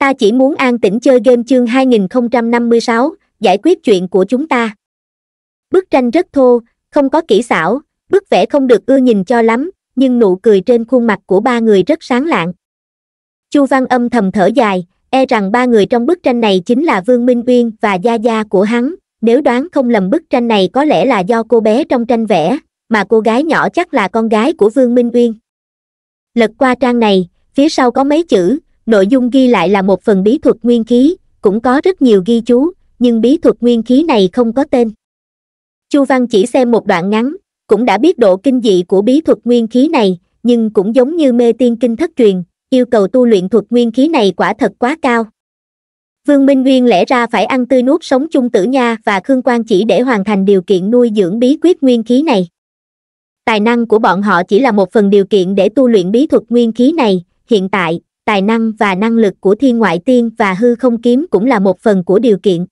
ta chỉ muốn an tĩnh chơi game chương 2056, giải quyết chuyện của chúng ta bức tranh rất thô không có kỹ xảo bức vẽ không được ưa nhìn cho lắm nhưng nụ cười trên khuôn mặt của ba người rất sáng lạng chu văn âm thầm thở dài e rằng ba người trong bức tranh này chính là vương minh uyên và gia gia của hắn nếu đoán không lầm bức tranh này có lẽ là do cô bé trong tranh vẽ mà cô gái nhỏ chắc là con gái của vương minh uyên lật qua trang này phía sau có mấy chữ nội dung ghi lại là một phần bí thuật nguyên khí cũng có rất nhiều ghi chú nhưng bí thuật nguyên khí này không có tên chu văn chỉ xem một đoạn ngắn cũng đã biết độ kinh dị của bí thuật nguyên khí này nhưng cũng giống như mê tiên kinh thất truyền yêu cầu tu luyện thuật nguyên khí này quả thật quá cao vương minh nguyên lẽ ra phải ăn tươi nuốt sống chung tử nha và khương quang chỉ để hoàn thành điều kiện nuôi dưỡng bí quyết nguyên khí này tài năng của bọn họ chỉ là một phần điều kiện để tu luyện bí thuật nguyên khí này hiện tại tài năng và năng lực của thiên ngoại tiên và hư không kiếm cũng là một phần của điều kiện.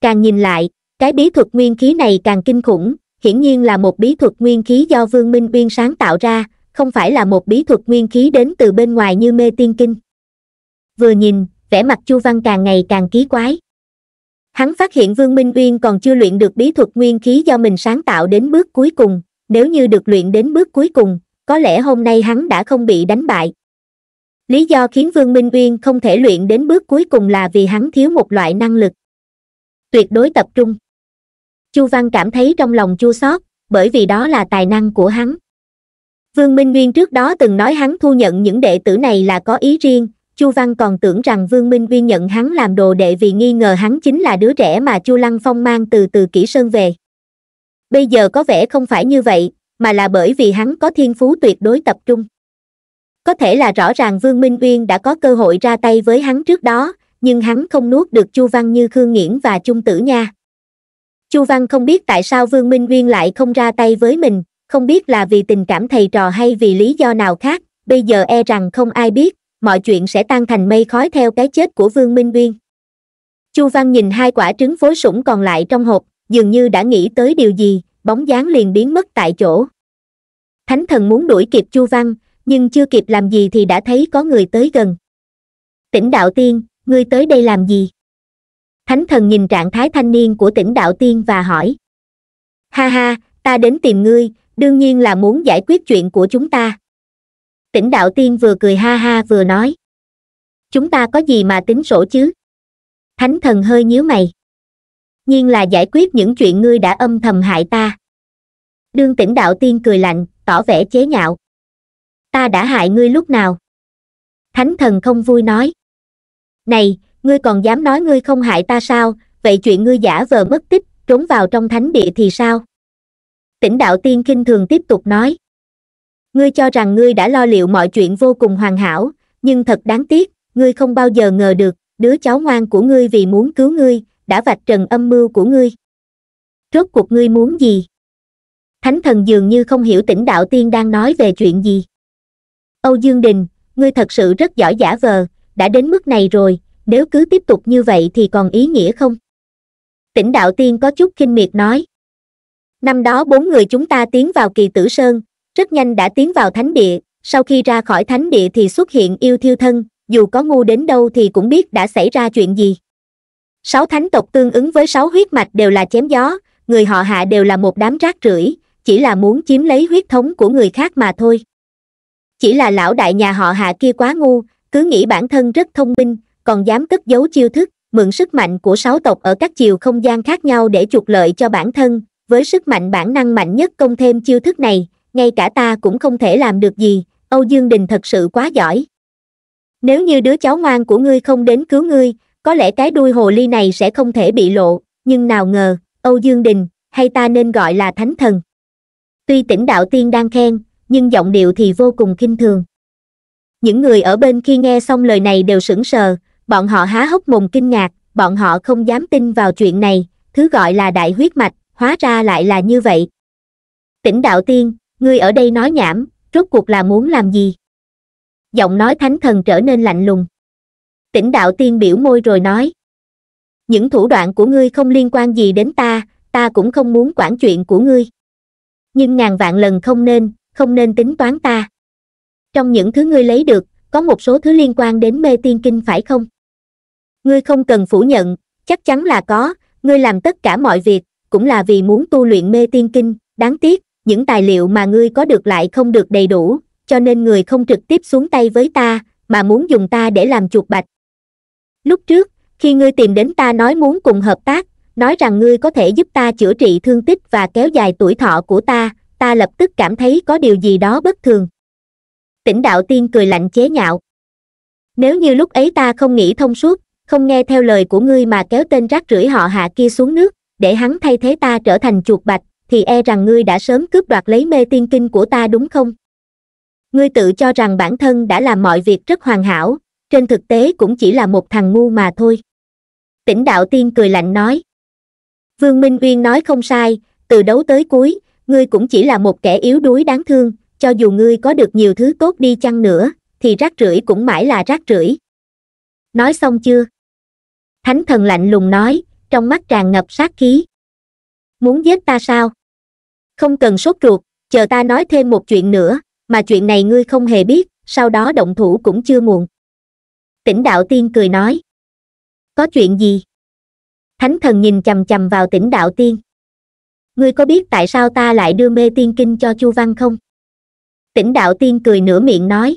Càng nhìn lại, cái bí thuật nguyên khí này càng kinh khủng, hiển nhiên là một bí thuật nguyên khí do Vương Minh Uyên sáng tạo ra, không phải là một bí thuật nguyên khí đến từ bên ngoài như mê tiên kinh. Vừa nhìn, vẻ mặt Chu Văn càng ngày càng ký quái. Hắn phát hiện Vương Minh Uyên còn chưa luyện được bí thuật nguyên khí do mình sáng tạo đến bước cuối cùng, nếu như được luyện đến bước cuối cùng, có lẽ hôm nay hắn đã không bị đánh bại lý do khiến vương minh uyên không thể luyện đến bước cuối cùng là vì hắn thiếu một loại năng lực tuyệt đối tập trung chu văn cảm thấy trong lòng chua xót bởi vì đó là tài năng của hắn vương minh uyên trước đó từng nói hắn thu nhận những đệ tử này là có ý riêng chu văn còn tưởng rằng vương minh uyên nhận hắn làm đồ đệ vì nghi ngờ hắn chính là đứa trẻ mà chu lăng phong mang từ từ kỹ sơn về bây giờ có vẻ không phải như vậy mà là bởi vì hắn có thiên phú tuyệt đối tập trung có thể là rõ ràng vương minh uyên đã có cơ hội ra tay với hắn trước đó nhưng hắn không nuốt được chu văn như khương nghiễn và trung tử nha chu văn không biết tại sao vương minh uyên lại không ra tay với mình không biết là vì tình cảm thầy trò hay vì lý do nào khác bây giờ e rằng không ai biết mọi chuyện sẽ tan thành mây khói theo cái chết của vương minh uyên chu văn nhìn hai quả trứng phối sủng còn lại trong hộp dường như đã nghĩ tới điều gì bóng dáng liền biến mất tại chỗ thánh thần muốn đuổi kịp chu văn nhưng chưa kịp làm gì thì đã thấy có người tới gần tỉnh đạo tiên ngươi tới đây làm gì thánh thần nhìn trạng thái thanh niên của tỉnh đạo tiên và hỏi ha ha ta đến tìm ngươi đương nhiên là muốn giải quyết chuyện của chúng ta tỉnh đạo tiên vừa cười ha ha vừa nói chúng ta có gì mà tính sổ chứ thánh thần hơi nhíu mày nhiên là giải quyết những chuyện ngươi đã âm thầm hại ta đương tỉnh đạo tiên cười lạnh tỏ vẻ chế nhạo ta đã hại ngươi lúc nào thánh thần không vui nói này ngươi còn dám nói ngươi không hại ta sao vậy chuyện ngươi giả vờ mất tích trốn vào trong thánh địa thì sao tỉnh đạo tiên kinh thường tiếp tục nói ngươi cho rằng ngươi đã lo liệu mọi chuyện vô cùng hoàn hảo nhưng thật đáng tiếc ngươi không bao giờ ngờ được đứa cháu ngoan của ngươi vì muốn cứu ngươi đã vạch trần âm mưu của ngươi rốt cuộc ngươi muốn gì thánh thần dường như không hiểu tỉnh đạo tiên đang nói về chuyện gì Âu Dương Đình, ngươi thật sự rất giỏi giả vờ, đã đến mức này rồi, nếu cứ tiếp tục như vậy thì còn ý nghĩa không? Tỉnh Đạo Tiên có chút khinh miệt nói. Năm đó bốn người chúng ta tiến vào kỳ tử sơn, rất nhanh đã tiến vào thánh địa, sau khi ra khỏi thánh địa thì xuất hiện yêu thiêu thân, dù có ngu đến đâu thì cũng biết đã xảy ra chuyện gì. Sáu thánh tộc tương ứng với sáu huyết mạch đều là chém gió, người họ hạ đều là một đám rác rưởi, chỉ là muốn chiếm lấy huyết thống của người khác mà thôi chỉ là lão đại nhà họ hạ kia quá ngu cứ nghĩ bản thân rất thông minh còn dám cất giấu chiêu thức mượn sức mạnh của sáu tộc ở các chiều không gian khác nhau để chuộc lợi cho bản thân với sức mạnh bản năng mạnh nhất công thêm chiêu thức này ngay cả ta cũng không thể làm được gì âu dương đình thật sự quá giỏi nếu như đứa cháu ngoan của ngươi không đến cứu ngươi có lẽ cái đuôi hồ ly này sẽ không thể bị lộ nhưng nào ngờ âu dương đình hay ta nên gọi là thánh thần tuy tỉnh đạo tiên đang khen nhưng giọng điệu thì vô cùng kinh thường. Những người ở bên khi nghe xong lời này đều sững sờ, bọn họ há hốc mồm kinh ngạc, bọn họ không dám tin vào chuyện này, thứ gọi là đại huyết mạch, hóa ra lại là như vậy. Tỉnh đạo tiên, ngươi ở đây nói nhảm, rốt cuộc là muốn làm gì? Giọng nói thánh thần trở nên lạnh lùng. Tỉnh đạo tiên biểu môi rồi nói. Những thủ đoạn của ngươi không liên quan gì đến ta, ta cũng không muốn quản chuyện của ngươi. Nhưng ngàn vạn lần không nên, không nên tính toán ta trong những thứ ngươi lấy được có một số thứ liên quan đến mê tiên kinh phải không ngươi không cần phủ nhận chắc chắn là có ngươi làm tất cả mọi việc cũng là vì muốn tu luyện mê tiên kinh đáng tiếc những tài liệu mà ngươi có được lại không được đầy đủ cho nên người không trực tiếp xuống tay với ta mà muốn dùng ta để làm chuột bạch lúc trước khi ngươi tìm đến ta nói muốn cùng hợp tác nói rằng ngươi có thể giúp ta chữa trị thương tích và kéo dài tuổi thọ của ta ta lập tức cảm thấy có điều gì đó bất thường tỉnh đạo tiên cười lạnh chế nhạo nếu như lúc ấy ta không nghĩ thông suốt không nghe theo lời của ngươi mà kéo tên rác rưởi họ hạ kia xuống nước để hắn thay thế ta trở thành chuột bạch thì e rằng ngươi đã sớm cướp đoạt lấy mê tiên kinh của ta đúng không ngươi tự cho rằng bản thân đã làm mọi việc rất hoàn hảo trên thực tế cũng chỉ là một thằng ngu mà thôi tỉnh đạo tiên cười lạnh nói vương minh uyên nói không sai từ đấu tới cuối ngươi cũng chỉ là một kẻ yếu đuối đáng thương cho dù ngươi có được nhiều thứ tốt đi chăng nữa thì rác rưởi cũng mãi là rác rưởi nói xong chưa thánh thần lạnh lùng nói trong mắt tràn ngập sát khí muốn giết ta sao không cần sốt ruột chờ ta nói thêm một chuyện nữa mà chuyện này ngươi không hề biết sau đó động thủ cũng chưa muộn tỉnh đạo tiên cười nói có chuyện gì thánh thần nhìn chằm chằm vào tỉnh đạo tiên ngươi có biết tại sao ta lại đưa mê tiên kinh cho chu văn không tỉnh đạo tiên cười nửa miệng nói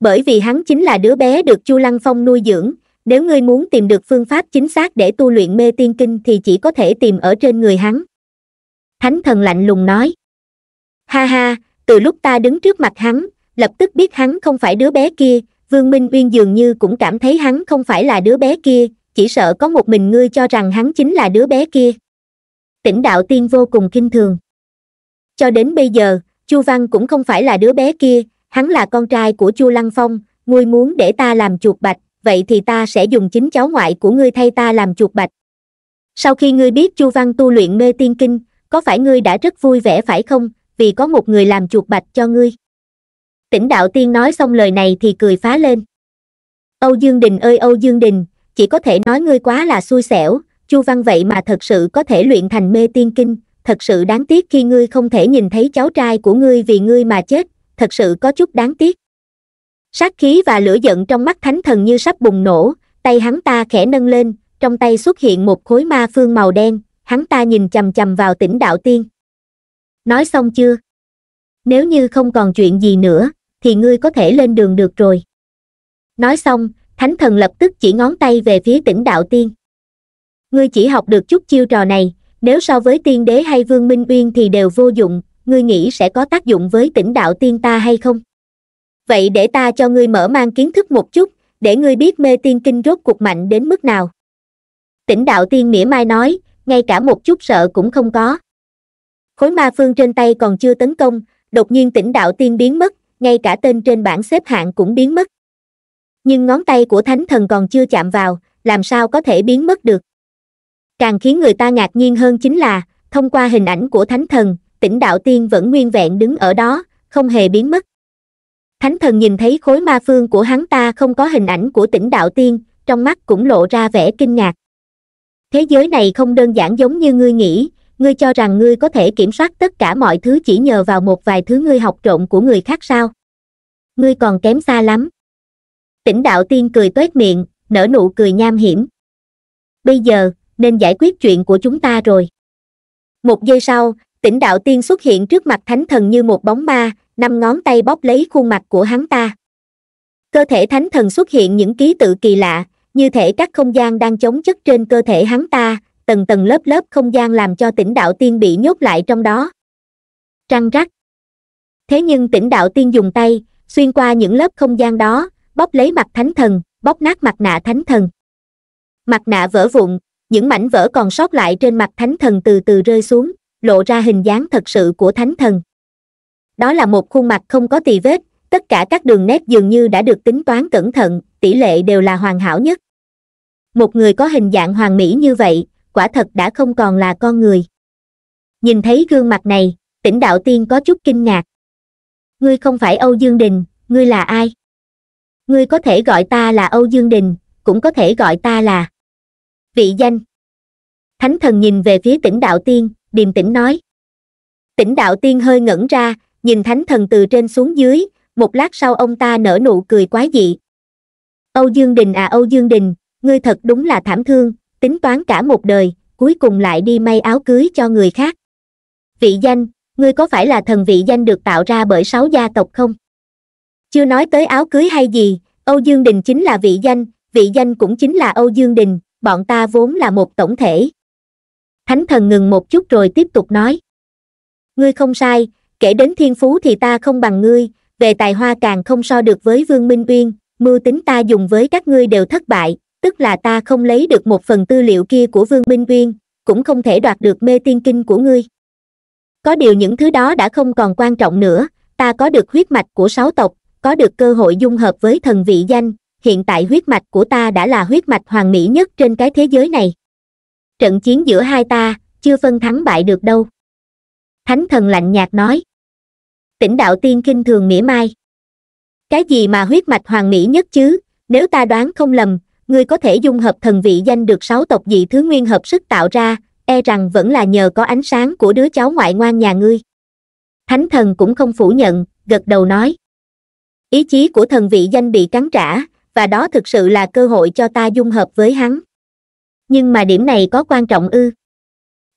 bởi vì hắn chính là đứa bé được chu lăng phong nuôi dưỡng nếu ngươi muốn tìm được phương pháp chính xác để tu luyện mê tiên kinh thì chỉ có thể tìm ở trên người hắn thánh thần lạnh lùng nói ha ha từ lúc ta đứng trước mặt hắn lập tức biết hắn không phải đứa bé kia vương minh uyên dường như cũng cảm thấy hắn không phải là đứa bé kia chỉ sợ có một mình ngươi cho rằng hắn chính là đứa bé kia tỉnh đạo tiên vô cùng kinh thường cho đến bây giờ chu văn cũng không phải là đứa bé kia hắn là con trai của chu lăng phong ngươi muốn để ta làm chuột bạch vậy thì ta sẽ dùng chính cháu ngoại của ngươi thay ta làm chuột bạch sau khi ngươi biết chu văn tu luyện mê tiên kinh có phải ngươi đã rất vui vẻ phải không vì có một người làm chuột bạch cho ngươi tỉnh đạo tiên nói xong lời này thì cười phá lên âu dương đình ơi âu dương đình chỉ có thể nói ngươi quá là xui xẻo Chu Văn vậy mà thật sự có thể luyện thành mê tiên kinh, thật sự đáng tiếc khi ngươi không thể nhìn thấy cháu trai của ngươi vì ngươi mà chết, thật sự có chút đáng tiếc. Sát khí và lửa giận trong mắt thánh thần như sắp bùng nổ, tay hắn ta khẽ nâng lên, trong tay xuất hiện một khối ma phương màu đen, hắn ta nhìn chầm chầm vào tỉnh đạo tiên. Nói xong chưa? Nếu như không còn chuyện gì nữa, thì ngươi có thể lên đường được rồi. Nói xong, thánh thần lập tức chỉ ngón tay về phía tỉnh đạo tiên ngươi chỉ học được chút chiêu trò này nếu so với tiên đế hay vương minh uyên thì đều vô dụng ngươi nghĩ sẽ có tác dụng với tỉnh đạo tiên ta hay không vậy để ta cho ngươi mở mang kiến thức một chút để ngươi biết mê tiên kinh rốt cuộc mạnh đến mức nào tỉnh đạo tiên mỉa mai nói ngay cả một chút sợ cũng không có khối ma phương trên tay còn chưa tấn công đột nhiên tỉnh đạo tiên biến mất ngay cả tên trên bảng xếp hạng cũng biến mất nhưng ngón tay của thánh thần còn chưa chạm vào làm sao có thể biến mất được Càng khiến người ta ngạc nhiên hơn chính là, thông qua hình ảnh của Thánh Thần, tỉnh Đạo Tiên vẫn nguyên vẹn đứng ở đó, không hề biến mất. Thánh Thần nhìn thấy khối ma phương của hắn ta không có hình ảnh của tỉnh Đạo Tiên, trong mắt cũng lộ ra vẻ kinh ngạc. Thế giới này không đơn giản giống như ngươi nghĩ, ngươi cho rằng ngươi có thể kiểm soát tất cả mọi thứ chỉ nhờ vào một vài thứ ngươi học trộn của người khác sao. Ngươi còn kém xa lắm. Tỉnh Đạo Tiên cười tuét miệng, nở nụ cười nham hiểm. Bây giờ, nên giải quyết chuyện của chúng ta rồi một giây sau tỉnh đạo tiên xuất hiện trước mặt thánh thần như một bóng ma năm ngón tay bóp lấy khuôn mặt của hắn ta cơ thể thánh thần xuất hiện những ký tự kỳ lạ như thể các không gian đang chống chất trên cơ thể hắn ta tầng tầng lớp lớp không gian làm cho tỉnh đạo tiên bị nhốt lại trong đó trăng rắc thế nhưng tỉnh đạo tiên dùng tay xuyên qua những lớp không gian đó bóp lấy mặt thánh thần bóp nát mặt nạ thánh thần mặt nạ vỡ vụn những mảnh vỡ còn sót lại trên mặt thánh thần từ từ rơi xuống lộ ra hình dáng thật sự của thánh thần đó là một khuôn mặt không có tì vết tất cả các đường nét dường như đã được tính toán cẩn thận tỷ lệ đều là hoàn hảo nhất một người có hình dạng hoàn mỹ như vậy quả thật đã không còn là con người nhìn thấy gương mặt này tỉnh đạo tiên có chút kinh ngạc ngươi không phải âu dương đình ngươi là ai ngươi có thể gọi ta là âu dương đình cũng có thể gọi ta là vị danh thánh thần nhìn về phía tỉnh đạo tiên điềm tĩnh nói tỉnh đạo tiên hơi ngẩn ra nhìn thánh thần từ trên xuống dưới một lát sau ông ta nở nụ cười quái dị âu dương đình à âu dương đình ngươi thật đúng là thảm thương tính toán cả một đời cuối cùng lại đi may áo cưới cho người khác vị danh ngươi có phải là thần vị danh được tạo ra bởi sáu gia tộc không chưa nói tới áo cưới hay gì âu dương đình chính là vị danh vị danh cũng chính là âu dương đình bọn ta vốn là một tổng thể thánh thần ngừng một chút rồi tiếp tục nói ngươi không sai kể đến thiên phú thì ta không bằng ngươi về tài hoa càng không so được với vương minh uyên mưu tính ta dùng với các ngươi đều thất bại tức là ta không lấy được một phần tư liệu kia của vương minh uyên cũng không thể đoạt được mê tiên kinh của ngươi có điều những thứ đó đã không còn quan trọng nữa ta có được huyết mạch của sáu tộc có được cơ hội dung hợp với thần vị danh hiện tại huyết mạch của ta đã là huyết mạch hoàn mỹ nhất trên cái thế giới này trận chiến giữa hai ta chưa phân thắng bại được đâu thánh thần lạnh nhạt nói tỉnh đạo tiên kinh thường mỉa mai cái gì mà huyết mạch hoàn mỹ nhất chứ nếu ta đoán không lầm ngươi có thể dung hợp thần vị danh được sáu tộc dị thứ nguyên hợp sức tạo ra e rằng vẫn là nhờ có ánh sáng của đứa cháu ngoại ngoan nhà ngươi thánh thần cũng không phủ nhận gật đầu nói ý chí của thần vị danh bị cắn trả và đó thực sự là cơ hội cho ta dung hợp với hắn nhưng mà điểm này có quan trọng ư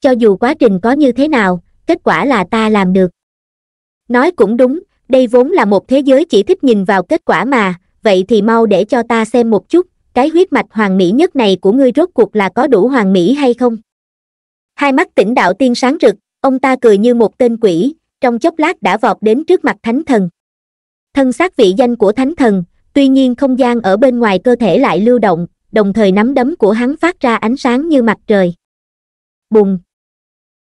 cho dù quá trình có như thế nào kết quả là ta làm được nói cũng đúng đây vốn là một thế giới chỉ thích nhìn vào kết quả mà vậy thì mau để cho ta xem một chút cái huyết mạch hoàn mỹ nhất này của ngươi rốt cuộc là có đủ hoàn mỹ hay không hai mắt tỉnh đạo tiên sáng rực ông ta cười như một tên quỷ trong chốc lát đã vọt đến trước mặt thánh thần thân xác vị danh của thánh thần tuy nhiên không gian ở bên ngoài cơ thể lại lưu động đồng thời nắm đấm của hắn phát ra ánh sáng như mặt trời bùng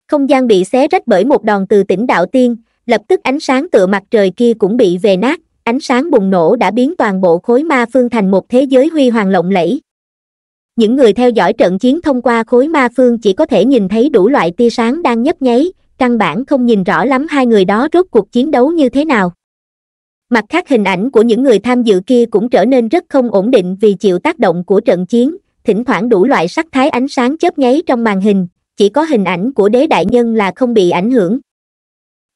không gian bị xé rách bởi một đòn từ tỉnh đạo tiên lập tức ánh sáng tựa mặt trời kia cũng bị về nát ánh sáng bùng nổ đã biến toàn bộ khối ma phương thành một thế giới huy hoàng lộng lẫy những người theo dõi trận chiến thông qua khối ma phương chỉ có thể nhìn thấy đủ loại tia sáng đang nhấp nháy căn bản không nhìn rõ lắm hai người đó rốt cuộc chiến đấu như thế nào mặt khác hình ảnh của những người tham dự kia cũng trở nên rất không ổn định vì chịu tác động của trận chiến thỉnh thoảng đủ loại sắc thái ánh sáng chớp nháy trong màn hình chỉ có hình ảnh của đế đại nhân là không bị ảnh hưởng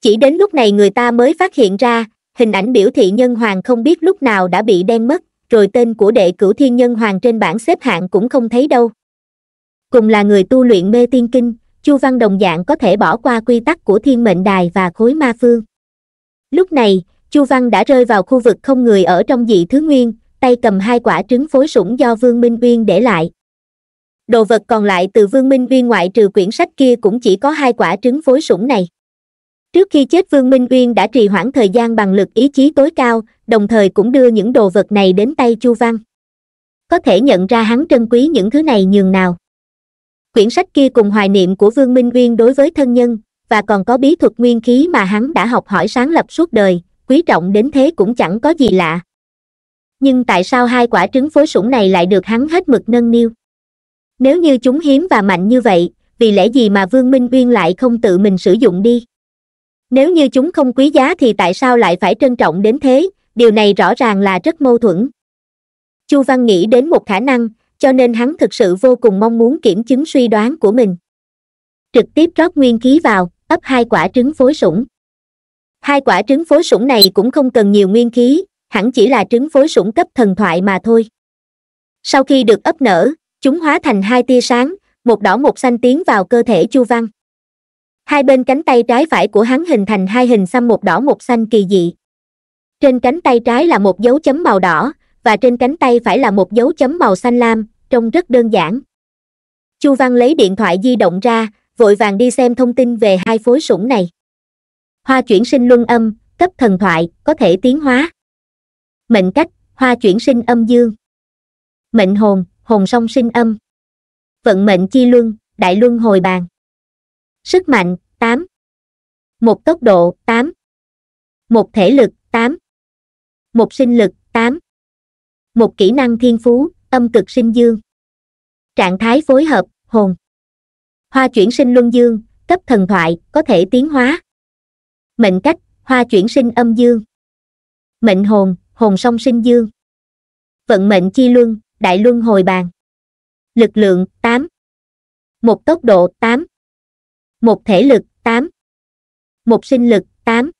chỉ đến lúc này người ta mới phát hiện ra hình ảnh biểu thị nhân hoàng không biết lúc nào đã bị đen mất rồi tên của đệ cửu thiên nhân hoàng trên bảng xếp hạng cũng không thấy đâu cùng là người tu luyện mê tiên kinh chu văn đồng dạng có thể bỏ qua quy tắc của thiên mệnh đài và khối ma phương lúc này chu văn đã rơi vào khu vực không người ở trong dị thứ nguyên tay cầm hai quả trứng phối sủng do vương minh uyên để lại đồ vật còn lại từ vương minh uyên ngoại trừ quyển sách kia cũng chỉ có hai quả trứng phối sủng này trước khi chết vương minh uyên đã trì hoãn thời gian bằng lực ý chí tối cao đồng thời cũng đưa những đồ vật này đến tay chu văn có thể nhận ra hắn trân quý những thứ này nhường nào quyển sách kia cùng hoài niệm của vương minh uyên đối với thân nhân và còn có bí thuật nguyên khí mà hắn đã học hỏi sáng lập suốt đời quý trọng đến thế cũng chẳng có gì lạ nhưng tại sao hai quả trứng phối sủng này lại được hắn hết mực nâng niu nếu như chúng hiếm và mạnh như vậy vì lẽ gì mà vương minh uyên lại không tự mình sử dụng đi nếu như chúng không quý giá thì tại sao lại phải trân trọng đến thế điều này rõ ràng là rất mâu thuẫn chu văn nghĩ đến một khả năng cho nên hắn thực sự vô cùng mong muốn kiểm chứng suy đoán của mình trực tiếp rót nguyên khí vào ấp hai quả trứng phối sủng hai quả trứng phối sủng này cũng không cần nhiều nguyên khí hẳn chỉ là trứng phối sủng cấp thần thoại mà thôi sau khi được ấp nở chúng hóa thành hai tia sáng một đỏ một xanh tiến vào cơ thể chu văn hai bên cánh tay trái phải của hắn hình thành hai hình xăm một đỏ một xanh kỳ dị trên cánh tay trái là một dấu chấm màu đỏ và trên cánh tay phải là một dấu chấm màu xanh lam trông rất đơn giản chu văn lấy điện thoại di động ra vội vàng đi xem thông tin về hai phối sủng này hoa chuyển sinh luân âm cấp thần thoại có thể tiến hóa mệnh cách hoa chuyển sinh âm dương mệnh hồn hồn song sinh âm vận mệnh chi luân đại luân hồi bàn sức mạnh 8 một tốc độ 8 một thể lực 8 một sinh lực 8 một kỹ năng thiên phú âm cực sinh dương trạng thái phối hợp hồn hoa chuyển sinh luân dương cấp thần thoại có thể tiến hóa Mệnh cách, hoa chuyển sinh âm dương. Mệnh hồn, hồn song sinh dương. Vận mệnh chi luân, đại luân hồi bàn. Lực lượng, 8. Một tốc độ, 8. Một thể lực, 8. Một sinh lực, 8.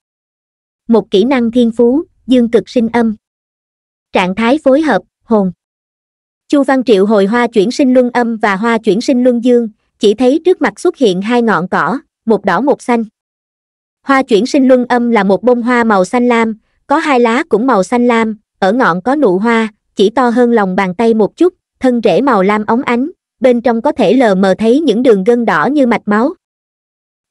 Một kỹ năng thiên phú, dương cực sinh âm. Trạng thái phối hợp, hồn. Chu Văn Triệu hồi hoa chuyển sinh luân âm và hoa chuyển sinh luân dương, chỉ thấy trước mặt xuất hiện hai ngọn cỏ, một đỏ một xanh hoa chuyển sinh luân âm là một bông hoa màu xanh lam có hai lá cũng màu xanh lam ở ngọn có nụ hoa chỉ to hơn lòng bàn tay một chút thân rễ màu lam óng ánh bên trong có thể lờ mờ thấy những đường gân đỏ như mạch máu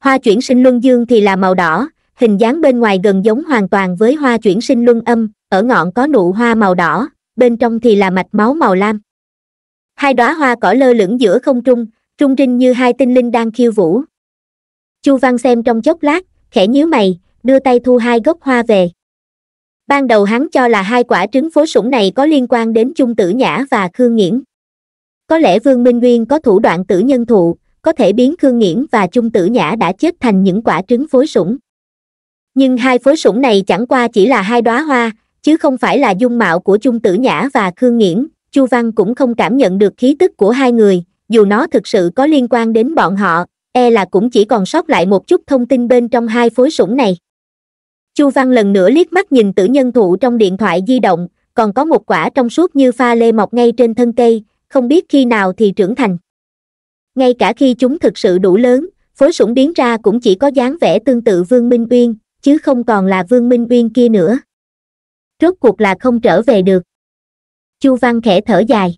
hoa chuyển sinh luân dương thì là màu đỏ hình dáng bên ngoài gần giống hoàn toàn với hoa chuyển sinh luân âm ở ngọn có nụ hoa màu đỏ bên trong thì là mạch máu màu lam hai đóa hoa cỏ lơ lửng giữa không trung trung trinh như hai tinh linh đang khiêu vũ chu văn xem trong chốc lát khẽ nhíu mày đưa tay thu hai gốc hoa về ban đầu hắn cho là hai quả trứng phố sủng này có liên quan đến chung tử nhã và khương nghiễn có lẽ vương minh nguyên có thủ đoạn tử nhân thụ có thể biến khương nghiễn và chung tử nhã đã chết thành những quả trứng phối sủng nhưng hai phối sủng này chẳng qua chỉ là hai đóa hoa chứ không phải là dung mạo của chung tử nhã và khương nghiễn chu văn cũng không cảm nhận được khí tức của hai người dù nó thực sự có liên quan đến bọn họ e là cũng chỉ còn sót lại một chút thông tin bên trong hai phối sủng này chu văn lần nữa liếc mắt nhìn tử nhân thụ trong điện thoại di động còn có một quả trong suốt như pha lê mọc ngay trên thân cây không biết khi nào thì trưởng thành ngay cả khi chúng thực sự đủ lớn phối sủng biến ra cũng chỉ có dáng vẻ tương tự vương minh uyên chứ không còn là vương minh uyên kia nữa rốt cuộc là không trở về được chu văn khẽ thở dài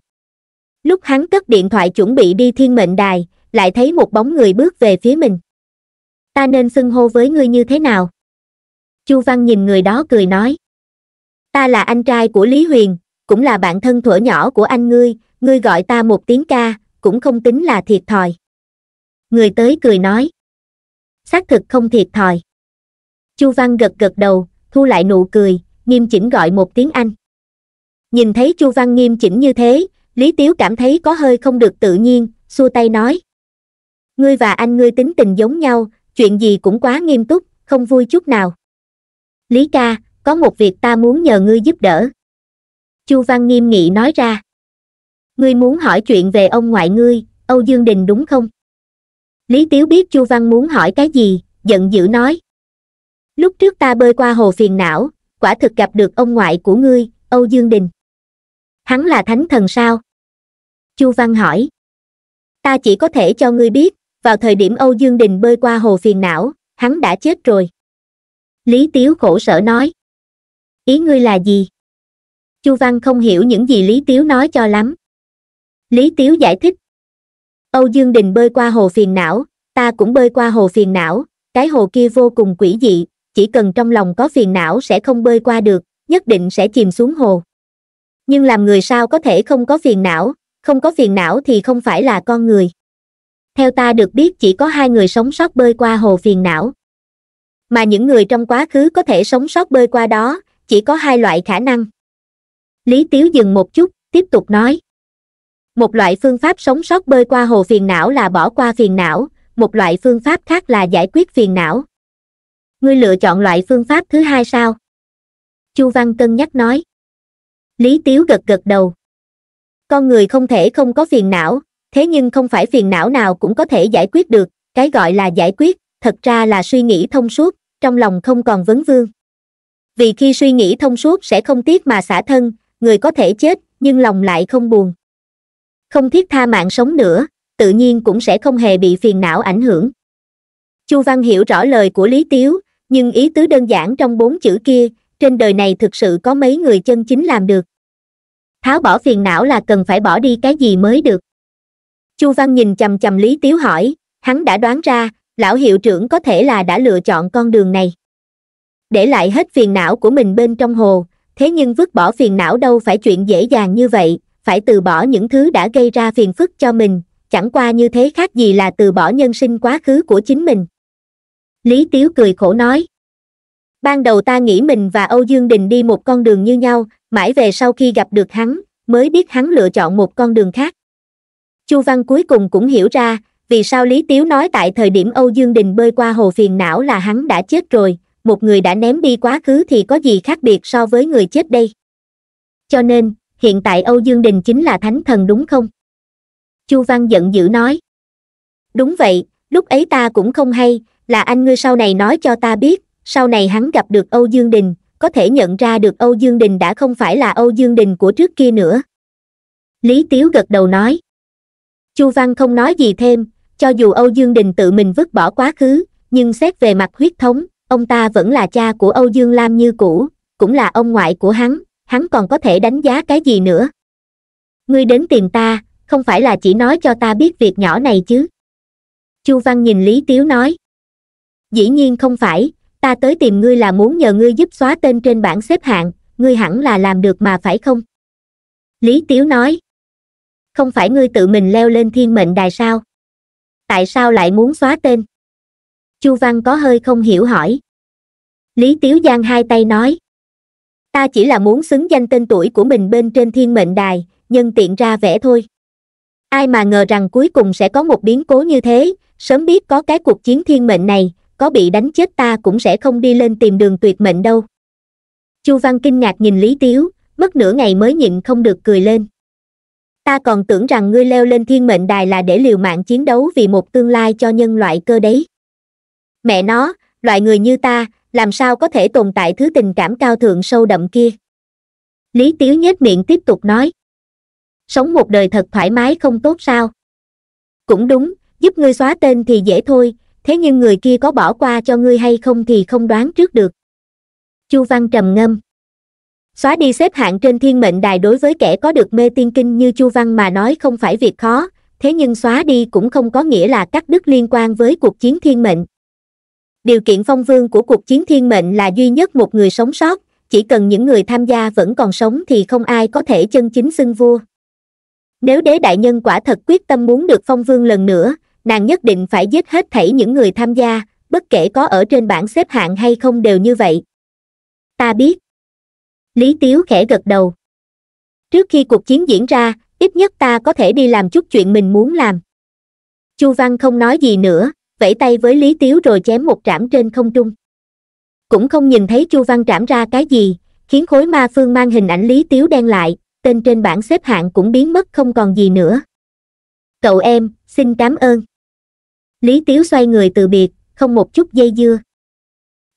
lúc hắn cất điện thoại chuẩn bị đi thiên mệnh đài lại thấy một bóng người bước về phía mình ta nên xưng hô với ngươi như thế nào chu văn nhìn người đó cười nói ta là anh trai của lý huyền cũng là bạn thân thuở nhỏ của anh ngươi ngươi gọi ta một tiếng ca cũng không tính là thiệt thòi người tới cười nói xác thực không thiệt thòi chu văn gật gật đầu thu lại nụ cười nghiêm chỉnh gọi một tiếng anh nhìn thấy chu văn nghiêm chỉnh như thế lý tiếu cảm thấy có hơi không được tự nhiên xua tay nói ngươi và anh ngươi tính tình giống nhau, chuyện gì cũng quá nghiêm túc, không vui chút nào. Lý ca, có một việc ta muốn nhờ ngươi giúp đỡ. Chu Văn nghiêm nghị nói ra. Ngươi muốn hỏi chuyện về ông ngoại ngươi, Âu Dương Đình đúng không? Lý Tiếu biết Chu Văn muốn hỏi cái gì, giận dữ nói. Lúc trước ta bơi qua hồ phiền não, quả thực gặp được ông ngoại của ngươi, Âu Dương Đình. Hắn là thánh thần sao? Chu Văn hỏi. Ta chỉ có thể cho ngươi biết, vào thời điểm âu dương đình bơi qua hồ phiền não hắn đã chết rồi lý tiếu khổ sở nói ý ngươi là gì chu văn không hiểu những gì lý tiếu nói cho lắm lý tiếu giải thích âu dương đình bơi qua hồ phiền não ta cũng bơi qua hồ phiền não cái hồ kia vô cùng quỷ dị chỉ cần trong lòng có phiền não sẽ không bơi qua được nhất định sẽ chìm xuống hồ nhưng làm người sao có thể không có phiền não không có phiền não thì không phải là con người theo ta được biết chỉ có hai người sống sót bơi qua hồ phiền não mà những người trong quá khứ có thể sống sót bơi qua đó chỉ có hai loại khả năng lý tiếu dừng một chút tiếp tục nói một loại phương pháp sống sót bơi qua hồ phiền não là bỏ qua phiền não một loại phương pháp khác là giải quyết phiền não ngươi lựa chọn loại phương pháp thứ hai sao chu văn cân nhắc nói lý tiếu gật gật đầu con người không thể không có phiền não thế nhưng không phải phiền não nào cũng có thể giải quyết được cái gọi là giải quyết thật ra là suy nghĩ thông suốt trong lòng không còn vấn vương vì khi suy nghĩ thông suốt sẽ không tiếc mà xả thân người có thể chết nhưng lòng lại không buồn không thiết tha mạng sống nữa tự nhiên cũng sẽ không hề bị phiền não ảnh hưởng chu văn hiểu rõ lời của lý tiếu nhưng ý tứ đơn giản trong bốn chữ kia trên đời này thực sự có mấy người chân chính làm được tháo bỏ phiền não là cần phải bỏ đi cái gì mới được chu văn nhìn chầm chầm lý tiếu hỏi hắn đã đoán ra lão hiệu trưởng có thể là đã lựa chọn con đường này để lại hết phiền não của mình bên trong hồ thế nhưng vứt bỏ phiền não đâu phải chuyện dễ dàng như vậy phải từ bỏ những thứ đã gây ra phiền phức cho mình chẳng qua như thế khác gì là từ bỏ nhân sinh quá khứ của chính mình lý tiếu cười khổ nói ban đầu ta nghĩ mình và âu dương đình đi một con đường như nhau mãi về sau khi gặp được hắn mới biết hắn lựa chọn một con đường khác Chu Văn cuối cùng cũng hiểu ra, vì sao Lý Tiếu nói tại thời điểm Âu Dương Đình bơi qua hồ phiền não là hắn đã chết rồi, một người đã ném đi quá khứ thì có gì khác biệt so với người chết đây. Cho nên, hiện tại Âu Dương Đình chính là thánh thần đúng không? Chu Văn giận dữ nói. Đúng vậy, lúc ấy ta cũng không hay, là anh ngươi sau này nói cho ta biết, sau này hắn gặp được Âu Dương Đình, có thể nhận ra được Âu Dương Đình đã không phải là Âu Dương Đình của trước kia nữa. Lý Tiếu gật đầu nói. Chu Văn không nói gì thêm, cho dù Âu Dương Đình tự mình vứt bỏ quá khứ, nhưng xét về mặt huyết thống, ông ta vẫn là cha của Âu Dương Lam như cũ, cũng là ông ngoại của hắn, hắn còn có thể đánh giá cái gì nữa. Ngươi đến tìm ta, không phải là chỉ nói cho ta biết việc nhỏ này chứ. Chu Văn nhìn Lý Tiếu nói. Dĩ nhiên không phải, ta tới tìm ngươi là muốn nhờ ngươi giúp xóa tên trên bảng xếp hạng, ngươi hẳn là làm được mà phải không? Lý Tiếu nói không phải ngươi tự mình leo lên thiên mệnh đài sao tại sao lại muốn xóa tên chu văn có hơi không hiểu hỏi lý tiếu giang hai tay nói ta chỉ là muốn xứng danh tên tuổi của mình bên trên thiên mệnh đài nhân tiện ra vẽ thôi ai mà ngờ rằng cuối cùng sẽ có một biến cố như thế sớm biết có cái cuộc chiến thiên mệnh này có bị đánh chết ta cũng sẽ không đi lên tìm đường tuyệt mệnh đâu chu văn kinh ngạc nhìn lý tiếu mất nửa ngày mới nhịn không được cười lên ta còn tưởng rằng ngươi leo lên thiên mệnh đài là để liều mạng chiến đấu vì một tương lai cho nhân loại cơ đấy mẹ nó loại người như ta làm sao có thể tồn tại thứ tình cảm cao thượng sâu đậm kia lý tiếu nhếch miệng tiếp tục nói sống một đời thật thoải mái không tốt sao cũng đúng giúp ngươi xóa tên thì dễ thôi thế nhưng người kia có bỏ qua cho ngươi hay không thì không đoán trước được chu văn trầm ngâm Xóa đi xếp hạng trên thiên mệnh đài đối với kẻ có được mê tiên kinh như Chu Văn mà nói không phải việc khó, thế nhưng xóa đi cũng không có nghĩa là cắt đứt liên quan với cuộc chiến thiên mệnh. Điều kiện phong vương của cuộc chiến thiên mệnh là duy nhất một người sống sót, chỉ cần những người tham gia vẫn còn sống thì không ai có thể chân chính xưng vua. Nếu đế đại nhân quả thật quyết tâm muốn được phong vương lần nữa, nàng nhất định phải giết hết thảy những người tham gia, bất kể có ở trên bảng xếp hạng hay không đều như vậy. Ta biết lý tiếu khẽ gật đầu trước khi cuộc chiến diễn ra ít nhất ta có thể đi làm chút chuyện mình muốn làm chu văn không nói gì nữa vẫy tay với lý tiếu rồi chém một trảm trên không trung cũng không nhìn thấy chu văn trảm ra cái gì khiến khối ma phương mang hình ảnh lý tiếu đen lại tên trên bảng xếp hạng cũng biến mất không còn gì nữa cậu em xin cảm ơn lý tiếu xoay người từ biệt không một chút dây dưa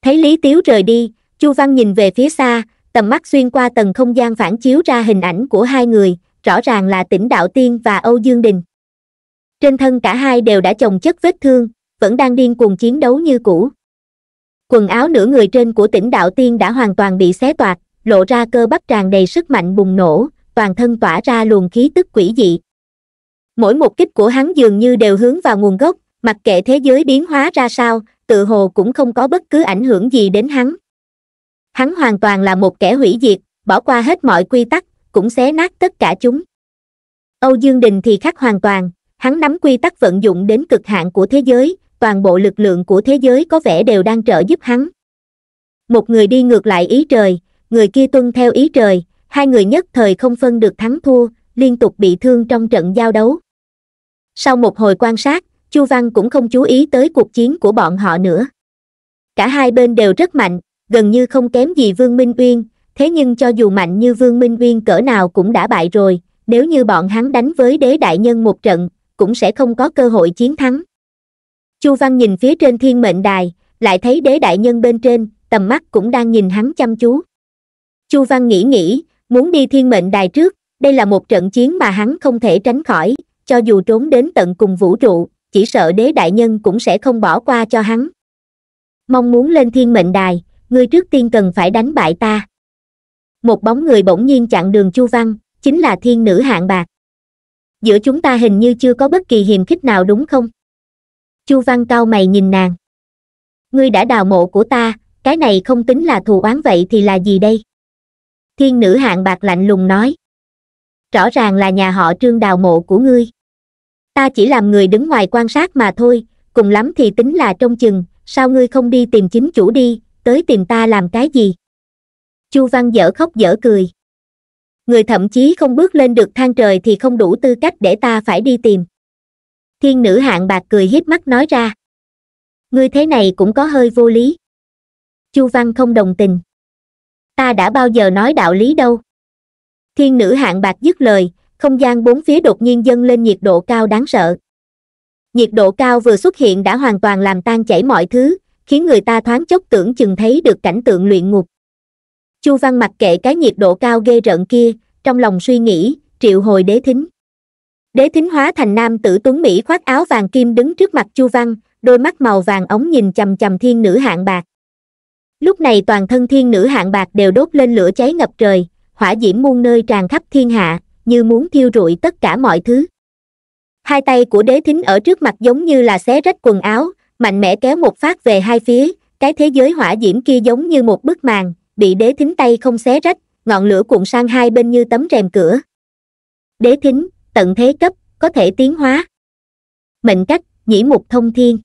thấy lý tiếu rời đi chu văn nhìn về phía xa tầm mắt xuyên qua tầng không gian phản chiếu ra hình ảnh của hai người rõ ràng là tỉnh đạo tiên và âu dương đình trên thân cả hai đều đã chồng chất vết thương vẫn đang điên cuồng chiến đấu như cũ quần áo nửa người trên của tỉnh đạo tiên đã hoàn toàn bị xé toạc lộ ra cơ bắp tràn đầy sức mạnh bùng nổ toàn thân tỏa ra luồng khí tức quỷ dị mỗi một kích của hắn dường như đều hướng vào nguồn gốc mặc kệ thế giới biến hóa ra sao tự hồ cũng không có bất cứ ảnh hưởng gì đến hắn hắn hoàn toàn là một kẻ hủy diệt bỏ qua hết mọi quy tắc cũng xé nát tất cả chúng âu dương đình thì khác hoàn toàn hắn nắm quy tắc vận dụng đến cực hạn của thế giới toàn bộ lực lượng của thế giới có vẻ đều đang trợ giúp hắn một người đi ngược lại ý trời người kia tuân theo ý trời hai người nhất thời không phân được thắng thua liên tục bị thương trong trận giao đấu sau một hồi quan sát chu văn cũng không chú ý tới cuộc chiến của bọn họ nữa cả hai bên đều rất mạnh gần như không kém gì Vương Minh Uyên, thế nhưng cho dù mạnh như Vương Minh Uyên cỡ nào cũng đã bại rồi, nếu như bọn hắn đánh với đế đại nhân một trận, cũng sẽ không có cơ hội chiến thắng. Chu Văn nhìn phía trên thiên mệnh đài, lại thấy đế đại nhân bên trên, tầm mắt cũng đang nhìn hắn chăm chú. Chu Văn nghĩ nghĩ, muốn đi thiên mệnh đài trước, đây là một trận chiến mà hắn không thể tránh khỏi, cho dù trốn đến tận cùng vũ trụ, chỉ sợ đế đại nhân cũng sẽ không bỏ qua cho hắn. Mong muốn lên thiên mệnh đài, ngươi trước tiên cần phải đánh bại ta một bóng người bỗng nhiên chặn đường chu văn chính là thiên nữ hạng bạc giữa chúng ta hình như chưa có bất kỳ hiềm khích nào đúng không chu văn cao mày nhìn nàng ngươi đã đào mộ của ta cái này không tính là thù oán vậy thì là gì đây thiên nữ hạng bạc lạnh lùng nói rõ ràng là nhà họ trương đào mộ của ngươi ta chỉ làm người đứng ngoài quan sát mà thôi cùng lắm thì tính là trong chừng sao ngươi không đi tìm chính chủ đi tới tìm ta làm cái gì chu văn dở khóc dở cười người thậm chí không bước lên được thang trời thì không đủ tư cách để ta phải đi tìm thiên nữ hạng bạc cười hiếp mắt nói ra ngươi thế này cũng có hơi vô lý chu văn không đồng tình ta đã bao giờ nói đạo lý đâu thiên nữ hạng bạc dứt lời không gian bốn phía đột nhiên dâng lên nhiệt độ cao đáng sợ nhiệt độ cao vừa xuất hiện đã hoàn toàn làm tan chảy mọi thứ khiến người ta thoáng chốc tưởng chừng thấy được cảnh tượng luyện ngục chu văn mặc kệ cái nhiệt độ cao ghê rợn kia trong lòng suy nghĩ triệu hồi đế thính đế thính hóa thành nam tử tuấn mỹ khoác áo vàng kim đứng trước mặt chu văn đôi mắt màu vàng ống nhìn chầm chầm thiên nữ hạng bạc lúc này toàn thân thiên nữ hạng bạc đều đốt lên lửa cháy ngập trời hỏa diễm muôn nơi tràn khắp thiên hạ như muốn thiêu rụi tất cả mọi thứ hai tay của đế thính ở trước mặt giống như là xé rách quần áo mạnh mẽ kéo một phát về hai phía cái thế giới hỏa diễm kia giống như một bức màn bị đế thính tay không xé rách ngọn lửa cuộn sang hai bên như tấm rèm cửa đế thính tận thế cấp có thể tiến hóa mệnh cách nhĩ mục thông thiên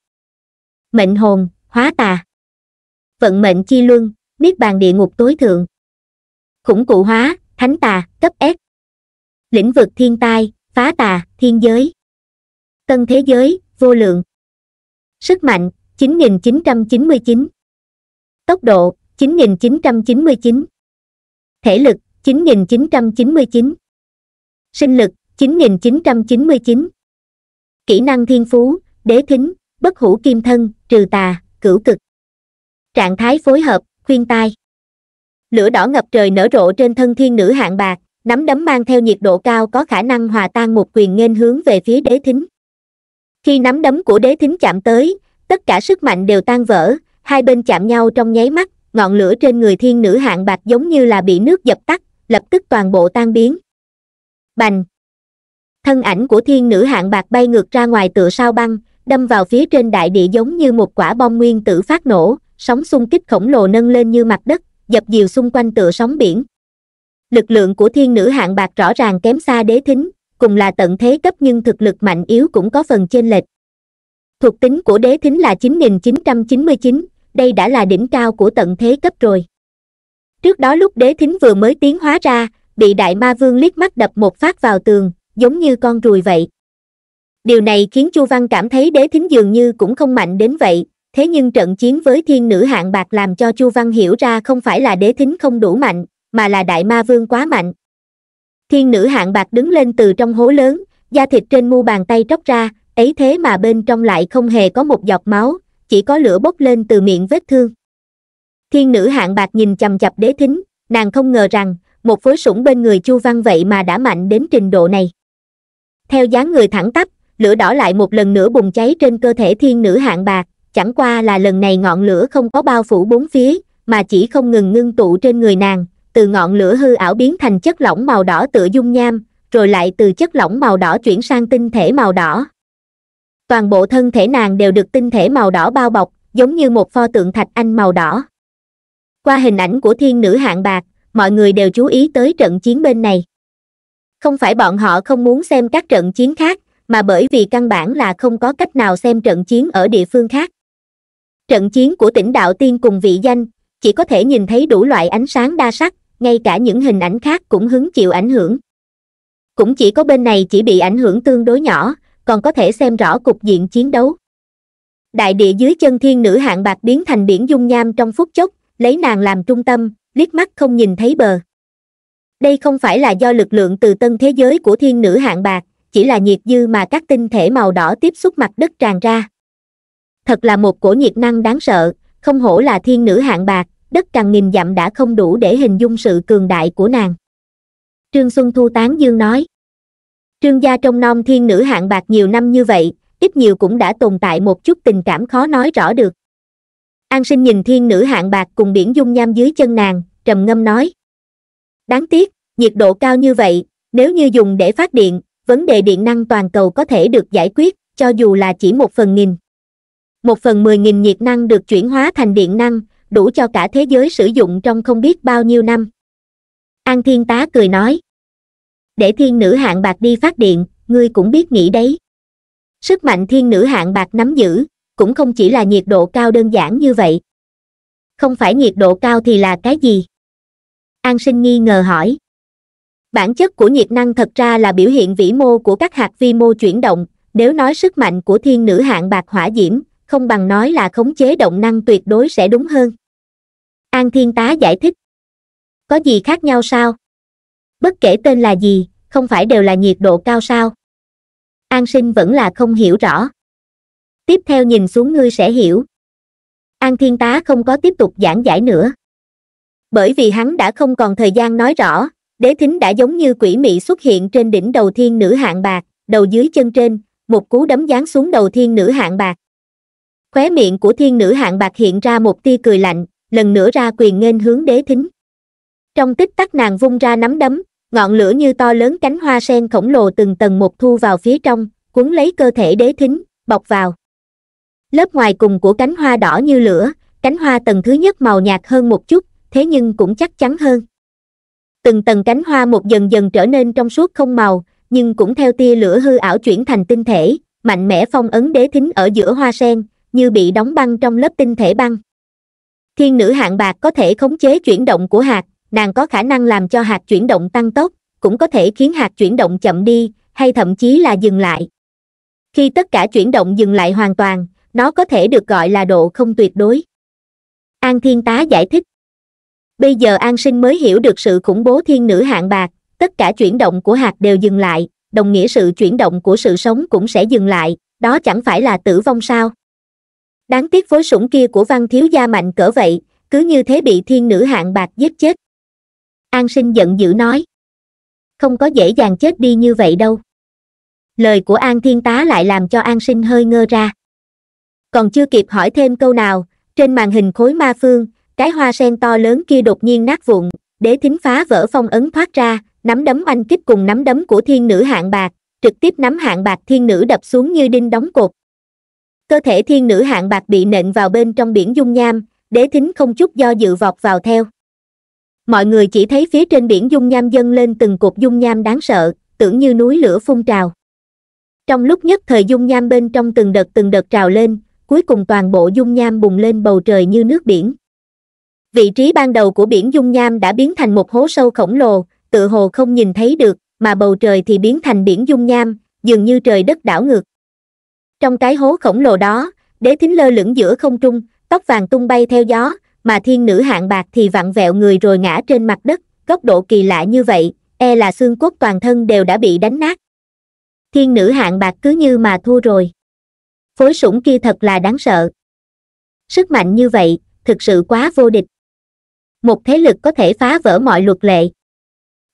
mệnh hồn hóa tà vận mệnh chi luân niết bàn địa ngục tối thượng khủng cụ hóa thánh tà cấp s lĩnh vực thiên tai phá tà thiên giới tân thế giới vô lượng Sức mạnh, 9.999. Tốc độ, 9.999. Thể lực, 9.999. Sinh lực, 9.999. Kỹ năng thiên phú, đế thính, bất hủ kim thân, trừ tà, cửu cực. Trạng thái phối hợp, khuyên tai. Lửa đỏ ngập trời nở rộ trên thân thiên nữ hạng bạc, nắm đấm mang theo nhiệt độ cao có khả năng hòa tan một quyền nghênh hướng về phía đế thính khi nắm đấm của đế thính chạm tới tất cả sức mạnh đều tan vỡ hai bên chạm nhau trong nháy mắt ngọn lửa trên người thiên nữ hạng bạc giống như là bị nước dập tắt lập tức toàn bộ tan biến bành thân ảnh của thiên nữ hạng bạc bay ngược ra ngoài tựa sao băng đâm vào phía trên đại địa giống như một quả bom nguyên tử phát nổ sóng xung kích khổng lồ nâng lên như mặt đất dập dìu xung quanh tựa sóng biển lực lượng của thiên nữ hạng bạc rõ ràng kém xa đế thính cùng là tận thế cấp nhưng thực lực mạnh yếu cũng có phần chênh lệch thuộc tính của đế thính là 9.999, đây đã là đỉnh cao của tận thế cấp rồi trước đó lúc đế thính vừa mới tiến hóa ra bị đại ma vương liếc mắt đập một phát vào tường giống như con ruồi vậy điều này khiến chu văn cảm thấy đế thính dường như cũng không mạnh đến vậy thế nhưng trận chiến với thiên nữ hạng bạc làm cho chu văn hiểu ra không phải là đế thính không đủ mạnh mà là đại ma vương quá mạnh thiên nữ hạng bạc đứng lên từ trong hố lớn da thịt trên mu bàn tay tróc ra ấy thế mà bên trong lại không hề có một giọt máu chỉ có lửa bốc lên từ miệng vết thương thiên nữ hạng bạc nhìn chầm chập đế thính nàng không ngờ rằng một phối sủng bên người chu văn vậy mà đã mạnh đến trình độ này theo dáng người thẳng tắp lửa đỏ lại một lần nữa bùng cháy trên cơ thể thiên nữ hạng bạc chẳng qua là lần này ngọn lửa không có bao phủ bốn phía mà chỉ không ngừng ngưng tụ trên người nàng từ ngọn lửa hư ảo biến thành chất lỏng màu đỏ tựa dung nham, rồi lại từ chất lỏng màu đỏ chuyển sang tinh thể màu đỏ. Toàn bộ thân thể nàng đều được tinh thể màu đỏ bao bọc, giống như một pho tượng thạch anh màu đỏ. Qua hình ảnh của thiên nữ hạng bạc, mọi người đều chú ý tới trận chiến bên này. Không phải bọn họ không muốn xem các trận chiến khác, mà bởi vì căn bản là không có cách nào xem trận chiến ở địa phương khác. Trận chiến của tỉnh Đạo Tiên cùng vị danh, chỉ có thể nhìn thấy đủ loại ánh sáng đa sắc, ngay cả những hình ảnh khác cũng hứng chịu ảnh hưởng cũng chỉ có bên này chỉ bị ảnh hưởng tương đối nhỏ còn có thể xem rõ cục diện chiến đấu đại địa dưới chân thiên nữ hạng bạc biến thành biển dung nham trong phút chốc lấy nàng làm trung tâm liếc mắt không nhìn thấy bờ đây không phải là do lực lượng từ tân thế giới của thiên nữ hạng bạc chỉ là nhiệt dư mà các tinh thể màu đỏ tiếp xúc mặt đất tràn ra thật là một cổ nhiệt năng đáng sợ không hổ là thiên nữ hạng bạc đất càng nghìn dặm đã không đủ để hình dung sự cường đại của nàng. Trương Xuân Thu Tán Dương nói. Trương gia trong non thiên nữ hạng bạc nhiều năm như vậy, ít nhiều cũng đã tồn tại một chút tình cảm khó nói rõ được. An sinh nhìn thiên nữ hạng bạc cùng biển dung nham dưới chân nàng, trầm ngâm nói. Đáng tiếc, nhiệt độ cao như vậy, nếu như dùng để phát điện, vấn đề điện năng toàn cầu có thể được giải quyết, cho dù là chỉ một phần nghìn. Một phần mười nghìn nhiệt năng được chuyển hóa thành điện năng, đủ cho cả thế giới sử dụng trong không biết bao nhiêu năm an thiên tá cười nói để thiên nữ hạng bạc đi phát điện ngươi cũng biết nghĩ đấy sức mạnh thiên nữ hạng bạc nắm giữ cũng không chỉ là nhiệt độ cao đơn giản như vậy không phải nhiệt độ cao thì là cái gì an sinh nghi ngờ hỏi bản chất của nhiệt năng thật ra là biểu hiện vĩ mô của các hạt vi mô chuyển động nếu nói sức mạnh của thiên nữ hạng bạc hỏa diễm không bằng nói là khống chế động năng tuyệt đối sẽ đúng hơn an thiên tá giải thích có gì khác nhau sao bất kể tên là gì không phải đều là nhiệt độ cao sao an sinh vẫn là không hiểu rõ tiếp theo nhìn xuống ngươi sẽ hiểu an thiên tá không có tiếp tục giảng giải nữa bởi vì hắn đã không còn thời gian nói rõ đế thính đã giống như quỷ mị xuất hiện trên đỉnh đầu thiên nữ hạng bạc đầu dưới chân trên một cú đấm giáng xuống đầu thiên nữ hạng bạc khóe miệng của thiên nữ hạng bạc hiện ra một tia cười lạnh lần nữa ra quyền nghênh hướng đế thính trong tích tắc nàng vung ra nắm đấm ngọn lửa như to lớn cánh hoa sen khổng lồ từng tầng một thu vào phía trong cuốn lấy cơ thể đế thính bọc vào lớp ngoài cùng của cánh hoa đỏ như lửa cánh hoa tầng thứ nhất màu nhạt hơn một chút thế nhưng cũng chắc chắn hơn từng tầng cánh hoa một dần dần trở nên trong suốt không màu nhưng cũng theo tia lửa hư ảo chuyển thành tinh thể mạnh mẽ phong ấn đế thính ở giữa hoa sen như bị đóng băng trong lớp tinh thể băng thiên nữ hạng bạc có thể khống chế chuyển động của hạt nàng có khả năng làm cho hạt chuyển động tăng tốc cũng có thể khiến hạt chuyển động chậm đi hay thậm chí là dừng lại khi tất cả chuyển động dừng lại hoàn toàn nó có thể được gọi là độ không tuyệt đối an thiên tá giải thích bây giờ an sinh mới hiểu được sự khủng bố thiên nữ hạng bạc tất cả chuyển động của hạt đều dừng lại đồng nghĩa sự chuyển động của sự sống cũng sẽ dừng lại đó chẳng phải là tử vong sao Đáng tiếc phối sủng kia của văn thiếu gia mạnh cỡ vậy, cứ như thế bị thiên nữ hạng bạc giết chết. An sinh giận dữ nói. Không có dễ dàng chết đi như vậy đâu. Lời của An thiên tá lại làm cho An sinh hơi ngơ ra. Còn chưa kịp hỏi thêm câu nào, trên màn hình khối ma phương, cái hoa sen to lớn kia đột nhiên nát vụn, đế thính phá vỡ phong ấn thoát ra, nắm đấm oanh kích cùng nắm đấm của thiên nữ hạng bạc, trực tiếp nắm hạng bạc thiên nữ đập xuống như đinh đóng cột, cơ thể thiên nữ hạng bạc bị nện vào bên trong biển dung nham đế thính không chút do dự vọt vào theo mọi người chỉ thấy phía trên biển dung nham dâng lên từng cột dung nham đáng sợ tưởng như núi lửa phun trào trong lúc nhất thời dung nham bên trong từng đợt từng đợt trào lên cuối cùng toàn bộ dung nham bùng lên bầu trời như nước biển vị trí ban đầu của biển dung nham đã biến thành một hố sâu khổng lồ tự hồ không nhìn thấy được mà bầu trời thì biến thành biển dung nham dường như trời đất đảo ngược trong cái hố khổng lồ đó, đế thính lơ lửng giữa không trung, tóc vàng tung bay theo gió, mà thiên nữ hạng bạc thì vặn vẹo người rồi ngã trên mặt đất, góc độ kỳ lạ như vậy, e là xương cốt toàn thân đều đã bị đánh nát. Thiên nữ hạng bạc cứ như mà thua rồi. Phối sủng kia thật là đáng sợ. Sức mạnh như vậy, thực sự quá vô địch. Một thế lực có thể phá vỡ mọi luật lệ.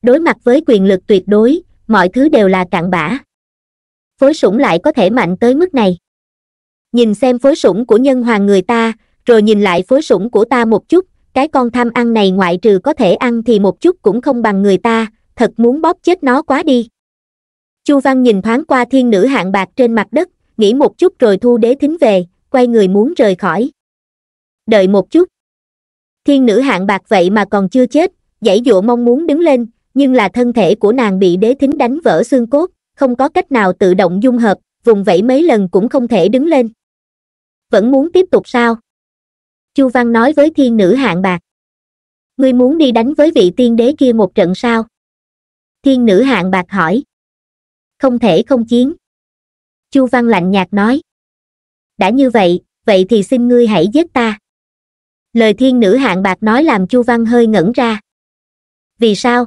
Đối mặt với quyền lực tuyệt đối, mọi thứ đều là cạn bã phối sủng lại có thể mạnh tới mức này nhìn xem phối sủng của nhân hoàng người ta rồi nhìn lại phối sủng của ta một chút cái con tham ăn này ngoại trừ có thể ăn thì một chút cũng không bằng người ta thật muốn bóp chết nó quá đi chu văn nhìn thoáng qua thiên nữ hạng bạc trên mặt đất nghĩ một chút rồi thu đế thính về quay người muốn rời khỏi đợi một chút thiên nữ hạng bạc vậy mà còn chưa chết dãy dụa mong muốn đứng lên nhưng là thân thể của nàng bị đế thính đánh vỡ xương cốt không có cách nào tự động dung hợp vùng vẫy mấy lần cũng không thể đứng lên vẫn muốn tiếp tục sao chu văn nói với thiên nữ hạng bạc ngươi muốn đi đánh với vị tiên đế kia một trận sao thiên nữ hạng bạc hỏi không thể không chiến chu văn lạnh nhạt nói đã như vậy vậy thì xin ngươi hãy giết ta lời thiên nữ hạng bạc nói làm chu văn hơi ngẩn ra vì sao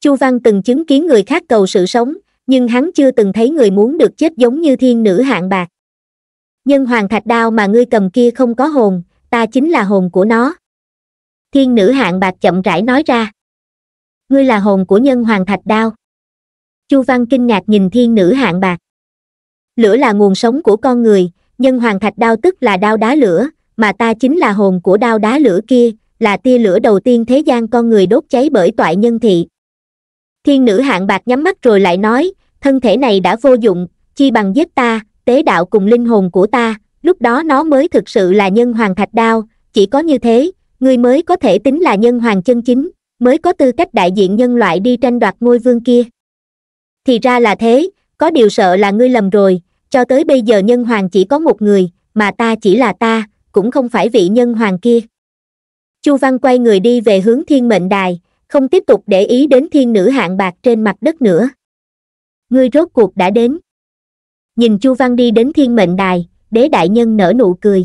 chu văn từng chứng kiến người khác cầu sự sống nhưng hắn chưa từng thấy người muốn được chết giống như thiên nữ hạng bạc nhân hoàng thạch đao mà ngươi cầm kia không có hồn ta chính là hồn của nó thiên nữ hạng bạc chậm rãi nói ra ngươi là hồn của nhân hoàng thạch đao chu văn kinh ngạc nhìn thiên nữ hạng bạc lửa là nguồn sống của con người nhân hoàng thạch đao tức là đao đá lửa mà ta chính là hồn của đao đá lửa kia là tia lửa đầu tiên thế gian con người đốt cháy bởi toại nhân thị thiên nữ hạng bạc nhắm mắt rồi lại nói thân thể này đã vô dụng chi bằng giết ta tế đạo cùng linh hồn của ta lúc đó nó mới thực sự là nhân hoàng thạch đao chỉ có như thế ngươi mới có thể tính là nhân hoàng chân chính mới có tư cách đại diện nhân loại đi tranh đoạt ngôi vương kia thì ra là thế có điều sợ là ngươi lầm rồi cho tới bây giờ nhân hoàng chỉ có một người mà ta chỉ là ta cũng không phải vị nhân hoàng kia chu văn quay người đi về hướng thiên mệnh đài không tiếp tục để ý đến thiên nữ hạng bạc trên mặt đất nữa ngươi rốt cuộc đã đến nhìn chu văn đi đến thiên mệnh đài đế đại nhân nở nụ cười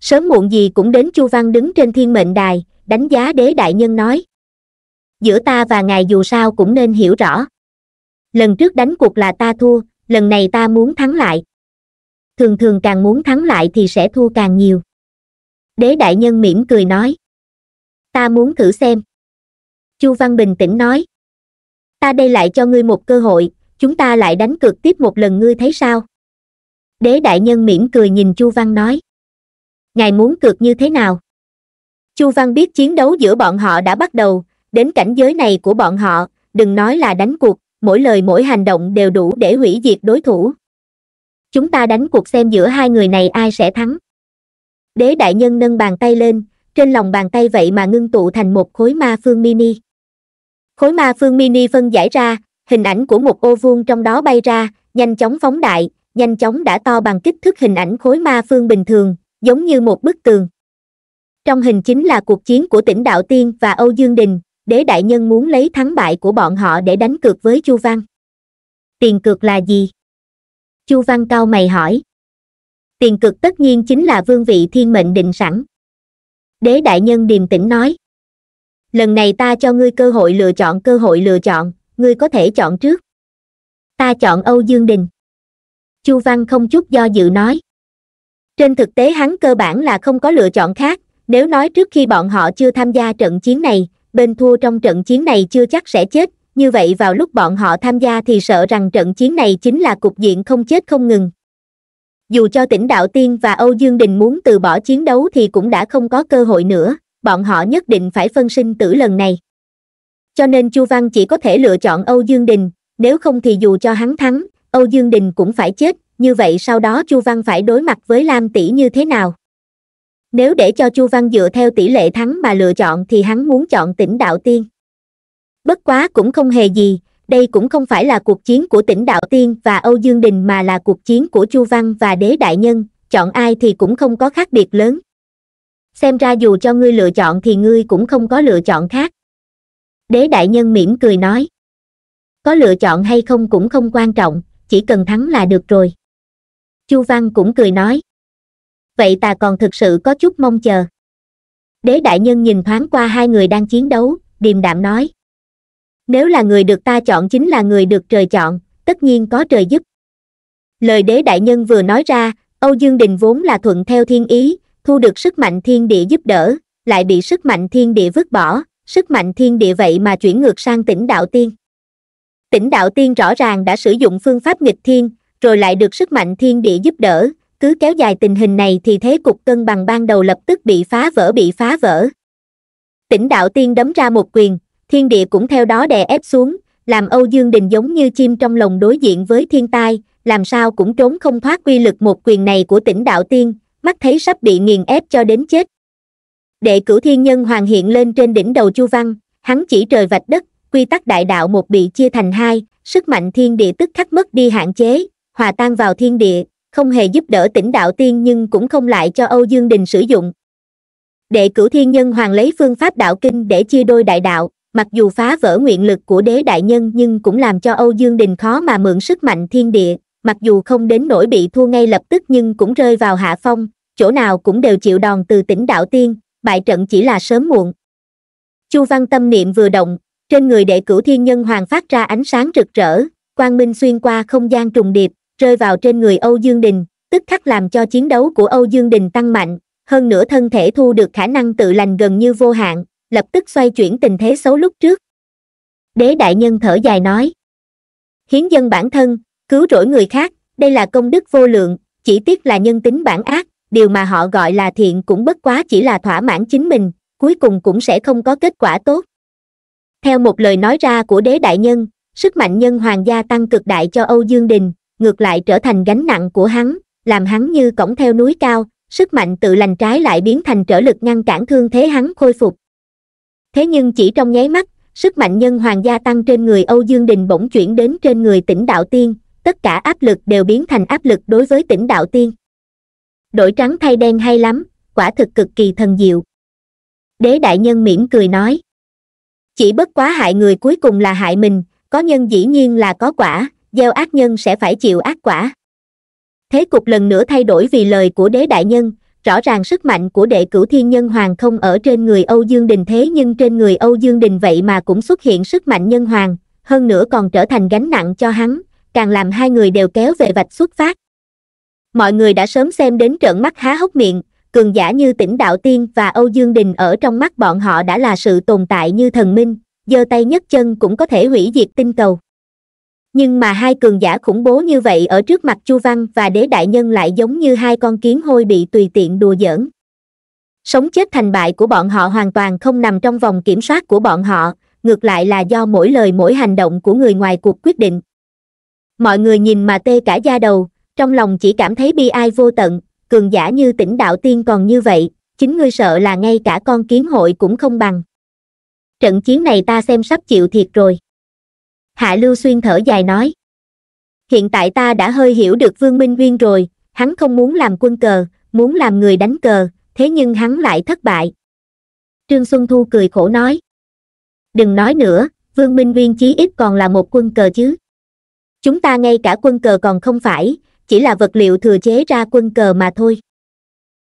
sớm muộn gì cũng đến chu văn đứng trên thiên mệnh đài đánh giá đế đại nhân nói giữa ta và ngài dù sao cũng nên hiểu rõ lần trước đánh cuộc là ta thua lần này ta muốn thắng lại thường thường càng muốn thắng lại thì sẽ thua càng nhiều đế đại nhân mỉm cười nói ta muốn thử xem chu văn bình tĩnh nói ta đây lại cho ngươi một cơ hội chúng ta lại đánh cược tiếp một lần ngươi thấy sao đế đại nhân mỉm cười nhìn chu văn nói ngài muốn cược như thế nào chu văn biết chiến đấu giữa bọn họ đã bắt đầu đến cảnh giới này của bọn họ đừng nói là đánh cuộc mỗi lời mỗi hành động đều đủ để hủy diệt đối thủ chúng ta đánh cuộc xem giữa hai người này ai sẽ thắng đế đại nhân nâng bàn tay lên trên lòng bàn tay vậy mà ngưng tụ thành một khối ma phương mini khối ma phương mini phân giải ra hình ảnh của một ô vuông trong đó bay ra nhanh chóng phóng đại nhanh chóng đã to bằng kích thước hình ảnh khối ma phương bình thường giống như một bức tường trong hình chính là cuộc chiến của tỉnh đạo tiên và âu dương đình đế đại nhân muốn lấy thắng bại của bọn họ để đánh cược với chu văn tiền cược là gì chu văn cao mày hỏi tiền cược tất nhiên chính là vương vị thiên mệnh định sẵn đế đại nhân điềm tĩnh nói lần này ta cho ngươi cơ hội lựa chọn cơ hội lựa chọn ngươi có thể chọn trước ta chọn âu dương đình chu văn không chút do dự nói trên thực tế hắn cơ bản là không có lựa chọn khác nếu nói trước khi bọn họ chưa tham gia trận chiến này bên thua trong trận chiến này chưa chắc sẽ chết như vậy vào lúc bọn họ tham gia thì sợ rằng trận chiến này chính là cục diện không chết không ngừng dù cho tỉnh đạo tiên và âu dương đình muốn từ bỏ chiến đấu thì cũng đã không có cơ hội nữa bọn họ nhất định phải phân sinh tử lần này cho nên chu văn chỉ có thể lựa chọn âu dương đình nếu không thì dù cho hắn thắng âu dương đình cũng phải chết như vậy sau đó chu văn phải đối mặt với lam tỷ như thế nào nếu để cho chu văn dựa theo tỷ lệ thắng mà lựa chọn thì hắn muốn chọn tỉnh đạo tiên bất quá cũng không hề gì đây cũng không phải là cuộc chiến của tỉnh đạo tiên và âu dương đình mà là cuộc chiến của chu văn và đế đại nhân chọn ai thì cũng không có khác biệt lớn xem ra dù cho ngươi lựa chọn thì ngươi cũng không có lựa chọn khác đế đại nhân mỉm cười nói có lựa chọn hay không cũng không quan trọng chỉ cần thắng là được rồi chu văn cũng cười nói vậy ta còn thực sự có chút mong chờ đế đại nhân nhìn thoáng qua hai người đang chiến đấu điềm đạm nói nếu là người được ta chọn chính là người được trời chọn tất nhiên có trời giúp lời đế đại nhân vừa nói ra âu dương đình vốn là thuận theo thiên ý thu được sức mạnh thiên địa giúp đỡ lại bị sức mạnh thiên địa vứt bỏ sức mạnh thiên địa vậy mà chuyển ngược sang tỉnh đạo tiên tỉnh đạo tiên rõ ràng đã sử dụng phương pháp nghịch thiên rồi lại được sức mạnh thiên địa giúp đỡ cứ kéo dài tình hình này thì thế cục cân bằng ban đầu lập tức bị phá vỡ bị phá vỡ tỉnh đạo tiên đấm ra một quyền thiên địa cũng theo đó đè ép xuống làm âu dương đình giống như chim trong lồng đối diện với thiên tai làm sao cũng trốn không thoát quy lực một quyền này của tỉnh đạo tiên mắt thấy sắp bị nghiền ép cho đến chết đệ cửu thiên nhân hoàng hiện lên trên đỉnh đầu chu văn hắn chỉ trời vạch đất quy tắc đại đạo một bị chia thành hai sức mạnh thiên địa tức khắc mất đi hạn chế hòa tan vào thiên địa không hề giúp đỡ tỉnh đạo tiên nhưng cũng không lại cho âu dương đình sử dụng đệ cửu thiên nhân hoàng lấy phương pháp đạo kinh để chia đôi đại đạo mặc dù phá vỡ nguyện lực của đế đại nhân nhưng cũng làm cho âu dương đình khó mà mượn sức mạnh thiên địa mặc dù không đến nỗi bị thua ngay lập tức nhưng cũng rơi vào hạ phong chỗ nào cũng đều chịu đòn từ tỉnh đạo tiên bại trận chỉ là sớm muộn chu văn tâm niệm vừa động trên người đệ cửu thiên nhân hoàng phát ra ánh sáng rực rỡ quang minh xuyên qua không gian trùng điệp rơi vào trên người âu dương đình tức khắc làm cho chiến đấu của âu dương đình tăng mạnh hơn nữa thân thể thu được khả năng tự lành gần như vô hạn lập tức xoay chuyển tình thế xấu lúc trước đế đại nhân thở dài nói hiến dân bản thân cứu rỗi người khác đây là công đức vô lượng chỉ tiếc là nhân tính bản ác điều mà họ gọi là thiện cũng bất quá chỉ là thỏa mãn chính mình cuối cùng cũng sẽ không có kết quả tốt theo một lời nói ra của đế đại nhân sức mạnh nhân hoàng gia tăng cực đại cho âu dương đình ngược lại trở thành gánh nặng của hắn làm hắn như cổng theo núi cao sức mạnh tự lành trái lại biến thành trở lực ngăn cản thương thế hắn khôi phục thế nhưng chỉ trong nháy mắt sức mạnh nhân hoàng gia tăng trên người âu dương đình bỗng chuyển đến trên người tỉnh đạo tiên tất cả áp lực đều biến thành áp lực đối với tỉnh đạo tiên đổi trắng thay đen hay lắm quả thực cực kỳ thần diệu đế đại nhân mỉm cười nói chỉ bất quá hại người cuối cùng là hại mình có nhân dĩ nhiên là có quả gieo ác nhân sẽ phải chịu ác quả thế cục lần nữa thay đổi vì lời của đế đại nhân rõ ràng sức mạnh của đệ cửu thiên nhân hoàng không ở trên người âu dương đình thế nhưng trên người âu dương đình vậy mà cũng xuất hiện sức mạnh nhân hoàng hơn nữa còn trở thành gánh nặng cho hắn càng làm hai người đều kéo về vạch xuất phát mọi người đã sớm xem đến trận mắt há hốc miệng cường giả như tỉnh đạo tiên và âu dương đình ở trong mắt bọn họ đã là sự tồn tại như thần minh giơ tay nhấc chân cũng có thể hủy diệt tinh cầu nhưng mà hai cường giả khủng bố như vậy ở trước mặt chu văn và đế đại nhân lại giống như hai con kiến hôi bị tùy tiện đùa giỡn sống chết thành bại của bọn họ hoàn toàn không nằm trong vòng kiểm soát của bọn họ ngược lại là do mỗi lời mỗi hành động của người ngoài cuộc quyết định mọi người nhìn mà tê cả da đầu trong lòng chỉ cảm thấy bi ai vô tận cường giả như tỉnh đạo tiên còn như vậy chính ngươi sợ là ngay cả con kiến hội cũng không bằng trận chiến này ta xem sắp chịu thiệt rồi hạ lưu xuyên thở dài nói hiện tại ta đã hơi hiểu được vương minh uyên rồi hắn không muốn làm quân cờ muốn làm người đánh cờ thế nhưng hắn lại thất bại trương xuân thu cười khổ nói đừng nói nữa vương minh uyên chí ít còn là một quân cờ chứ chúng ta ngay cả quân cờ còn không phải chỉ là vật liệu thừa chế ra quân cờ mà thôi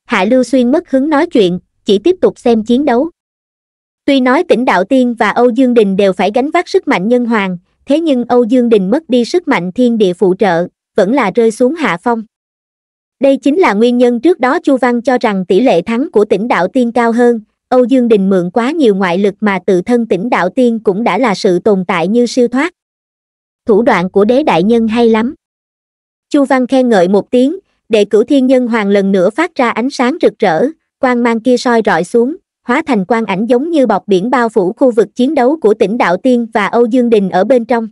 hạ lưu xuyên mất hứng nói chuyện chỉ tiếp tục xem chiến đấu tuy nói tỉnh đạo tiên và âu dương đình đều phải gánh vác sức mạnh nhân hoàng thế nhưng âu dương đình mất đi sức mạnh thiên địa phụ trợ vẫn là rơi xuống hạ phong đây chính là nguyên nhân trước đó chu văn cho rằng tỷ lệ thắng của tỉnh đạo tiên cao hơn âu dương đình mượn quá nhiều ngoại lực mà tự thân tỉnh đạo tiên cũng đã là sự tồn tại như siêu thoát thủ đoạn của đế đại nhân hay lắm chu văn khen ngợi một tiếng đệ cửu thiên nhân hoàng lần nữa phát ra ánh sáng rực rỡ quang mang kia soi rọi xuống hóa thành quang ảnh giống như bọc biển bao phủ khu vực chiến đấu của tỉnh đạo tiên và âu dương đình ở bên trong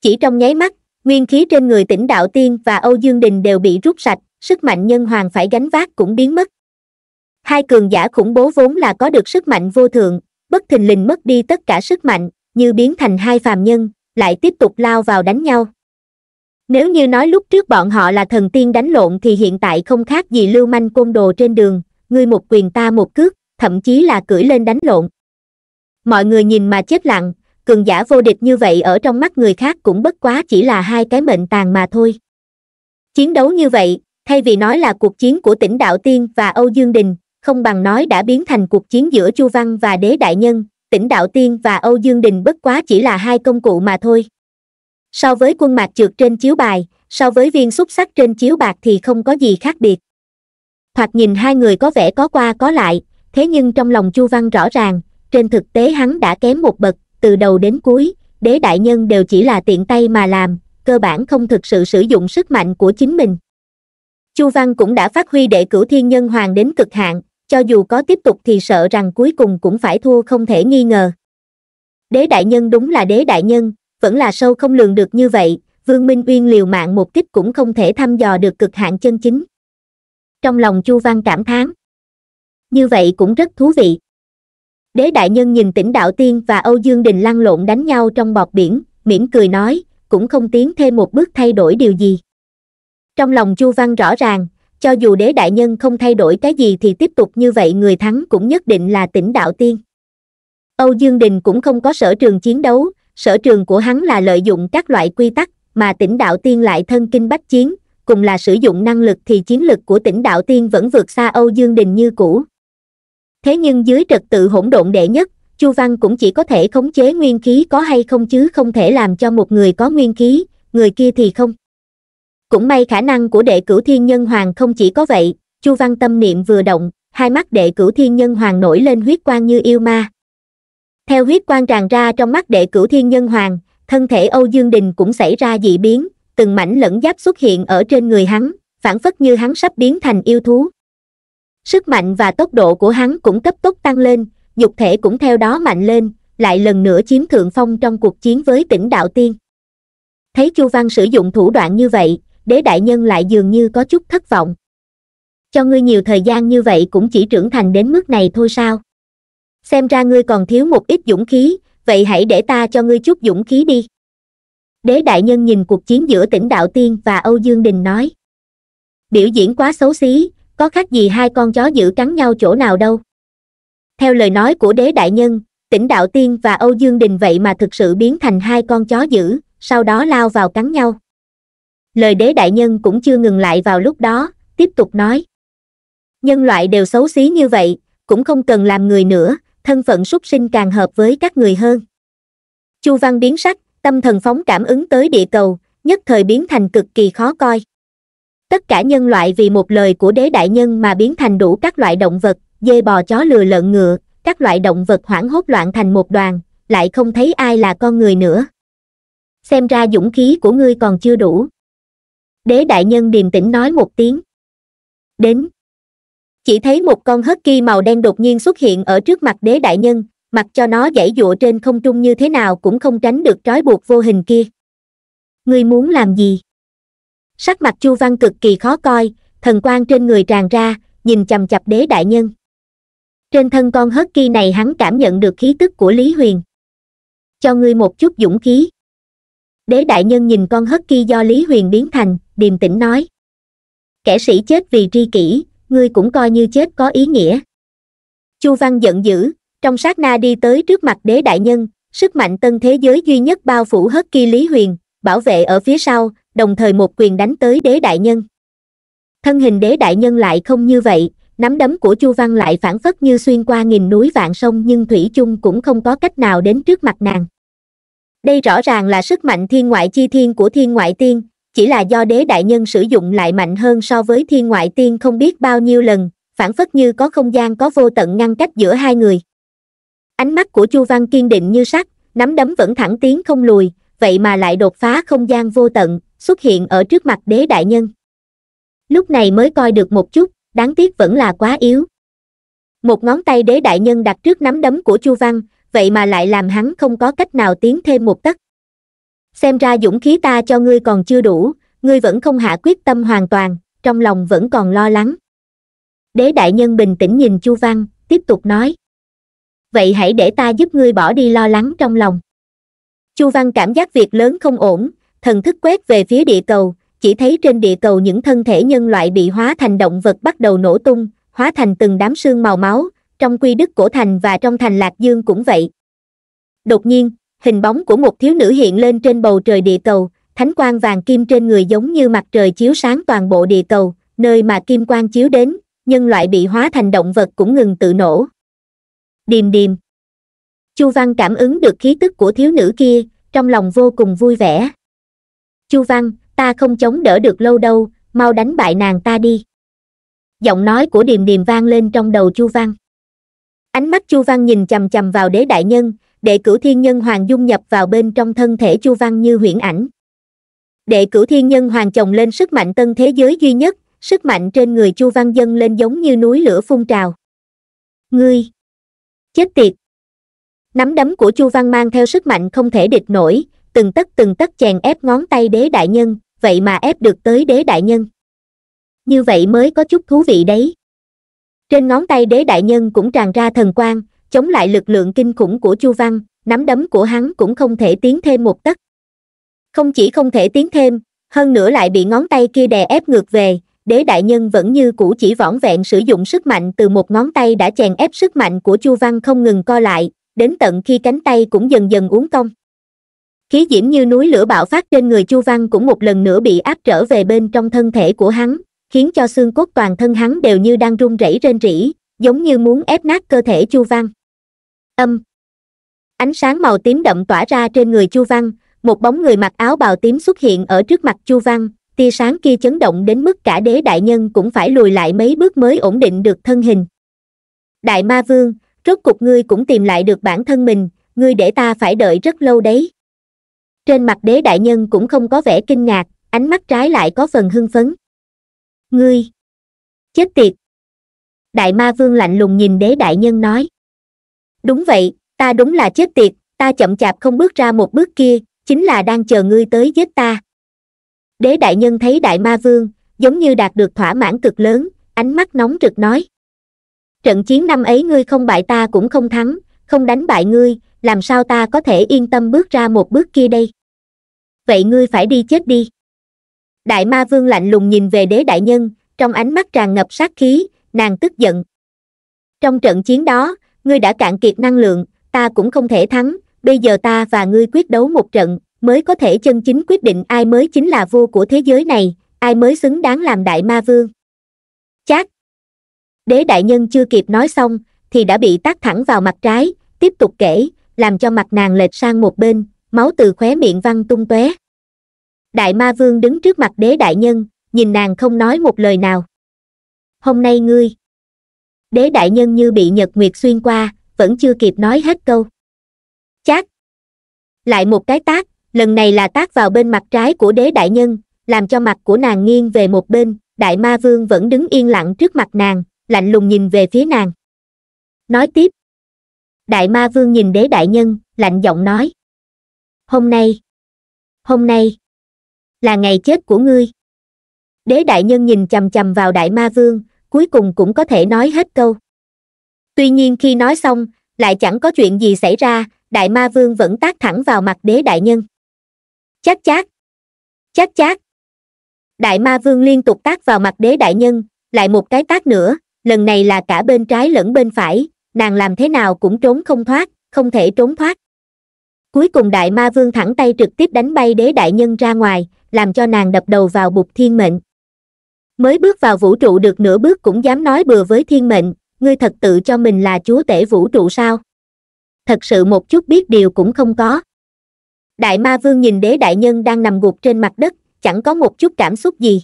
chỉ trong nháy mắt nguyên khí trên người tỉnh đạo tiên và âu dương đình đều bị rút sạch sức mạnh nhân hoàng phải gánh vác cũng biến mất hai cường giả khủng bố vốn là có được sức mạnh vô thượng bất thình lình mất đi tất cả sức mạnh như biến thành hai phàm nhân lại tiếp tục lao vào đánh nhau nếu như nói lúc trước bọn họ là thần tiên đánh lộn thì hiện tại không khác gì lưu manh côn đồ trên đường ngươi một quyền ta một cước thậm chí là cưỡi lên đánh lộn mọi người nhìn mà chết lặng cường giả vô địch như vậy ở trong mắt người khác cũng bất quá chỉ là hai cái mệnh tàn mà thôi chiến đấu như vậy thay vì nói là cuộc chiến của tỉnh đạo tiên và âu dương đình không bằng nói đã biến thành cuộc chiến giữa chu văn và đế đại nhân tỉnh Đạo Tiên và Âu Dương Đình bất quá chỉ là hai công cụ mà thôi. So với quân mạc trượt trên chiếu bài, so với viên xúc sắc trên chiếu bạc thì không có gì khác biệt. Thoạt nhìn hai người có vẻ có qua có lại, thế nhưng trong lòng Chu Văn rõ ràng, trên thực tế hắn đã kém một bậc, từ đầu đến cuối, đế đại nhân đều chỉ là tiện tay mà làm, cơ bản không thực sự sử dụng sức mạnh của chính mình. Chu Văn cũng đã phát huy đệ cửu thiên nhân hoàng đến cực hạn, cho dù có tiếp tục thì sợ rằng cuối cùng cũng phải thua không thể nghi ngờ đế đại nhân đúng là đế đại nhân vẫn là sâu không lường được như vậy vương minh uyên liều mạng một kích cũng không thể thăm dò được cực hạn chân chính trong lòng chu văn cảm thán như vậy cũng rất thú vị đế đại nhân nhìn tỉnh đạo tiên và âu dương đình lăn lộn đánh nhau trong bọt biển mỉm cười nói cũng không tiến thêm một bước thay đổi điều gì trong lòng chu văn rõ ràng cho dù đế đại nhân không thay đổi cái gì thì tiếp tục như vậy người thắng cũng nhất định là tỉnh đạo tiên âu dương đình cũng không có sở trường chiến đấu sở trường của hắn là lợi dụng các loại quy tắc mà tỉnh đạo tiên lại thân kinh bách chiến cùng là sử dụng năng lực thì chiến lực của tỉnh đạo tiên vẫn vượt xa âu dương đình như cũ thế nhưng dưới trật tự hỗn độn đệ nhất chu văn cũng chỉ có thể khống chế nguyên khí có hay không chứ không thể làm cho một người có nguyên khí người kia thì không cũng may khả năng của đệ cửu thiên nhân hoàng không chỉ có vậy chu văn tâm niệm vừa động hai mắt đệ cửu thiên nhân hoàng nổi lên huyết quang như yêu ma theo huyết quang tràn ra trong mắt đệ cửu thiên nhân hoàng thân thể âu dương đình cũng xảy ra dị biến từng mảnh lẫn giáp xuất hiện ở trên người hắn phản phất như hắn sắp biến thành yêu thú sức mạnh và tốc độ của hắn cũng cấp tốc tăng lên dục thể cũng theo đó mạnh lên lại lần nữa chiếm thượng phong trong cuộc chiến với tỉnh đạo tiên thấy chu văn sử dụng thủ đoạn như vậy đế đại nhân lại dường như có chút thất vọng cho ngươi nhiều thời gian như vậy cũng chỉ trưởng thành đến mức này thôi sao xem ra ngươi còn thiếu một ít dũng khí vậy hãy để ta cho ngươi chút dũng khí đi đế đại nhân nhìn cuộc chiến giữa tỉnh đạo tiên và âu dương đình nói biểu diễn quá xấu xí có khác gì hai con chó giữ cắn nhau chỗ nào đâu theo lời nói của đế đại nhân tỉnh đạo tiên và âu dương đình vậy mà thực sự biến thành hai con chó dữ sau đó lao vào cắn nhau lời đế đại nhân cũng chưa ngừng lại vào lúc đó tiếp tục nói nhân loại đều xấu xí như vậy cũng không cần làm người nữa thân phận súc sinh càng hợp với các người hơn chu văn biến sắc tâm thần phóng cảm ứng tới địa cầu nhất thời biến thành cực kỳ khó coi tất cả nhân loại vì một lời của đế đại nhân mà biến thành đủ các loại động vật dê bò chó lừa lợn ngựa các loại động vật hoảng hốt loạn thành một đoàn lại không thấy ai là con người nữa xem ra dũng khí của ngươi còn chưa đủ đế đại nhân điềm tĩnh nói một tiếng đến chỉ thấy một con hất ki màu đen đột nhiên xuất hiện ở trước mặt đế đại nhân mặc cho nó dãy dụa trên không trung như thế nào cũng không tránh được trói buộc vô hình kia ngươi muốn làm gì sắc mặt chu văn cực kỳ khó coi thần quan trên người tràn ra nhìn chầm chặp đế đại nhân trên thân con hất ki này hắn cảm nhận được khí tức của lý huyền cho ngươi một chút dũng khí đế đại nhân nhìn con hất ki do lý huyền biến thành điềm tĩnh nói kẻ sĩ chết vì tri kỷ ngươi cũng coi như chết có ý nghĩa chu văn giận dữ trong sát na đi tới trước mặt đế đại nhân sức mạnh tân thế giới duy nhất bao phủ hất kỳ lý huyền bảo vệ ở phía sau đồng thời một quyền đánh tới đế đại nhân thân hình đế đại nhân lại không như vậy nắm đấm của chu văn lại phản phất như xuyên qua nghìn núi vạn sông nhưng thủy chung cũng không có cách nào đến trước mặt nàng đây rõ ràng là sức mạnh thiên ngoại chi thiên của thiên ngoại tiên chỉ là do đế đại nhân sử dụng lại mạnh hơn so với thiên ngoại tiên không biết bao nhiêu lần phản phất như có không gian có vô tận ngăn cách giữa hai người ánh mắt của chu văn kiên định như sắt nắm đấm vẫn thẳng tiến không lùi vậy mà lại đột phá không gian vô tận xuất hiện ở trước mặt đế đại nhân lúc này mới coi được một chút đáng tiếc vẫn là quá yếu một ngón tay đế đại nhân đặt trước nắm đấm của chu văn vậy mà lại làm hắn không có cách nào tiến thêm một tấc xem ra dũng khí ta cho ngươi còn chưa đủ ngươi vẫn không hạ quyết tâm hoàn toàn trong lòng vẫn còn lo lắng đế đại nhân bình tĩnh nhìn chu văn tiếp tục nói vậy hãy để ta giúp ngươi bỏ đi lo lắng trong lòng chu văn cảm giác việc lớn không ổn thần thức quét về phía địa cầu chỉ thấy trên địa cầu những thân thể nhân loại bị hóa thành động vật bắt đầu nổ tung hóa thành từng đám sương màu máu trong quy đức cổ thành và trong thành lạc dương cũng vậy đột nhiên hình bóng của một thiếu nữ hiện lên trên bầu trời địa cầu thánh quang vàng kim trên người giống như mặt trời chiếu sáng toàn bộ địa cầu nơi mà kim quang chiếu đến nhân loại bị hóa thành động vật cũng ngừng tự nổ điềm điềm chu văn cảm ứng được khí tức của thiếu nữ kia trong lòng vô cùng vui vẻ chu văn ta không chống đỡ được lâu đâu mau đánh bại nàng ta đi giọng nói của điềm điềm vang lên trong đầu chu văn ánh mắt chu văn nhìn chằm chằm vào đế đại nhân đệ cửu thiên nhân hoàng dung nhập vào bên trong thân thể chu văn như huyễn ảnh đệ cửu thiên nhân hoàng chồng lên sức mạnh tân thế giới duy nhất sức mạnh trên người chu văn dân lên giống như núi lửa phun trào ngươi chết tiệt nắm đấm của chu văn mang theo sức mạnh không thể địch nổi từng tấc từng tấc chèn ép ngón tay đế đại nhân vậy mà ép được tới đế đại nhân như vậy mới có chút thú vị đấy trên ngón tay đế đại nhân cũng tràn ra thần quang chống lại lực lượng kinh khủng của chu văn nắm đấm của hắn cũng không thể tiến thêm một tấc không chỉ không thể tiến thêm hơn nữa lại bị ngón tay kia đè ép ngược về đế đại nhân vẫn như cũ chỉ võn vẹn sử dụng sức mạnh từ một ngón tay đã chèn ép sức mạnh của chu văn không ngừng co lại đến tận khi cánh tay cũng dần dần uốn cong khí diễm như núi lửa bạo phát trên người chu văn cũng một lần nữa bị áp trở về bên trong thân thể của hắn khiến cho xương cốt toàn thân hắn đều như đang run rẩy rên rỉ giống như muốn ép nát cơ thể chu văn Âm. Ánh sáng màu tím đậm tỏa ra trên người Chu Văn, một bóng người mặc áo bào tím xuất hiện ở trước mặt Chu Văn, tia sáng kia chấn động đến mức cả đế đại nhân cũng phải lùi lại mấy bước mới ổn định được thân hình. Đại ma vương, rốt cục ngươi cũng tìm lại được bản thân mình, ngươi để ta phải đợi rất lâu đấy. Trên mặt đế đại nhân cũng không có vẻ kinh ngạc, ánh mắt trái lại có phần hưng phấn. Ngươi! Chết tiệt! Đại ma vương lạnh lùng nhìn đế đại nhân nói đúng vậy ta đúng là chết tiệt ta chậm chạp không bước ra một bước kia chính là đang chờ ngươi tới giết ta đế đại nhân thấy đại ma vương giống như đạt được thỏa mãn cực lớn ánh mắt nóng rực nói trận chiến năm ấy ngươi không bại ta cũng không thắng không đánh bại ngươi làm sao ta có thể yên tâm bước ra một bước kia đây vậy ngươi phải đi chết đi đại ma vương lạnh lùng nhìn về đế đại nhân trong ánh mắt tràn ngập sát khí nàng tức giận trong trận chiến đó ngươi đã cạn kiệt năng lượng ta cũng không thể thắng bây giờ ta và ngươi quyết đấu một trận mới có thể chân chính quyết định ai mới chính là vua của thế giới này ai mới xứng đáng làm đại ma vương Chắc. đế đại nhân chưa kịp nói xong thì đã bị tát thẳng vào mặt trái tiếp tục kể làm cho mặt nàng lệch sang một bên máu từ khóe miệng văng tung tóe đại ma vương đứng trước mặt đế đại nhân nhìn nàng không nói một lời nào hôm nay ngươi đế đại nhân như bị nhật nguyệt xuyên qua vẫn chưa kịp nói hết câu chát lại một cái tác lần này là tác vào bên mặt trái của đế đại nhân làm cho mặt của nàng nghiêng về một bên đại ma vương vẫn đứng yên lặng trước mặt nàng lạnh lùng nhìn về phía nàng nói tiếp đại ma vương nhìn đế đại nhân lạnh giọng nói hôm nay hôm nay là ngày chết của ngươi đế đại nhân nhìn chằm chằm vào đại ma vương cuối cùng cũng có thể nói hết câu tuy nhiên khi nói xong lại chẳng có chuyện gì xảy ra đại ma vương vẫn tác thẳng vào mặt đế đại nhân chát chát chát chát đại ma vương liên tục tác vào mặt đế đại nhân lại một cái tác nữa lần này là cả bên trái lẫn bên phải nàng làm thế nào cũng trốn không thoát không thể trốn thoát cuối cùng đại ma vương thẳng tay trực tiếp đánh bay đế đại nhân ra ngoài làm cho nàng đập đầu vào bục thiên mệnh mới bước vào vũ trụ được nửa bước cũng dám nói bừa với thiên mệnh ngươi thật tự cho mình là chúa tể vũ trụ sao thật sự một chút biết điều cũng không có đại ma vương nhìn đế đại nhân đang nằm gục trên mặt đất chẳng có một chút cảm xúc gì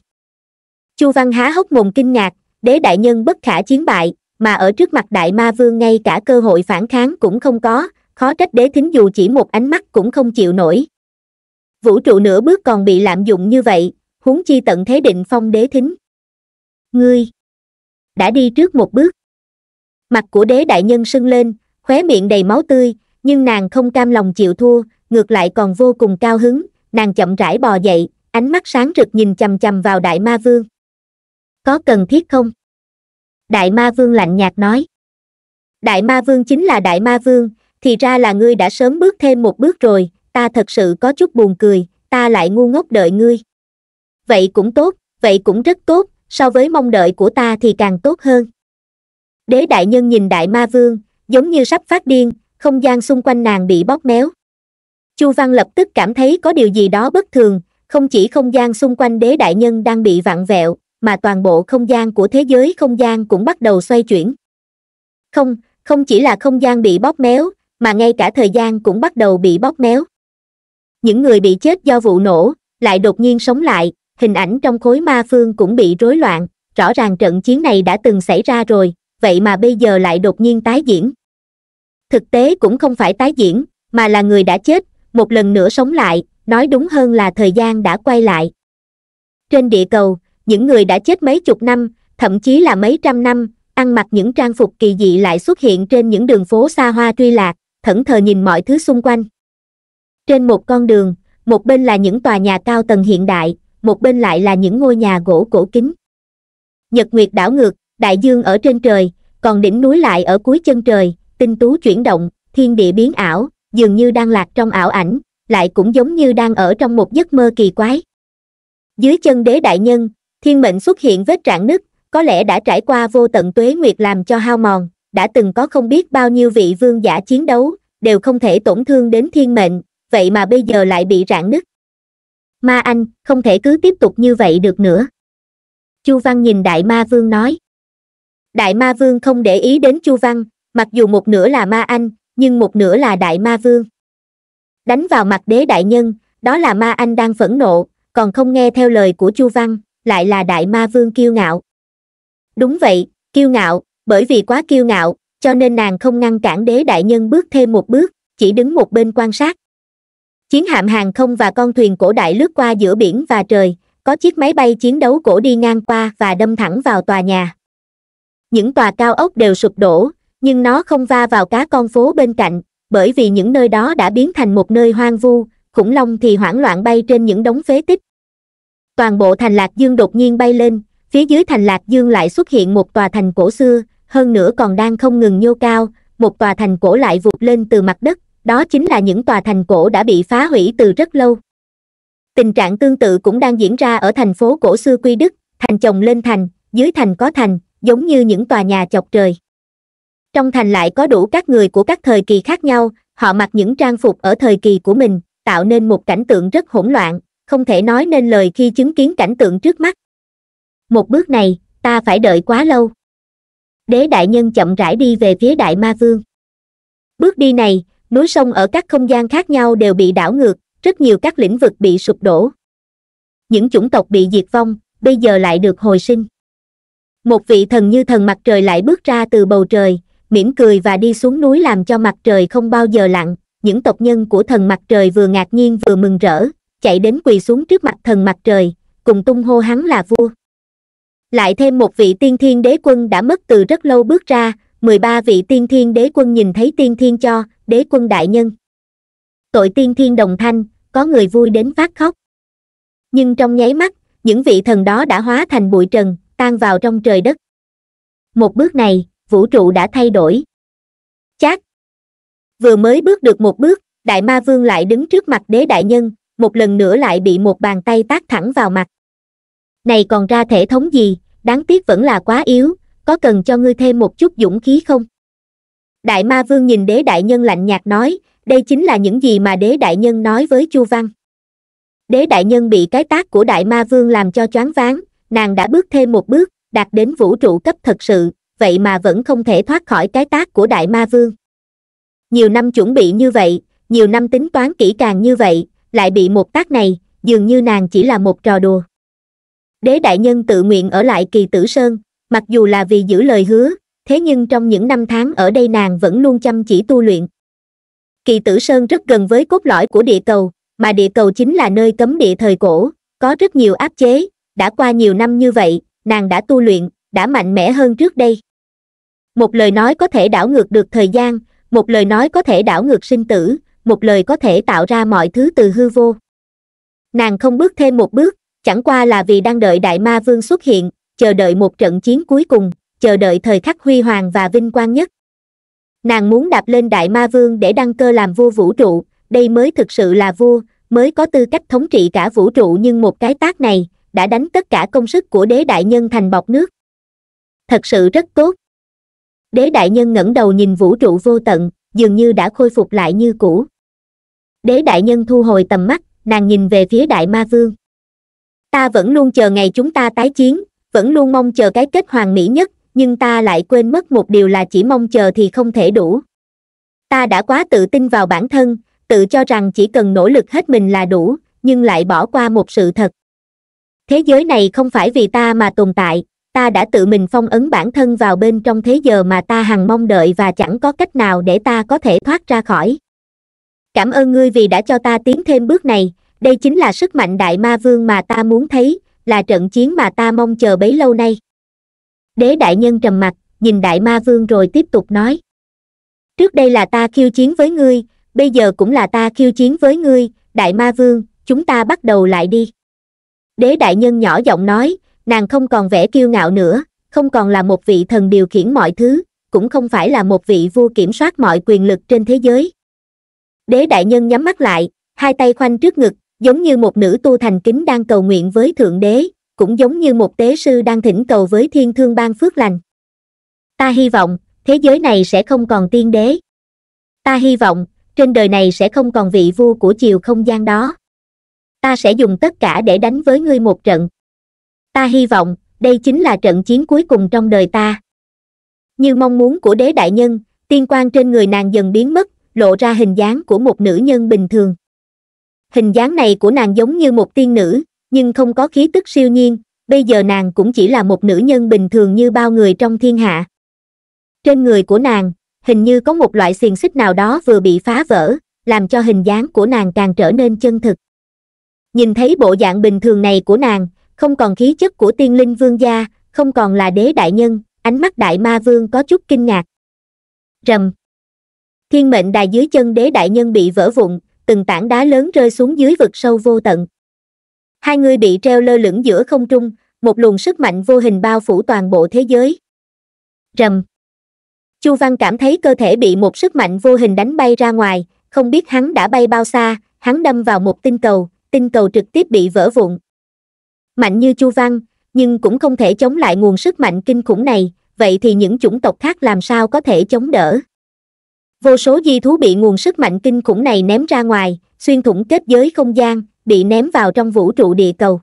chu văn há hốc mồm kinh ngạc đế đại nhân bất khả chiến bại mà ở trước mặt đại ma vương ngay cả cơ hội phản kháng cũng không có khó trách đế thính dù chỉ một ánh mắt cũng không chịu nổi vũ trụ nửa bước còn bị lạm dụng như vậy huống chi tận thế định phong đế thính ngươi đã đi trước một bước mặt của đế đại nhân sưng lên khóe miệng đầy máu tươi nhưng nàng không cam lòng chịu thua ngược lại còn vô cùng cao hứng nàng chậm rãi bò dậy ánh mắt sáng rực nhìn chằm chằm vào đại ma vương có cần thiết không đại ma vương lạnh nhạt nói đại ma vương chính là đại ma vương thì ra là ngươi đã sớm bước thêm một bước rồi ta thật sự có chút buồn cười ta lại ngu ngốc đợi ngươi vậy cũng tốt vậy cũng rất tốt so với mong đợi của ta thì càng tốt hơn đế đại nhân nhìn đại ma vương giống như sắp phát điên không gian xung quanh nàng bị bóp méo chu văn lập tức cảm thấy có điều gì đó bất thường không chỉ không gian xung quanh đế đại nhân đang bị vặn vẹo mà toàn bộ không gian của thế giới không gian cũng bắt đầu xoay chuyển không không chỉ là không gian bị bóp méo mà ngay cả thời gian cũng bắt đầu bị bóp méo những người bị chết do vụ nổ lại đột nhiên sống lại hình ảnh trong khối ma phương cũng bị rối loạn, rõ ràng trận chiến này đã từng xảy ra rồi, vậy mà bây giờ lại đột nhiên tái diễn. Thực tế cũng không phải tái diễn, mà là người đã chết, một lần nữa sống lại, nói đúng hơn là thời gian đã quay lại. Trên địa cầu, những người đã chết mấy chục năm, thậm chí là mấy trăm năm, ăn mặc những trang phục kỳ dị lại xuất hiện trên những đường phố xa hoa truy lạc, thẫn thờ nhìn mọi thứ xung quanh. Trên một con đường, một bên là những tòa nhà cao tầng hiện đại, một bên lại là những ngôi nhà gỗ cổ kính nhật nguyệt đảo ngược đại dương ở trên trời còn đỉnh núi lại ở cuối chân trời tinh tú chuyển động thiên địa biến ảo dường như đang lạc trong ảo ảnh lại cũng giống như đang ở trong một giấc mơ kỳ quái dưới chân đế đại nhân thiên mệnh xuất hiện vết rạn nứt có lẽ đã trải qua vô tận tuế nguyệt làm cho hao mòn đã từng có không biết bao nhiêu vị vương giả chiến đấu đều không thể tổn thương đến thiên mệnh vậy mà bây giờ lại bị rạn nứt ma anh không thể cứ tiếp tục như vậy được nữa chu văn nhìn đại ma vương nói đại ma vương không để ý đến chu văn mặc dù một nửa là ma anh nhưng một nửa là đại ma vương đánh vào mặt đế đại nhân đó là ma anh đang phẫn nộ còn không nghe theo lời của chu văn lại là đại ma vương kiêu ngạo đúng vậy kiêu ngạo bởi vì quá kiêu ngạo cho nên nàng không ngăn cản đế đại nhân bước thêm một bước chỉ đứng một bên quan sát chiến hạm hàng không và con thuyền cổ đại lướt qua giữa biển và trời có chiếc máy bay chiến đấu cổ đi ngang qua và đâm thẳng vào tòa nhà những tòa cao ốc đều sụp đổ nhưng nó không va vào cá con phố bên cạnh bởi vì những nơi đó đã biến thành một nơi hoang vu khủng long thì hoảng loạn bay trên những đống phế tích toàn bộ thành lạc dương đột nhiên bay lên phía dưới thành lạc dương lại xuất hiện một tòa thành cổ xưa hơn nữa còn đang không ngừng nhô cao một tòa thành cổ lại vụt lên từ mặt đất đó chính là những tòa thành cổ đã bị phá hủy từ rất lâu tình trạng tương tự cũng đang diễn ra ở thành phố cổ xưa quy đức thành chồng lên thành dưới thành có thành giống như những tòa nhà chọc trời trong thành lại có đủ các người của các thời kỳ khác nhau họ mặc những trang phục ở thời kỳ của mình tạo nên một cảnh tượng rất hỗn loạn không thể nói nên lời khi chứng kiến cảnh tượng trước mắt một bước này ta phải đợi quá lâu đế đại nhân chậm rãi đi về phía đại ma vương bước đi này núi sông ở các không gian khác nhau đều bị đảo ngược rất nhiều các lĩnh vực bị sụp đổ những chủng tộc bị diệt vong bây giờ lại được hồi sinh một vị thần như thần mặt trời lại bước ra từ bầu trời mỉm cười và đi xuống núi làm cho mặt trời không bao giờ lặng. những tộc nhân của thần mặt trời vừa ngạc nhiên vừa mừng rỡ chạy đến quỳ xuống trước mặt thần mặt trời cùng tung hô hắn là vua lại thêm một vị tiên thiên đế quân đã mất từ rất lâu bước ra mười ba vị tiên thiên đế quân nhìn thấy tiên thiên cho đế quân đại nhân tội tiên thiên đồng thanh có người vui đến phát khóc nhưng trong nháy mắt những vị thần đó đã hóa thành bụi trần tan vào trong trời đất một bước này vũ trụ đã thay đổi chát vừa mới bước được một bước đại ma vương lại đứng trước mặt đế đại nhân một lần nữa lại bị một bàn tay tác thẳng vào mặt này còn ra thể thống gì đáng tiếc vẫn là quá yếu có cần cho ngươi thêm một chút dũng khí không đại ma vương nhìn đế đại nhân lạnh nhạt nói đây chính là những gì mà đế đại nhân nói với chu văn đế đại nhân bị cái tác của đại ma vương làm cho choáng váng nàng đã bước thêm một bước đạt đến vũ trụ cấp thật sự vậy mà vẫn không thể thoát khỏi cái tác của đại ma vương nhiều năm chuẩn bị như vậy nhiều năm tính toán kỹ càng như vậy lại bị một tác này dường như nàng chỉ là một trò đùa đế đại nhân tự nguyện ở lại kỳ tử sơn mặc dù là vì giữ lời hứa thế nhưng trong những năm tháng ở đây nàng vẫn luôn chăm chỉ tu luyện kỳ tử sơn rất gần với cốt lõi của địa cầu mà địa cầu chính là nơi cấm địa thời cổ có rất nhiều áp chế đã qua nhiều năm như vậy nàng đã tu luyện đã mạnh mẽ hơn trước đây một lời nói có thể đảo ngược được thời gian một lời nói có thể đảo ngược sinh tử một lời có thể tạo ra mọi thứ từ hư vô nàng không bước thêm một bước chẳng qua là vì đang đợi đại ma vương xuất hiện chờ đợi một trận chiến cuối cùng chờ đợi thời khắc huy hoàng và vinh quang nhất nàng muốn đạp lên đại ma vương để đăng cơ làm vua vũ trụ đây mới thực sự là vua mới có tư cách thống trị cả vũ trụ nhưng một cái tác này đã đánh tất cả công sức của đế đại nhân thành bọc nước thật sự rất tốt đế đại nhân ngẩng đầu nhìn vũ trụ vô tận dường như đã khôi phục lại như cũ đế đại nhân thu hồi tầm mắt nàng nhìn về phía đại ma vương ta vẫn luôn chờ ngày chúng ta tái chiến vẫn luôn mong chờ cái kết hoàn mỹ nhất nhưng ta lại quên mất một điều là chỉ mong chờ thì không thể đủ ta đã quá tự tin vào bản thân tự cho rằng chỉ cần nỗ lực hết mình là đủ nhưng lại bỏ qua một sự thật thế giới này không phải vì ta mà tồn tại ta đã tự mình phong ấn bản thân vào bên trong thế giờ mà ta hằng mong đợi và chẳng có cách nào để ta có thể thoát ra khỏi cảm ơn ngươi vì đã cho ta tiến thêm bước này đây chính là sức mạnh đại ma vương mà ta muốn thấy là trận chiến mà ta mong chờ bấy lâu nay đế đại nhân trầm mặt nhìn đại ma vương rồi tiếp tục nói trước đây là ta khiêu chiến với ngươi bây giờ cũng là ta khiêu chiến với ngươi đại ma vương chúng ta bắt đầu lại đi đế đại nhân nhỏ giọng nói nàng không còn vẻ kiêu ngạo nữa không còn là một vị thần điều khiển mọi thứ cũng không phải là một vị vua kiểm soát mọi quyền lực trên thế giới đế đại nhân nhắm mắt lại hai tay khoanh trước ngực giống như một nữ tu thành kính đang cầu nguyện với Thượng Đế, cũng giống như một tế sư đang thỉnh cầu với thiên thương ban phước lành. Ta hy vọng, thế giới này sẽ không còn tiên đế. Ta hy vọng, trên đời này sẽ không còn vị vua của chiều không gian đó. Ta sẽ dùng tất cả để đánh với ngươi một trận. Ta hy vọng, đây chính là trận chiến cuối cùng trong đời ta. Như mong muốn của đế đại nhân, tiên quan trên người nàng dần biến mất, lộ ra hình dáng của một nữ nhân bình thường. Hình dáng này của nàng giống như một tiên nữ, nhưng không có khí tức siêu nhiên, bây giờ nàng cũng chỉ là một nữ nhân bình thường như bao người trong thiên hạ. Trên người của nàng, hình như có một loại xiềng xích nào đó vừa bị phá vỡ, làm cho hình dáng của nàng càng trở nên chân thực. Nhìn thấy bộ dạng bình thường này của nàng, không còn khí chất của tiên linh vương gia, không còn là đế đại nhân, ánh mắt đại ma vương có chút kinh ngạc. Rầm. Thiên mệnh đài dưới chân đế đại nhân bị vỡ vụn, từng tảng đá lớn rơi xuống dưới vực sâu vô tận hai người bị treo lơ lửng giữa không trung một luồng sức mạnh vô hình bao phủ toàn bộ thế giới rầm chu văn cảm thấy cơ thể bị một sức mạnh vô hình đánh bay ra ngoài không biết hắn đã bay bao xa hắn đâm vào một tinh cầu tinh cầu trực tiếp bị vỡ vụn mạnh như chu văn nhưng cũng không thể chống lại nguồn sức mạnh kinh khủng này vậy thì những chủng tộc khác làm sao có thể chống đỡ Vô số di thú bị nguồn sức mạnh kinh khủng này ném ra ngoài, xuyên thủng kết giới không gian, bị ném vào trong vũ trụ địa cầu.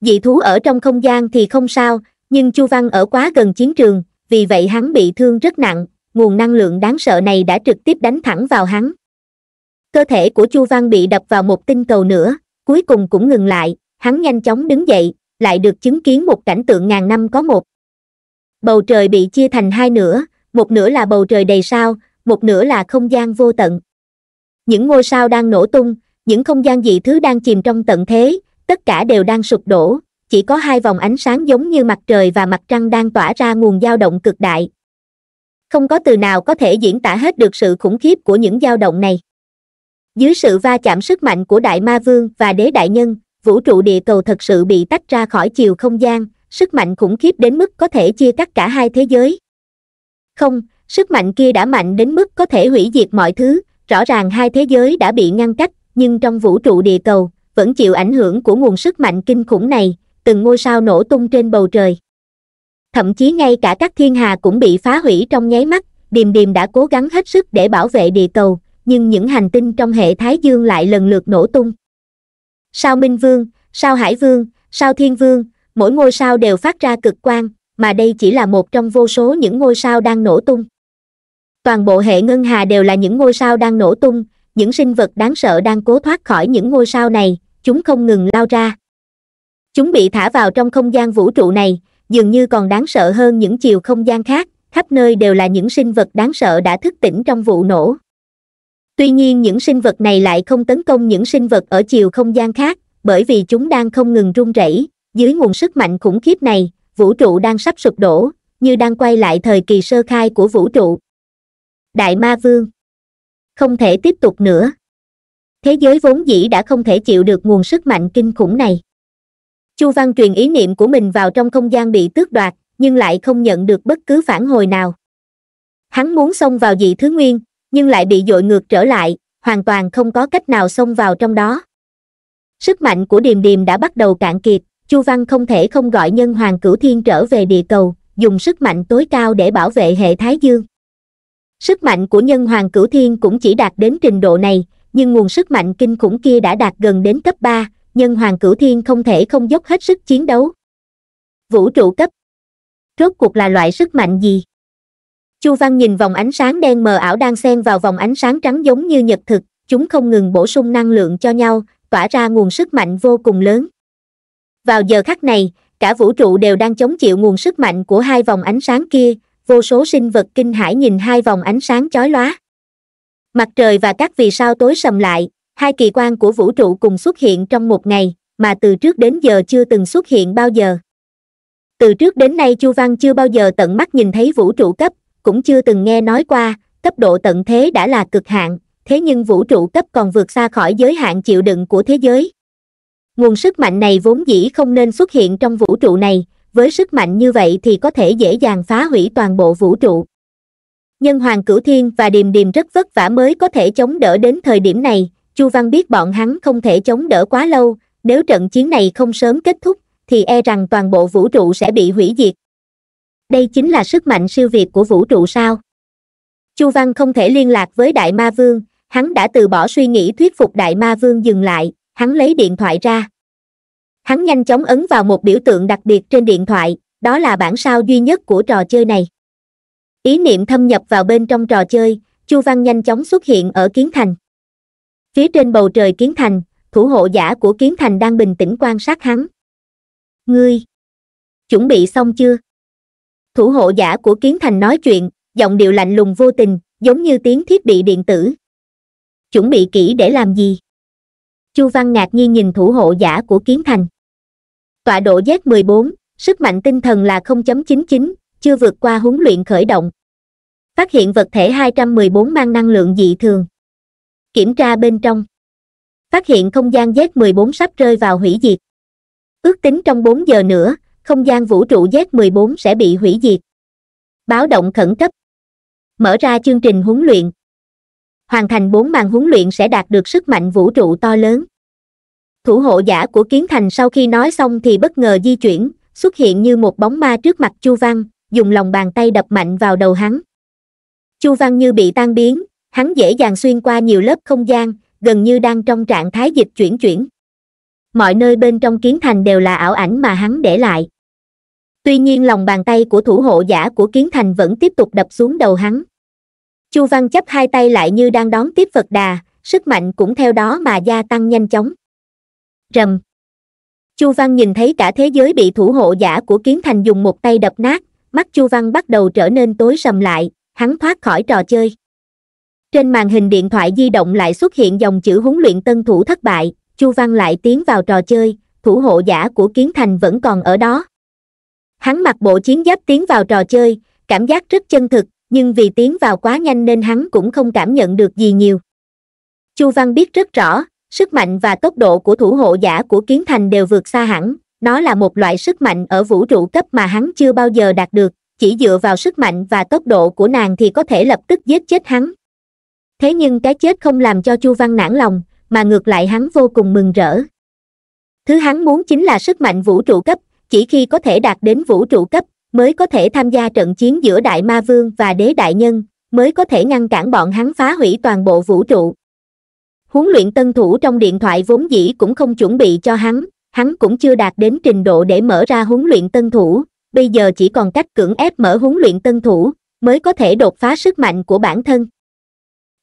Dị thú ở trong không gian thì không sao, nhưng Chu Văn ở quá gần chiến trường, vì vậy hắn bị thương rất nặng, nguồn năng lượng đáng sợ này đã trực tiếp đánh thẳng vào hắn. Cơ thể của Chu Văn bị đập vào một tinh cầu nữa, cuối cùng cũng ngừng lại, hắn nhanh chóng đứng dậy, lại được chứng kiến một cảnh tượng ngàn năm có một. Bầu trời bị chia thành hai nửa, một nửa là bầu trời đầy sao, một nửa là không gian vô tận. Những ngôi sao đang nổ tung, những không gian dị thứ đang chìm trong tận thế, tất cả đều đang sụp đổ, chỉ có hai vòng ánh sáng giống như mặt trời và mặt trăng đang tỏa ra nguồn dao động cực đại. Không có từ nào có thể diễn tả hết được sự khủng khiếp của những dao động này. Dưới sự va chạm sức mạnh của Đại Ma Vương và Đế Đại Nhân, vũ trụ địa cầu thật sự bị tách ra khỏi chiều không gian, sức mạnh khủng khiếp đến mức có thể chia cắt cả hai thế giới. Không, sức mạnh kia đã mạnh đến mức có thể hủy diệt mọi thứ rõ ràng hai thế giới đã bị ngăn cách nhưng trong vũ trụ địa cầu vẫn chịu ảnh hưởng của nguồn sức mạnh kinh khủng này từng ngôi sao nổ tung trên bầu trời thậm chí ngay cả các thiên hà cũng bị phá hủy trong nháy mắt điềm điềm đã cố gắng hết sức để bảo vệ địa cầu nhưng những hành tinh trong hệ thái dương lại lần lượt nổ tung sao minh vương sao hải vương sao thiên vương mỗi ngôi sao đều phát ra cực quang mà đây chỉ là một trong vô số những ngôi sao đang nổ tung toàn bộ hệ ngân hà đều là những ngôi sao đang nổ tung những sinh vật đáng sợ đang cố thoát khỏi những ngôi sao này chúng không ngừng lao ra chúng bị thả vào trong không gian vũ trụ này dường như còn đáng sợ hơn những chiều không gian khác khắp nơi đều là những sinh vật đáng sợ đã thức tỉnh trong vụ nổ tuy nhiên những sinh vật này lại không tấn công những sinh vật ở chiều không gian khác bởi vì chúng đang không ngừng run rẩy dưới nguồn sức mạnh khủng khiếp này vũ trụ đang sắp sụp đổ như đang quay lại thời kỳ sơ khai của vũ trụ đại ma vương không thể tiếp tục nữa thế giới vốn dĩ đã không thể chịu được nguồn sức mạnh kinh khủng này chu văn truyền ý niệm của mình vào trong không gian bị tước đoạt nhưng lại không nhận được bất cứ phản hồi nào hắn muốn xông vào dị thứ nguyên nhưng lại bị dội ngược trở lại hoàn toàn không có cách nào xông vào trong đó sức mạnh của điềm điềm đã bắt đầu cạn kiệt chu văn không thể không gọi nhân hoàng cửu thiên trở về địa cầu dùng sức mạnh tối cao để bảo vệ hệ thái dương Sức mạnh của nhân hoàng cửu thiên cũng chỉ đạt đến trình độ này, nhưng nguồn sức mạnh kinh khủng kia đã đạt gần đến cấp 3, nhân hoàng cửu thiên không thể không dốc hết sức chiến đấu. Vũ trụ cấp Rốt cuộc là loại sức mạnh gì? Chu Văn nhìn vòng ánh sáng đen mờ ảo đang xen vào vòng ánh sáng trắng giống như nhật thực, chúng không ngừng bổ sung năng lượng cho nhau, tỏa ra nguồn sức mạnh vô cùng lớn. Vào giờ khắc này, cả vũ trụ đều đang chống chịu nguồn sức mạnh của hai vòng ánh sáng kia, vô số sinh vật kinh hãi nhìn hai vòng ánh sáng chói lóa mặt trời và các vì sao tối sầm lại hai kỳ quan của vũ trụ cùng xuất hiện trong một ngày mà từ trước đến giờ chưa từng xuất hiện bao giờ từ trước đến nay chu văn chưa bao giờ tận mắt nhìn thấy vũ trụ cấp cũng chưa từng nghe nói qua cấp độ tận thế đã là cực hạn thế nhưng vũ trụ cấp còn vượt xa khỏi giới hạn chịu đựng của thế giới nguồn sức mạnh này vốn dĩ không nên xuất hiện trong vũ trụ này với sức mạnh như vậy thì có thể dễ dàng phá hủy toàn bộ vũ trụ nhân hoàng cửu thiên và điềm điềm rất vất vả mới có thể chống đỡ đến thời điểm này chu văn biết bọn hắn không thể chống đỡ quá lâu nếu trận chiến này không sớm kết thúc thì e rằng toàn bộ vũ trụ sẽ bị hủy diệt đây chính là sức mạnh siêu việt của vũ trụ sao chu văn không thể liên lạc với đại ma vương hắn đã từ bỏ suy nghĩ thuyết phục đại ma vương dừng lại hắn lấy điện thoại ra hắn nhanh chóng ấn vào một biểu tượng đặc biệt trên điện thoại đó là bản sao duy nhất của trò chơi này ý niệm thâm nhập vào bên trong trò chơi chu văn nhanh chóng xuất hiện ở kiến thành phía trên bầu trời kiến thành thủ hộ giả của kiến thành đang bình tĩnh quan sát hắn ngươi chuẩn bị xong chưa thủ hộ giả của kiến thành nói chuyện giọng điệu lạnh lùng vô tình giống như tiếng thiết bị điện tử chuẩn bị kỹ để làm gì chu văn ngạc nhiên nhìn thủ hộ giả của kiến thành tọa độ Z14, sức mạnh tinh thần là 0.99, chưa vượt qua huấn luyện khởi động. Phát hiện vật thể 214 mang năng lượng dị thường. Kiểm tra bên trong. Phát hiện không gian Z14 sắp rơi vào hủy diệt. Ước tính trong bốn giờ nữa, không gian vũ trụ Z14 sẽ bị hủy diệt. Báo động khẩn cấp. Mở ra chương trình huấn luyện. Hoàn thành bốn màn huấn luyện sẽ đạt được sức mạnh vũ trụ to lớn. Thủ hộ giả của Kiến Thành sau khi nói xong thì bất ngờ di chuyển, xuất hiện như một bóng ma trước mặt Chu Văn, dùng lòng bàn tay đập mạnh vào đầu hắn. Chu Văn như bị tan biến, hắn dễ dàng xuyên qua nhiều lớp không gian, gần như đang trong trạng thái dịch chuyển chuyển. Mọi nơi bên trong Kiến Thành đều là ảo ảnh mà hắn để lại. Tuy nhiên lòng bàn tay của thủ hộ giả của Kiến Thành vẫn tiếp tục đập xuống đầu hắn. Chu Văn chấp hai tay lại như đang đón tiếp Phật Đà, sức mạnh cũng theo đó mà gia tăng nhanh chóng rầm chu văn nhìn thấy cả thế giới bị thủ hộ giả của kiến thành dùng một tay đập nát mắt chu văn bắt đầu trở nên tối sầm lại hắn thoát khỏi trò chơi trên màn hình điện thoại di động lại xuất hiện dòng chữ huấn luyện tân thủ thất bại chu văn lại tiến vào trò chơi thủ hộ giả của kiến thành vẫn còn ở đó hắn mặc bộ chiến giáp tiến vào trò chơi cảm giác rất chân thực nhưng vì tiến vào quá nhanh nên hắn cũng không cảm nhận được gì nhiều chu văn biết rất rõ sức mạnh và tốc độ của thủ hộ giả của kiến thành đều vượt xa hẳn nó là một loại sức mạnh ở vũ trụ cấp mà hắn chưa bao giờ đạt được chỉ dựa vào sức mạnh và tốc độ của nàng thì có thể lập tức giết chết hắn thế nhưng cái chết không làm cho chu văn nản lòng mà ngược lại hắn vô cùng mừng rỡ thứ hắn muốn chính là sức mạnh vũ trụ cấp chỉ khi có thể đạt đến vũ trụ cấp mới có thể tham gia trận chiến giữa đại ma vương và đế đại nhân mới có thể ngăn cản bọn hắn phá hủy toàn bộ vũ trụ huấn luyện tân thủ trong điện thoại vốn dĩ cũng không chuẩn bị cho hắn hắn cũng chưa đạt đến trình độ để mở ra huấn luyện tân thủ bây giờ chỉ còn cách cưỡng ép mở huấn luyện tân thủ mới có thể đột phá sức mạnh của bản thân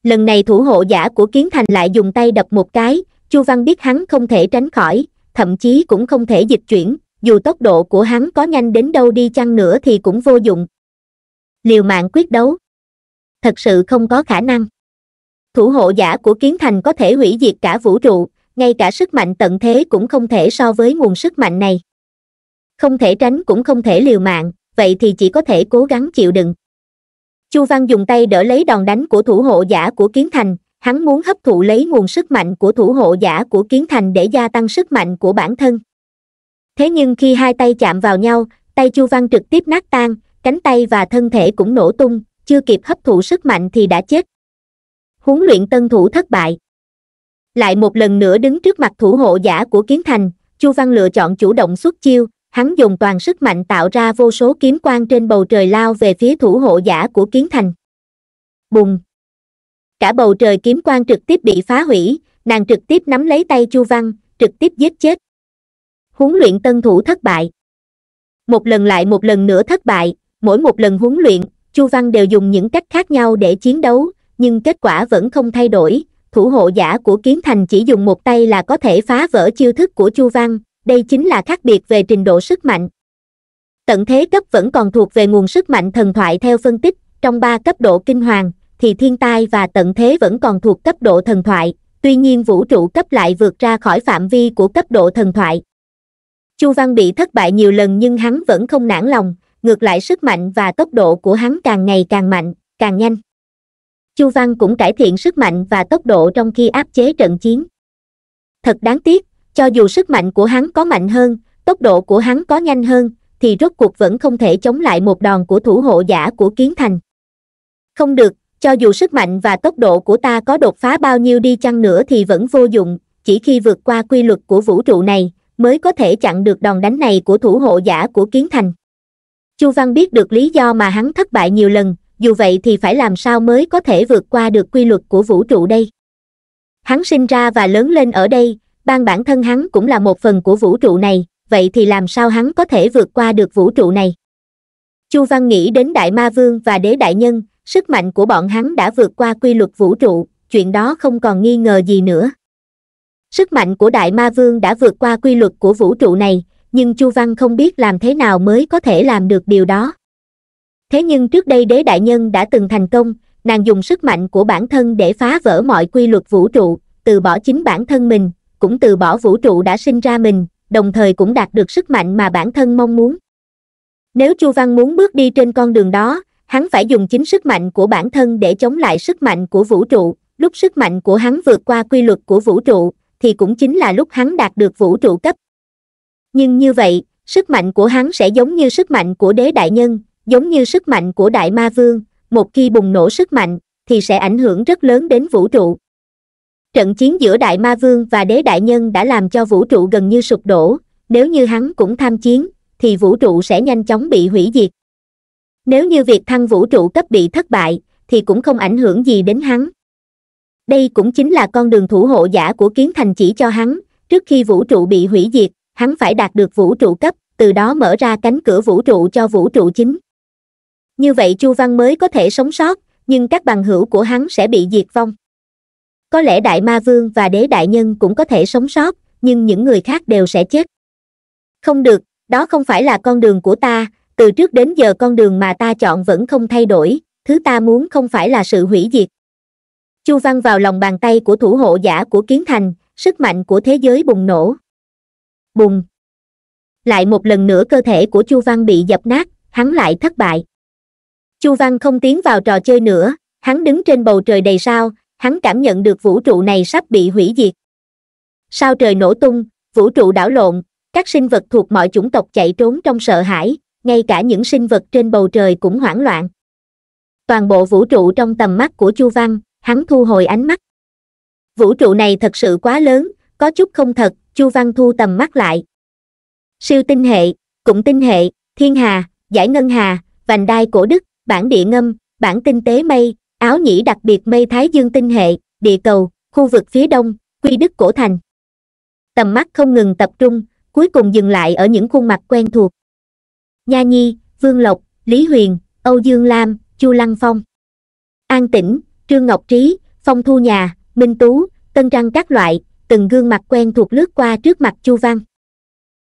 lần này thủ hộ giả của kiến thành lại dùng tay đập một cái chu văn biết hắn không thể tránh khỏi thậm chí cũng không thể dịch chuyển dù tốc độ của hắn có nhanh đến đâu đi chăng nữa thì cũng vô dụng liều mạng quyết đấu thật sự không có khả năng thủ hộ giả của kiến thành có thể hủy diệt cả vũ trụ ngay cả sức mạnh tận thế cũng không thể so với nguồn sức mạnh này không thể tránh cũng không thể liều mạng vậy thì chỉ có thể cố gắng chịu đựng chu văn dùng tay đỡ lấy đòn đánh của thủ hộ giả của kiến thành hắn muốn hấp thụ lấy nguồn sức mạnh của thủ hộ giả của kiến thành để gia tăng sức mạnh của bản thân thế nhưng khi hai tay chạm vào nhau tay chu văn trực tiếp nát tan cánh tay và thân thể cũng nổ tung chưa kịp hấp thụ sức mạnh thì đã chết huấn luyện tân thủ thất bại lại một lần nữa đứng trước mặt thủ hộ giả của kiến thành chu văn lựa chọn chủ động xuất chiêu hắn dùng toàn sức mạnh tạo ra vô số kiếm quang trên bầu trời lao về phía thủ hộ giả của kiến thành bùng cả bầu trời kiếm quang trực tiếp bị phá hủy nàng trực tiếp nắm lấy tay chu văn trực tiếp giết chết huấn luyện tân thủ thất bại một lần lại một lần nữa thất bại mỗi một lần huấn luyện chu văn đều dùng những cách khác nhau để chiến đấu nhưng kết quả vẫn không thay đổi thủ hộ giả của kiến thành chỉ dùng một tay là có thể phá vỡ chiêu thức của chu văn đây chính là khác biệt về trình độ sức mạnh tận thế cấp vẫn còn thuộc về nguồn sức mạnh thần thoại theo phân tích trong ba cấp độ kinh hoàng thì thiên tai và tận thế vẫn còn thuộc cấp độ thần thoại tuy nhiên vũ trụ cấp lại vượt ra khỏi phạm vi của cấp độ thần thoại chu văn bị thất bại nhiều lần nhưng hắn vẫn không nản lòng ngược lại sức mạnh và tốc độ của hắn càng ngày càng mạnh càng nhanh chu văn cũng cải thiện sức mạnh và tốc độ trong khi áp chế trận chiến thật đáng tiếc cho dù sức mạnh của hắn có mạnh hơn tốc độ của hắn có nhanh hơn thì rốt cuộc vẫn không thể chống lại một đòn của thủ hộ giả của kiến thành không được cho dù sức mạnh và tốc độ của ta có đột phá bao nhiêu đi chăng nữa thì vẫn vô dụng chỉ khi vượt qua quy luật của vũ trụ này mới có thể chặn được đòn đánh này của thủ hộ giả của kiến thành chu văn biết được lý do mà hắn thất bại nhiều lần dù vậy thì phải làm sao mới có thể vượt qua được quy luật của vũ trụ đây hắn sinh ra và lớn lên ở đây ban bản thân hắn cũng là một phần của vũ trụ này vậy thì làm sao hắn có thể vượt qua được vũ trụ này chu văn nghĩ đến đại ma vương và đế đại nhân sức mạnh của bọn hắn đã vượt qua quy luật vũ trụ chuyện đó không còn nghi ngờ gì nữa sức mạnh của đại ma vương đã vượt qua quy luật của vũ trụ này nhưng chu văn không biết làm thế nào mới có thể làm được điều đó thế nhưng trước đây đế đại nhân đã từng thành công nàng dùng sức mạnh của bản thân để phá vỡ mọi quy luật vũ trụ từ bỏ chính bản thân mình cũng từ bỏ vũ trụ đã sinh ra mình đồng thời cũng đạt được sức mạnh mà bản thân mong muốn nếu chu văn muốn bước đi trên con đường đó hắn phải dùng chính sức mạnh của bản thân để chống lại sức mạnh của vũ trụ lúc sức mạnh của hắn vượt qua quy luật của vũ trụ thì cũng chính là lúc hắn đạt được vũ trụ cấp nhưng như vậy sức mạnh của hắn sẽ giống như sức mạnh của đế đại nhân giống như sức mạnh của Đại Ma Vương, một khi bùng nổ sức mạnh, thì sẽ ảnh hưởng rất lớn đến vũ trụ. Trận chiến giữa Đại Ma Vương và Đế Đại Nhân đã làm cho vũ trụ gần như sụp đổ, nếu như hắn cũng tham chiến, thì vũ trụ sẽ nhanh chóng bị hủy diệt. Nếu như việc thăng vũ trụ cấp bị thất bại, thì cũng không ảnh hưởng gì đến hắn. Đây cũng chính là con đường thủ hộ giả của kiến thành chỉ cho hắn, trước khi vũ trụ bị hủy diệt, hắn phải đạt được vũ trụ cấp, từ đó mở ra cánh cửa vũ trụ cho vũ trụ chính. Như vậy Chu Văn mới có thể sống sót, nhưng các bằng hữu của hắn sẽ bị diệt vong. Có lẽ Đại Ma Vương và Đế Đại Nhân cũng có thể sống sót, nhưng những người khác đều sẽ chết. Không được, đó không phải là con đường của ta, từ trước đến giờ con đường mà ta chọn vẫn không thay đổi, thứ ta muốn không phải là sự hủy diệt. Chu Văn vào lòng bàn tay của thủ hộ giả của Kiến Thành, sức mạnh của thế giới bùng nổ. Bùng! Lại một lần nữa cơ thể của Chu Văn bị dập nát, hắn lại thất bại chu văn không tiến vào trò chơi nữa hắn đứng trên bầu trời đầy sao hắn cảm nhận được vũ trụ này sắp bị hủy diệt sao trời nổ tung vũ trụ đảo lộn các sinh vật thuộc mọi chủng tộc chạy trốn trong sợ hãi ngay cả những sinh vật trên bầu trời cũng hoảng loạn toàn bộ vũ trụ trong tầm mắt của chu văn hắn thu hồi ánh mắt vũ trụ này thật sự quá lớn có chút không thật chu văn thu tầm mắt lại siêu tinh hệ cụm tinh hệ thiên hà giải ngân hà vành đai cổ đức bản địa ngâm bản tinh tế mây áo nhĩ đặc biệt mây thái dương tinh hệ địa cầu khu vực phía đông quy đức cổ thành tầm mắt không ngừng tập trung cuối cùng dừng lại ở những khuôn mặt quen thuộc nha nhi vương lộc lý huyền âu dương lam chu lăng phong an tĩnh trương ngọc trí phong thu nhà minh tú tân răng các loại từng gương mặt quen thuộc lướt qua trước mặt chu văn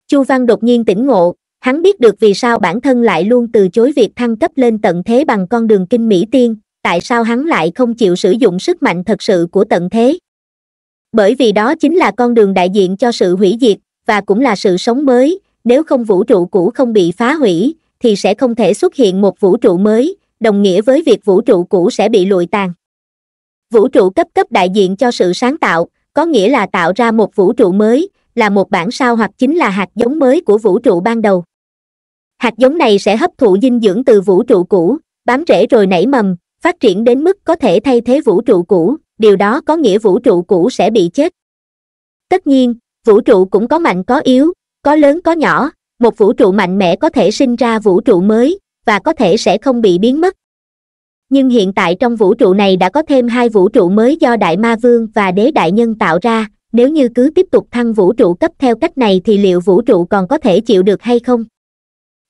chu văn đột nhiên tỉnh ngộ hắn biết được vì sao bản thân lại luôn từ chối việc thăng cấp lên tận thế bằng con đường kinh mỹ tiên tại sao hắn lại không chịu sử dụng sức mạnh thật sự của tận thế bởi vì đó chính là con đường đại diện cho sự hủy diệt và cũng là sự sống mới nếu không vũ trụ cũ không bị phá hủy thì sẽ không thể xuất hiện một vũ trụ mới đồng nghĩa với việc vũ trụ cũ sẽ bị lụi tàn vũ trụ cấp cấp đại diện cho sự sáng tạo có nghĩa là tạo ra một vũ trụ mới là một bản sao hoặc chính là hạt giống mới của vũ trụ ban đầu hạt giống này sẽ hấp thụ dinh dưỡng từ vũ trụ cũ bám rễ rồi nảy mầm phát triển đến mức có thể thay thế vũ trụ cũ điều đó có nghĩa vũ trụ cũ sẽ bị chết tất nhiên vũ trụ cũng có mạnh có yếu có lớn có nhỏ một vũ trụ mạnh mẽ có thể sinh ra vũ trụ mới và có thể sẽ không bị biến mất nhưng hiện tại trong vũ trụ này đã có thêm hai vũ trụ mới do đại ma vương và đế đại nhân tạo ra nếu như cứ tiếp tục thăng vũ trụ cấp theo cách này thì liệu vũ trụ còn có thể chịu được hay không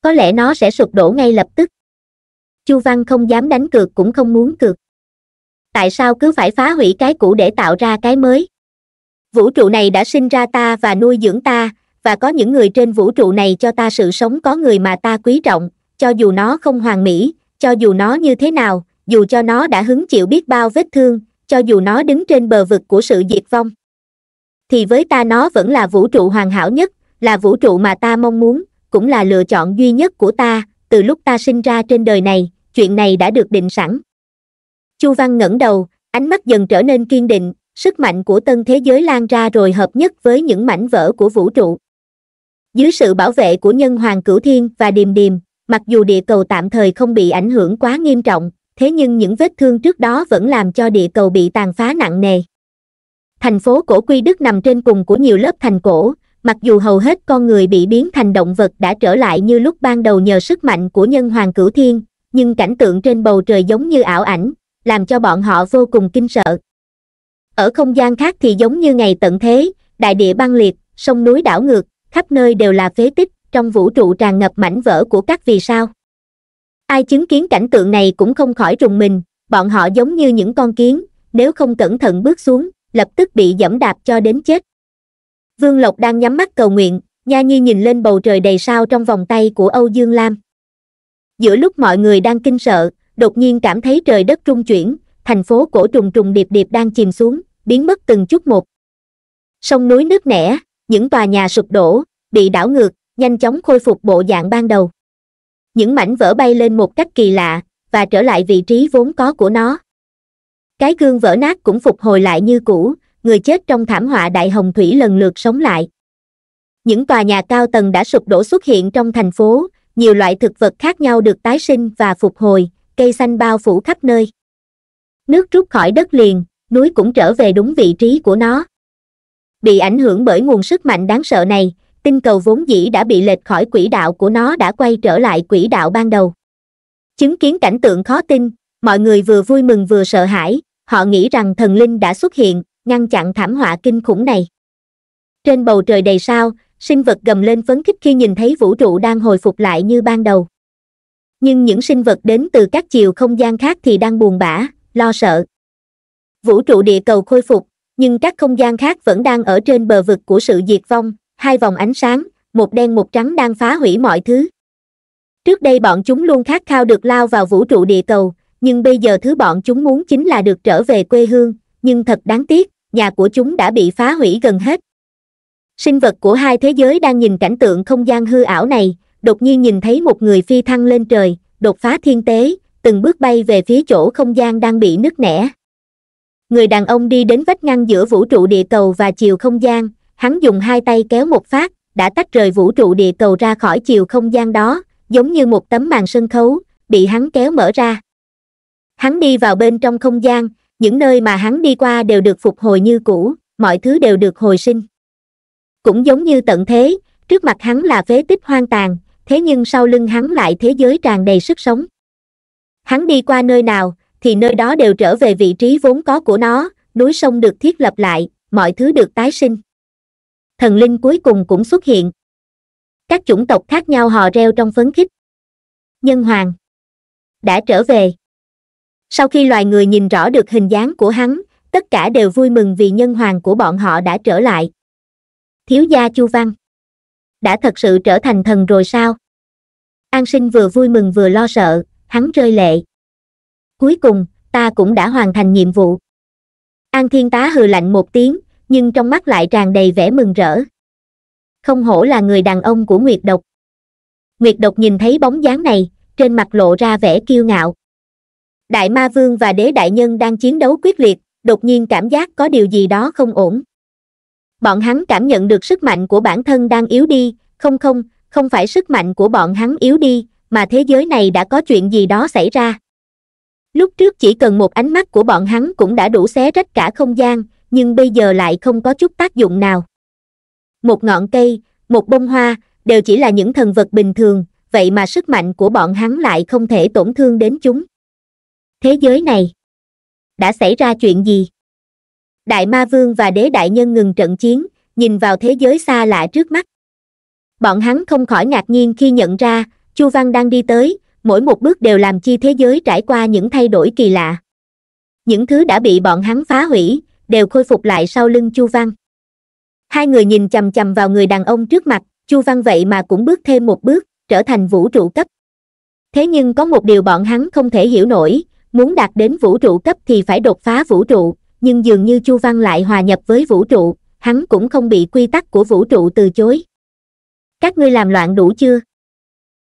có lẽ nó sẽ sụp đổ ngay lập tức chu văn không dám đánh cược cũng không muốn cược tại sao cứ phải phá hủy cái cũ để tạo ra cái mới vũ trụ này đã sinh ra ta và nuôi dưỡng ta và có những người trên vũ trụ này cho ta sự sống có người mà ta quý trọng cho dù nó không hoàn mỹ cho dù nó như thế nào dù cho nó đã hứng chịu biết bao vết thương cho dù nó đứng trên bờ vực của sự diệt vong thì với ta nó vẫn là vũ trụ hoàn hảo nhất là vũ trụ mà ta mong muốn cũng là lựa chọn duy nhất của ta từ lúc ta sinh ra trên đời này chuyện này đã được định sẵn chu văn ngẩng đầu ánh mắt dần trở nên kiên định sức mạnh của tân thế giới lan ra rồi hợp nhất với những mảnh vỡ của vũ trụ dưới sự bảo vệ của nhân hoàng cửu thiên và điềm điềm mặc dù địa cầu tạm thời không bị ảnh hưởng quá nghiêm trọng thế nhưng những vết thương trước đó vẫn làm cho địa cầu bị tàn phá nặng nề thành phố cổ Quy Đức nằm trên cùng của nhiều lớp thành cổ, mặc dù hầu hết con người bị biến thành động vật đã trở lại như lúc ban đầu nhờ sức mạnh của nhân hoàng cửu thiên, nhưng cảnh tượng trên bầu trời giống như ảo ảnh, làm cho bọn họ vô cùng kinh sợ. Ở không gian khác thì giống như ngày tận thế, đại địa băng liệt, sông núi đảo ngược, khắp nơi đều là phế tích, trong vũ trụ tràn ngập mảnh vỡ của các vì sao. Ai chứng kiến cảnh tượng này cũng không khỏi rùng mình, bọn họ giống như những con kiến, nếu không cẩn thận bước xuống, lập tức bị dẫm đạp cho đến chết vương lộc đang nhắm mắt cầu nguyện nha nhi nhìn lên bầu trời đầy sao trong vòng tay của âu dương lam giữa lúc mọi người đang kinh sợ đột nhiên cảm thấy trời đất trung chuyển thành phố cổ trùng trùng điệp điệp đang chìm xuống biến mất từng chút một sông núi nước nẻ những tòa nhà sụp đổ bị đảo ngược nhanh chóng khôi phục bộ dạng ban đầu những mảnh vỡ bay lên một cách kỳ lạ và trở lại vị trí vốn có của nó cái gương vỡ nát cũng phục hồi lại như cũ, người chết trong thảm họa đại hồng thủy lần lượt sống lại. Những tòa nhà cao tầng đã sụp đổ xuất hiện trong thành phố, nhiều loại thực vật khác nhau được tái sinh và phục hồi, cây xanh bao phủ khắp nơi. Nước rút khỏi đất liền, núi cũng trở về đúng vị trí của nó. Bị ảnh hưởng bởi nguồn sức mạnh đáng sợ này, tinh cầu vốn dĩ đã bị lệch khỏi quỹ đạo của nó đã quay trở lại quỹ đạo ban đầu. Chứng kiến cảnh tượng khó tin, mọi người vừa vui mừng vừa sợ hãi, họ nghĩ rằng thần linh đã xuất hiện ngăn chặn thảm họa kinh khủng này trên bầu trời đầy sao sinh vật gầm lên phấn khích khi nhìn thấy vũ trụ đang hồi phục lại như ban đầu nhưng những sinh vật đến từ các chiều không gian khác thì đang buồn bã lo sợ vũ trụ địa cầu khôi phục nhưng các không gian khác vẫn đang ở trên bờ vực của sự diệt vong hai vòng ánh sáng một đen một trắng đang phá hủy mọi thứ trước đây bọn chúng luôn khát khao được lao vào vũ trụ địa cầu nhưng bây giờ thứ bọn chúng muốn chính là được trở về quê hương nhưng thật đáng tiếc nhà của chúng đã bị phá hủy gần hết sinh vật của hai thế giới đang nhìn cảnh tượng không gian hư ảo này đột nhiên nhìn thấy một người phi thăng lên trời đột phá thiên tế từng bước bay về phía chỗ không gian đang bị nứt nẻ người đàn ông đi đến vách ngăn giữa vũ trụ địa cầu và chiều không gian hắn dùng hai tay kéo một phát đã tách rời vũ trụ địa cầu ra khỏi chiều không gian đó giống như một tấm màn sân khấu bị hắn kéo mở ra hắn đi vào bên trong không gian những nơi mà hắn đi qua đều được phục hồi như cũ mọi thứ đều được hồi sinh cũng giống như tận thế trước mặt hắn là phế tích hoang tàn thế nhưng sau lưng hắn lại thế giới tràn đầy sức sống hắn đi qua nơi nào thì nơi đó đều trở về vị trí vốn có của nó núi sông được thiết lập lại mọi thứ được tái sinh thần linh cuối cùng cũng xuất hiện các chủng tộc khác nhau hò reo trong phấn khích nhân hoàng đã trở về sau khi loài người nhìn rõ được hình dáng của hắn tất cả đều vui mừng vì nhân hoàng của bọn họ đã trở lại thiếu gia chu văn đã thật sự trở thành thần rồi sao an sinh vừa vui mừng vừa lo sợ hắn rơi lệ cuối cùng ta cũng đã hoàn thành nhiệm vụ an thiên tá hừ lạnh một tiếng nhưng trong mắt lại tràn đầy vẻ mừng rỡ không hổ là người đàn ông của nguyệt độc nguyệt độc nhìn thấy bóng dáng này trên mặt lộ ra vẻ kiêu ngạo đại ma vương và đế đại nhân đang chiến đấu quyết liệt đột nhiên cảm giác có điều gì đó không ổn bọn hắn cảm nhận được sức mạnh của bản thân đang yếu đi không không không phải sức mạnh của bọn hắn yếu đi mà thế giới này đã có chuyện gì đó xảy ra lúc trước chỉ cần một ánh mắt của bọn hắn cũng đã đủ xé rách cả không gian nhưng bây giờ lại không có chút tác dụng nào một ngọn cây một bông hoa đều chỉ là những thần vật bình thường vậy mà sức mạnh của bọn hắn lại không thể tổn thương đến chúng thế giới này đã xảy ra chuyện gì đại ma vương và đế đại nhân ngừng trận chiến nhìn vào thế giới xa lạ trước mắt bọn hắn không khỏi ngạc nhiên khi nhận ra chu văn đang đi tới mỗi một bước đều làm chi thế giới trải qua những thay đổi kỳ lạ những thứ đã bị bọn hắn phá hủy đều khôi phục lại sau lưng chu văn hai người nhìn chằm chằm vào người đàn ông trước mặt chu văn vậy mà cũng bước thêm một bước trở thành vũ trụ cấp thế nhưng có một điều bọn hắn không thể hiểu nổi muốn đạt đến vũ trụ cấp thì phải đột phá vũ trụ nhưng dường như chu văn lại hòa nhập với vũ trụ hắn cũng không bị quy tắc của vũ trụ từ chối các ngươi làm loạn đủ chưa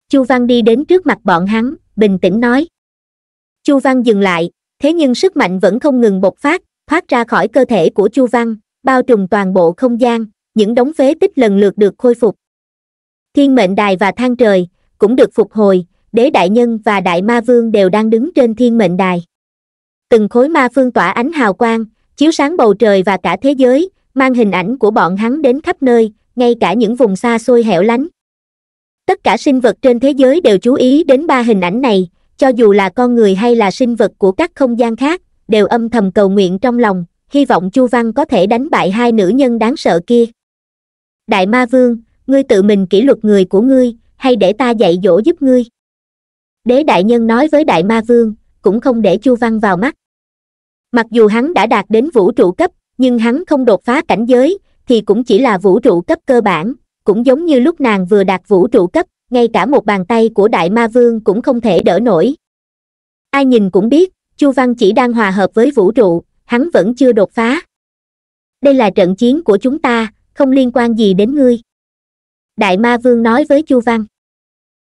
chu văn đi đến trước mặt bọn hắn bình tĩnh nói chu văn dừng lại thế nhưng sức mạnh vẫn không ngừng bộc phát thoát ra khỏi cơ thể của chu văn bao trùm toàn bộ không gian những đống phế tích lần lượt được khôi phục thiên mệnh đài và thang trời cũng được phục hồi đế đại nhân và đại ma vương đều đang đứng trên thiên mệnh đài từng khối ma phương tỏa ánh hào quang chiếu sáng bầu trời và cả thế giới mang hình ảnh của bọn hắn đến khắp nơi ngay cả những vùng xa xôi hẻo lánh tất cả sinh vật trên thế giới đều chú ý đến ba hình ảnh này cho dù là con người hay là sinh vật của các không gian khác đều âm thầm cầu nguyện trong lòng hy vọng chu văn có thể đánh bại hai nữ nhân đáng sợ kia đại ma vương ngươi tự mình kỷ luật người của ngươi hay để ta dạy dỗ giúp ngươi đế đại nhân nói với đại ma vương cũng không để chu văn vào mắt mặc dù hắn đã đạt đến vũ trụ cấp nhưng hắn không đột phá cảnh giới thì cũng chỉ là vũ trụ cấp cơ bản cũng giống như lúc nàng vừa đạt vũ trụ cấp ngay cả một bàn tay của đại ma vương cũng không thể đỡ nổi ai nhìn cũng biết chu văn chỉ đang hòa hợp với vũ trụ hắn vẫn chưa đột phá đây là trận chiến của chúng ta không liên quan gì đến ngươi đại ma vương nói với chu văn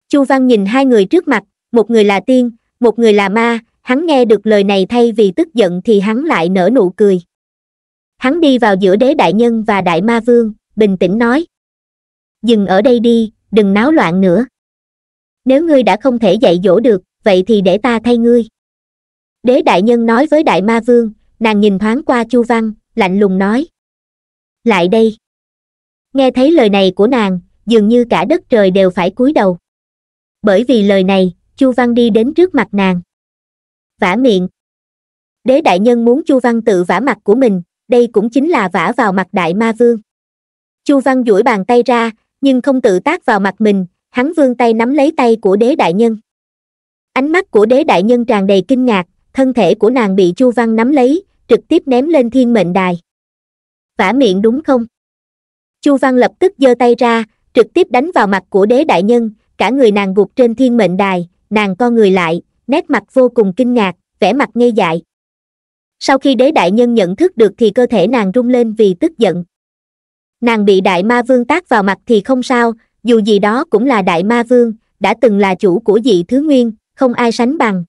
chu văn nhìn hai người trước mặt một người là tiên một người là ma hắn nghe được lời này thay vì tức giận thì hắn lại nở nụ cười hắn đi vào giữa đế đại nhân và đại ma vương bình tĩnh nói dừng ở đây đi đừng náo loạn nữa nếu ngươi đã không thể dạy dỗ được vậy thì để ta thay ngươi đế đại nhân nói với đại ma vương nàng nhìn thoáng qua chu văn lạnh lùng nói lại đây nghe thấy lời này của nàng dường như cả đất trời đều phải cúi đầu bởi vì lời này chu văn đi đến trước mặt nàng vả miệng đế đại nhân muốn chu văn tự vả mặt của mình đây cũng chính là vả vào mặt đại ma vương chu văn duỗi bàn tay ra nhưng không tự tác vào mặt mình hắn vươn tay nắm lấy tay của đế đại nhân ánh mắt của đế đại nhân tràn đầy kinh ngạc thân thể của nàng bị chu văn nắm lấy trực tiếp ném lên thiên mệnh đài vả miệng đúng không chu văn lập tức giơ tay ra trực tiếp đánh vào mặt của đế đại nhân cả người nàng gục trên thiên mệnh đài nàng co người lại nét mặt vô cùng kinh ngạc vẻ mặt ngây dại sau khi đế đại nhân nhận thức được thì cơ thể nàng rung lên vì tức giận nàng bị đại ma vương tác vào mặt thì không sao dù gì đó cũng là đại ma vương đã từng là chủ của dị thứ nguyên không ai sánh bằng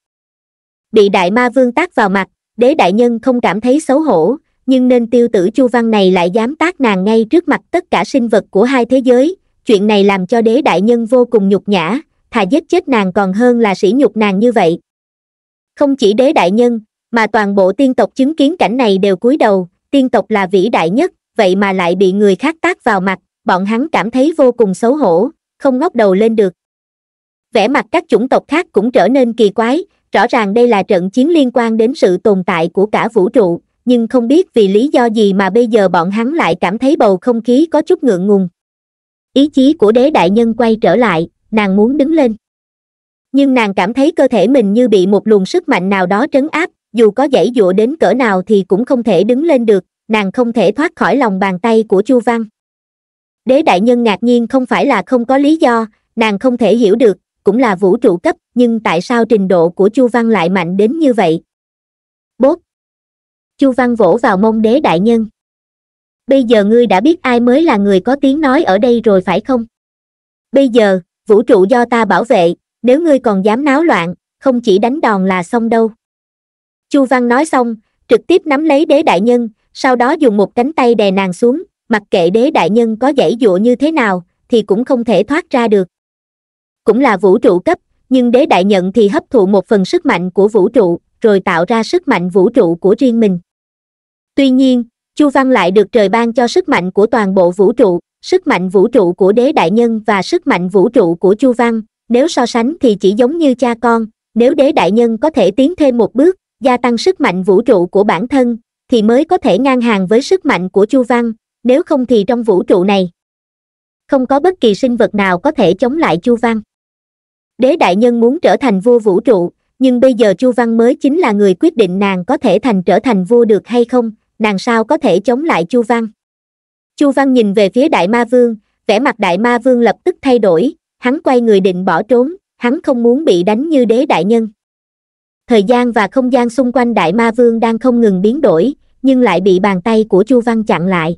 bị đại ma vương tác vào mặt đế đại nhân không cảm thấy xấu hổ nhưng nên tiêu tử chu văn này lại dám tác nàng ngay trước mặt tất cả sinh vật của hai thế giới chuyện này làm cho đế đại nhân vô cùng nhục nhã thà giết chết nàng còn hơn là sỉ nhục nàng như vậy không chỉ đế đại nhân mà toàn bộ tiên tộc chứng kiến cảnh này đều cúi đầu tiên tộc là vĩ đại nhất vậy mà lại bị người khác tác vào mặt bọn hắn cảm thấy vô cùng xấu hổ không ngóc đầu lên được vẻ mặt các chủng tộc khác cũng trở nên kỳ quái rõ ràng đây là trận chiến liên quan đến sự tồn tại của cả vũ trụ nhưng không biết vì lý do gì mà bây giờ bọn hắn lại cảm thấy bầu không khí có chút ngượng ngùng ý chí của đế đại nhân quay trở lại nàng muốn đứng lên nhưng nàng cảm thấy cơ thể mình như bị một luồng sức mạnh nào đó trấn áp dù có dãy dụa đến cỡ nào thì cũng không thể đứng lên được nàng không thể thoát khỏi lòng bàn tay của chu văn đế đại nhân ngạc nhiên không phải là không có lý do nàng không thể hiểu được cũng là vũ trụ cấp nhưng tại sao trình độ của chu văn lại mạnh đến như vậy bốt chu văn vỗ vào mông đế đại nhân bây giờ ngươi đã biết ai mới là người có tiếng nói ở đây rồi phải không bây giờ vũ trụ do ta bảo vệ nếu ngươi còn dám náo loạn không chỉ đánh đòn là xong đâu chu văn nói xong trực tiếp nắm lấy đế đại nhân sau đó dùng một cánh tay đè nàng xuống mặc kệ đế đại nhân có dãy dụa như thế nào thì cũng không thể thoát ra được cũng là vũ trụ cấp nhưng đế đại nhận thì hấp thụ một phần sức mạnh của vũ trụ rồi tạo ra sức mạnh vũ trụ của riêng mình tuy nhiên chu văn lại được trời ban cho sức mạnh của toàn bộ vũ trụ sức mạnh vũ trụ của đế đại nhân và sức mạnh vũ trụ của chu văn nếu so sánh thì chỉ giống như cha con nếu đế đại nhân có thể tiến thêm một bước gia tăng sức mạnh vũ trụ của bản thân thì mới có thể ngang hàng với sức mạnh của chu văn nếu không thì trong vũ trụ này không có bất kỳ sinh vật nào có thể chống lại chu văn đế đại nhân muốn trở thành vua vũ trụ nhưng bây giờ chu văn mới chính là người quyết định nàng có thể thành trở thành vua được hay không nàng sao có thể chống lại chu văn chu văn nhìn về phía đại ma vương vẻ mặt đại ma vương lập tức thay đổi hắn quay người định bỏ trốn hắn không muốn bị đánh như đế đại nhân thời gian và không gian xung quanh đại ma vương đang không ngừng biến đổi nhưng lại bị bàn tay của chu văn chặn lại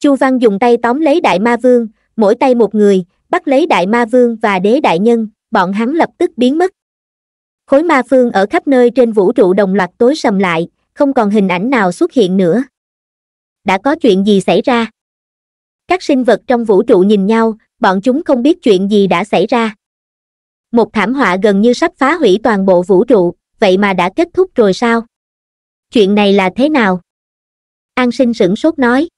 chu văn dùng tay tóm lấy đại ma vương mỗi tay một người bắt lấy đại ma vương và đế đại nhân bọn hắn lập tức biến mất khối ma phương ở khắp nơi trên vũ trụ đồng loạt tối sầm lại không còn hình ảnh nào xuất hiện nữa đã có chuyện gì xảy ra các sinh vật trong vũ trụ nhìn nhau bọn chúng không biết chuyện gì đã xảy ra một thảm họa gần như sắp phá hủy toàn bộ vũ trụ vậy mà đã kết thúc rồi sao chuyện này là thế nào an sinh sửng sốt nói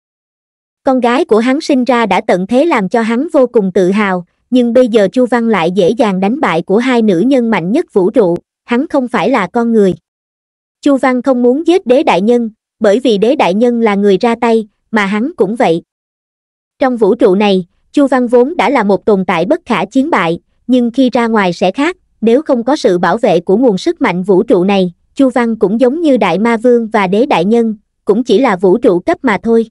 con gái của hắn sinh ra đã tận thế làm cho hắn vô cùng tự hào nhưng bây giờ chu văn lại dễ dàng đánh bại của hai nữ nhân mạnh nhất vũ trụ hắn không phải là con người chu văn không muốn giết đế đại nhân bởi vì đế đại nhân là người ra tay mà hắn cũng vậy trong vũ trụ này chu văn vốn đã là một tồn tại bất khả chiến bại nhưng khi ra ngoài sẽ khác nếu không có sự bảo vệ của nguồn sức mạnh vũ trụ này chu văn cũng giống như đại ma vương và đế đại nhân cũng chỉ là vũ trụ cấp mà thôi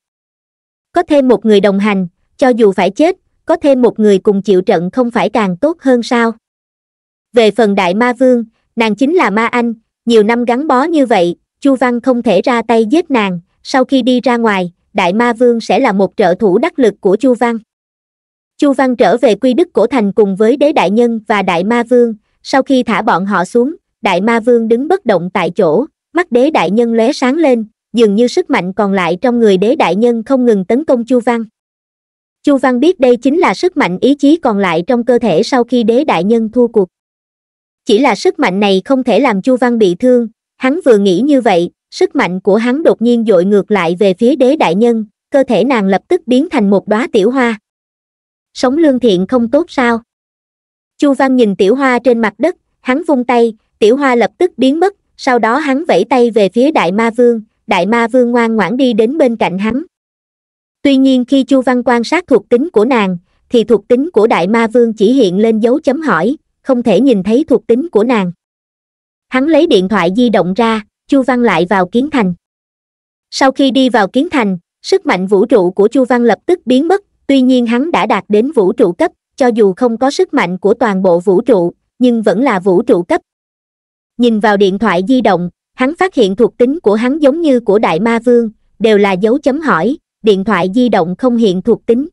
có thêm một người đồng hành cho dù phải chết có thêm một người cùng chịu trận không phải càng tốt hơn sao về phần đại ma vương nàng chính là ma anh nhiều năm gắn bó như vậy Chu Văn không thể ra tay giết nàng, sau khi đi ra ngoài, Đại Ma Vương sẽ là một trợ thủ đắc lực của Chu Văn. Chu Văn trở về quy đức cổ thành cùng với đế đại nhân và Đại Ma Vương, sau khi thả bọn họ xuống, Đại Ma Vương đứng bất động tại chỗ, mắt đế đại nhân lóe sáng lên, dường như sức mạnh còn lại trong người đế đại nhân không ngừng tấn công Chu Văn. Chu Văn biết đây chính là sức mạnh ý chí còn lại trong cơ thể sau khi đế đại nhân thua cuộc. Chỉ là sức mạnh này không thể làm Chu Văn bị thương, Hắn vừa nghĩ như vậy, sức mạnh của hắn đột nhiên dội ngược lại về phía đế đại nhân, cơ thể nàng lập tức biến thành một đóa tiểu hoa. Sống lương thiện không tốt sao? Chu Văn nhìn tiểu hoa trên mặt đất, hắn vung tay, tiểu hoa lập tức biến mất, sau đó hắn vẫy tay về phía đại ma vương, đại ma vương ngoan ngoãn đi đến bên cạnh hắn. Tuy nhiên khi Chu Văn quan sát thuộc tính của nàng, thì thuộc tính của đại ma vương chỉ hiện lên dấu chấm hỏi, không thể nhìn thấy thuộc tính của nàng hắn lấy điện thoại di động ra chu văn lại vào kiến thành sau khi đi vào kiến thành sức mạnh vũ trụ của chu văn lập tức biến mất tuy nhiên hắn đã đạt đến vũ trụ cấp cho dù không có sức mạnh của toàn bộ vũ trụ nhưng vẫn là vũ trụ cấp nhìn vào điện thoại di động hắn phát hiện thuộc tính của hắn giống như của đại ma vương đều là dấu chấm hỏi điện thoại di động không hiện thuộc tính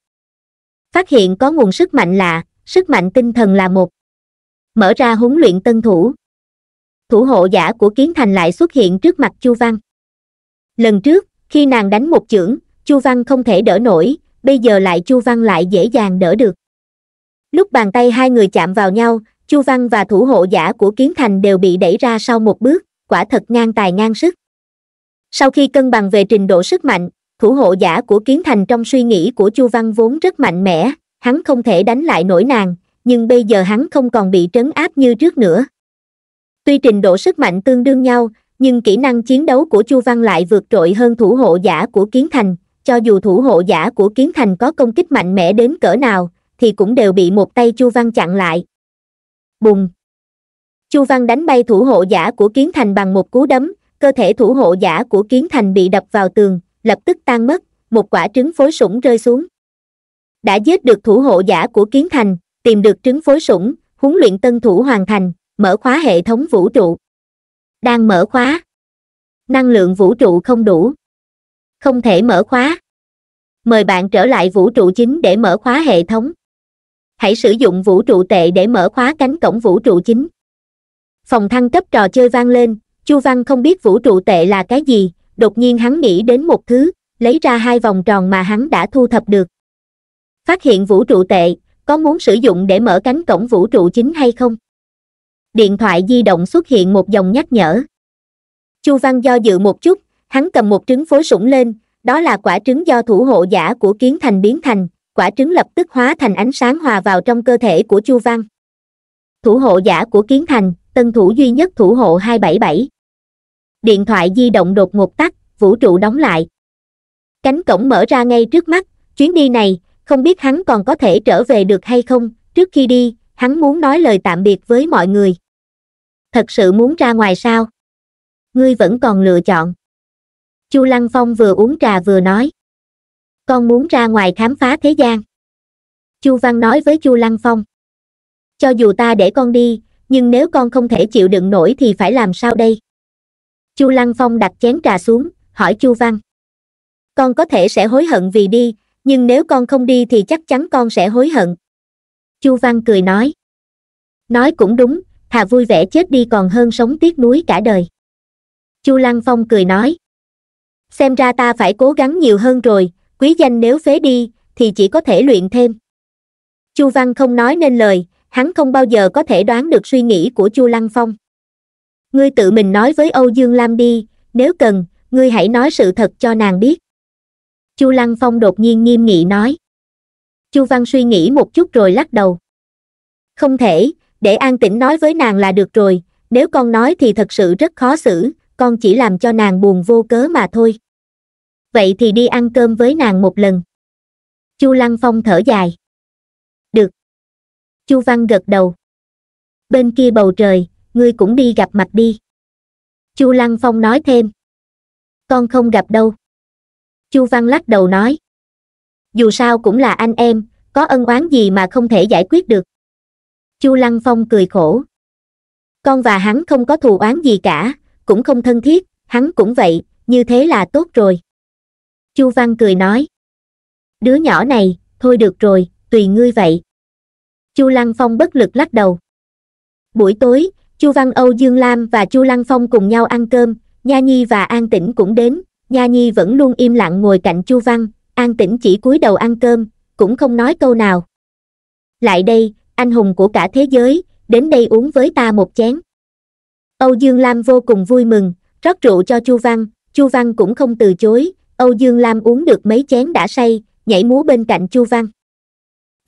phát hiện có nguồn sức mạnh lạ sức mạnh tinh thần là một mở ra huấn luyện tân thủ thủ hộ giả của kiến thành lại xuất hiện trước mặt chu văn lần trước khi nàng đánh một chưởng chu văn không thể đỡ nổi bây giờ lại chu văn lại dễ dàng đỡ được lúc bàn tay hai người chạm vào nhau chu văn và thủ hộ giả của kiến thành đều bị đẩy ra sau một bước quả thật ngang tài ngang sức sau khi cân bằng về trình độ sức mạnh thủ hộ giả của kiến thành trong suy nghĩ của chu văn vốn rất mạnh mẽ hắn không thể đánh lại nổi nàng nhưng bây giờ hắn không còn bị trấn áp như trước nữa Tuy trình độ sức mạnh tương đương nhau, nhưng kỹ năng chiến đấu của Chu Văn lại vượt trội hơn thủ hộ giả của Kiến Thành, cho dù thủ hộ giả của Kiến Thành có công kích mạnh mẽ đến cỡ nào, thì cũng đều bị một tay Chu Văn chặn lại. Bùng! Chu Văn đánh bay thủ hộ giả của Kiến Thành bằng một cú đấm, cơ thể thủ hộ giả của Kiến Thành bị đập vào tường, lập tức tan mất, một quả trứng phối sủng rơi xuống. Đã giết được thủ hộ giả của Kiến Thành, tìm được trứng phối sủng, huấn luyện tân thủ hoàn thành mở khóa hệ thống vũ trụ đang mở khóa năng lượng vũ trụ không đủ không thể mở khóa mời bạn trở lại vũ trụ chính để mở khóa hệ thống hãy sử dụng vũ trụ tệ để mở khóa cánh cổng vũ trụ chính phòng thăng cấp trò chơi vang lên chu văn không biết vũ trụ tệ là cái gì đột nhiên hắn nghĩ đến một thứ lấy ra hai vòng tròn mà hắn đã thu thập được phát hiện vũ trụ tệ có muốn sử dụng để mở cánh cổng vũ trụ chính hay không điện thoại di động xuất hiện một dòng nhắc nhở chu văn do dự một chút hắn cầm một trứng phối sủng lên đó là quả trứng do thủ hộ giả của kiến thành biến thành quả trứng lập tức hóa thành ánh sáng hòa vào trong cơ thể của chu văn thủ hộ giả của kiến thành tân thủ duy nhất thủ hộ 277. điện thoại di động đột ngột tắt vũ trụ đóng lại cánh cổng mở ra ngay trước mắt chuyến đi này không biết hắn còn có thể trở về được hay không trước khi đi hắn muốn nói lời tạm biệt với mọi người thật sự muốn ra ngoài sao ngươi vẫn còn lựa chọn chu lăng phong vừa uống trà vừa nói con muốn ra ngoài khám phá thế gian chu văn nói với chu lăng phong cho dù ta để con đi nhưng nếu con không thể chịu đựng nổi thì phải làm sao đây chu lăng phong đặt chén trà xuống hỏi chu văn con có thể sẽ hối hận vì đi nhưng nếu con không đi thì chắc chắn con sẽ hối hận chu văn cười nói nói cũng đúng thà vui vẻ chết đi còn hơn sống tiếc nuối cả đời chu lăng phong cười nói xem ra ta phải cố gắng nhiều hơn rồi quý danh nếu phế đi thì chỉ có thể luyện thêm chu văn không nói nên lời hắn không bao giờ có thể đoán được suy nghĩ của chu lăng phong ngươi tự mình nói với âu dương lam đi nếu cần ngươi hãy nói sự thật cho nàng biết chu lăng phong đột nhiên nghiêm nghị nói chu văn suy nghĩ một chút rồi lắc đầu không thể để an tĩnh nói với nàng là được rồi nếu con nói thì thật sự rất khó xử con chỉ làm cho nàng buồn vô cớ mà thôi vậy thì đi ăn cơm với nàng một lần chu lăng phong thở dài được chu văn gật đầu bên kia bầu trời ngươi cũng đi gặp mặt đi chu lăng phong nói thêm con không gặp đâu chu văn lắc đầu nói dù sao cũng là anh em có ân oán gì mà không thể giải quyết được chu lăng phong cười khổ con và hắn không có thù oán gì cả cũng không thân thiết hắn cũng vậy như thế là tốt rồi chu văn cười nói đứa nhỏ này thôi được rồi tùy ngươi vậy chu lăng phong bất lực lắc đầu buổi tối chu văn âu dương lam và chu lăng phong cùng nhau ăn cơm nha nhi và an tĩnh cũng đến nha nhi vẫn luôn im lặng ngồi cạnh chu văn an tĩnh chỉ cúi đầu ăn cơm cũng không nói câu nào lại đây anh hùng của cả thế giới đến đây uống với ta một chén âu dương lam vô cùng vui mừng rót rượu cho chu văn chu văn cũng không từ chối âu dương lam uống được mấy chén đã say nhảy múa bên cạnh chu văn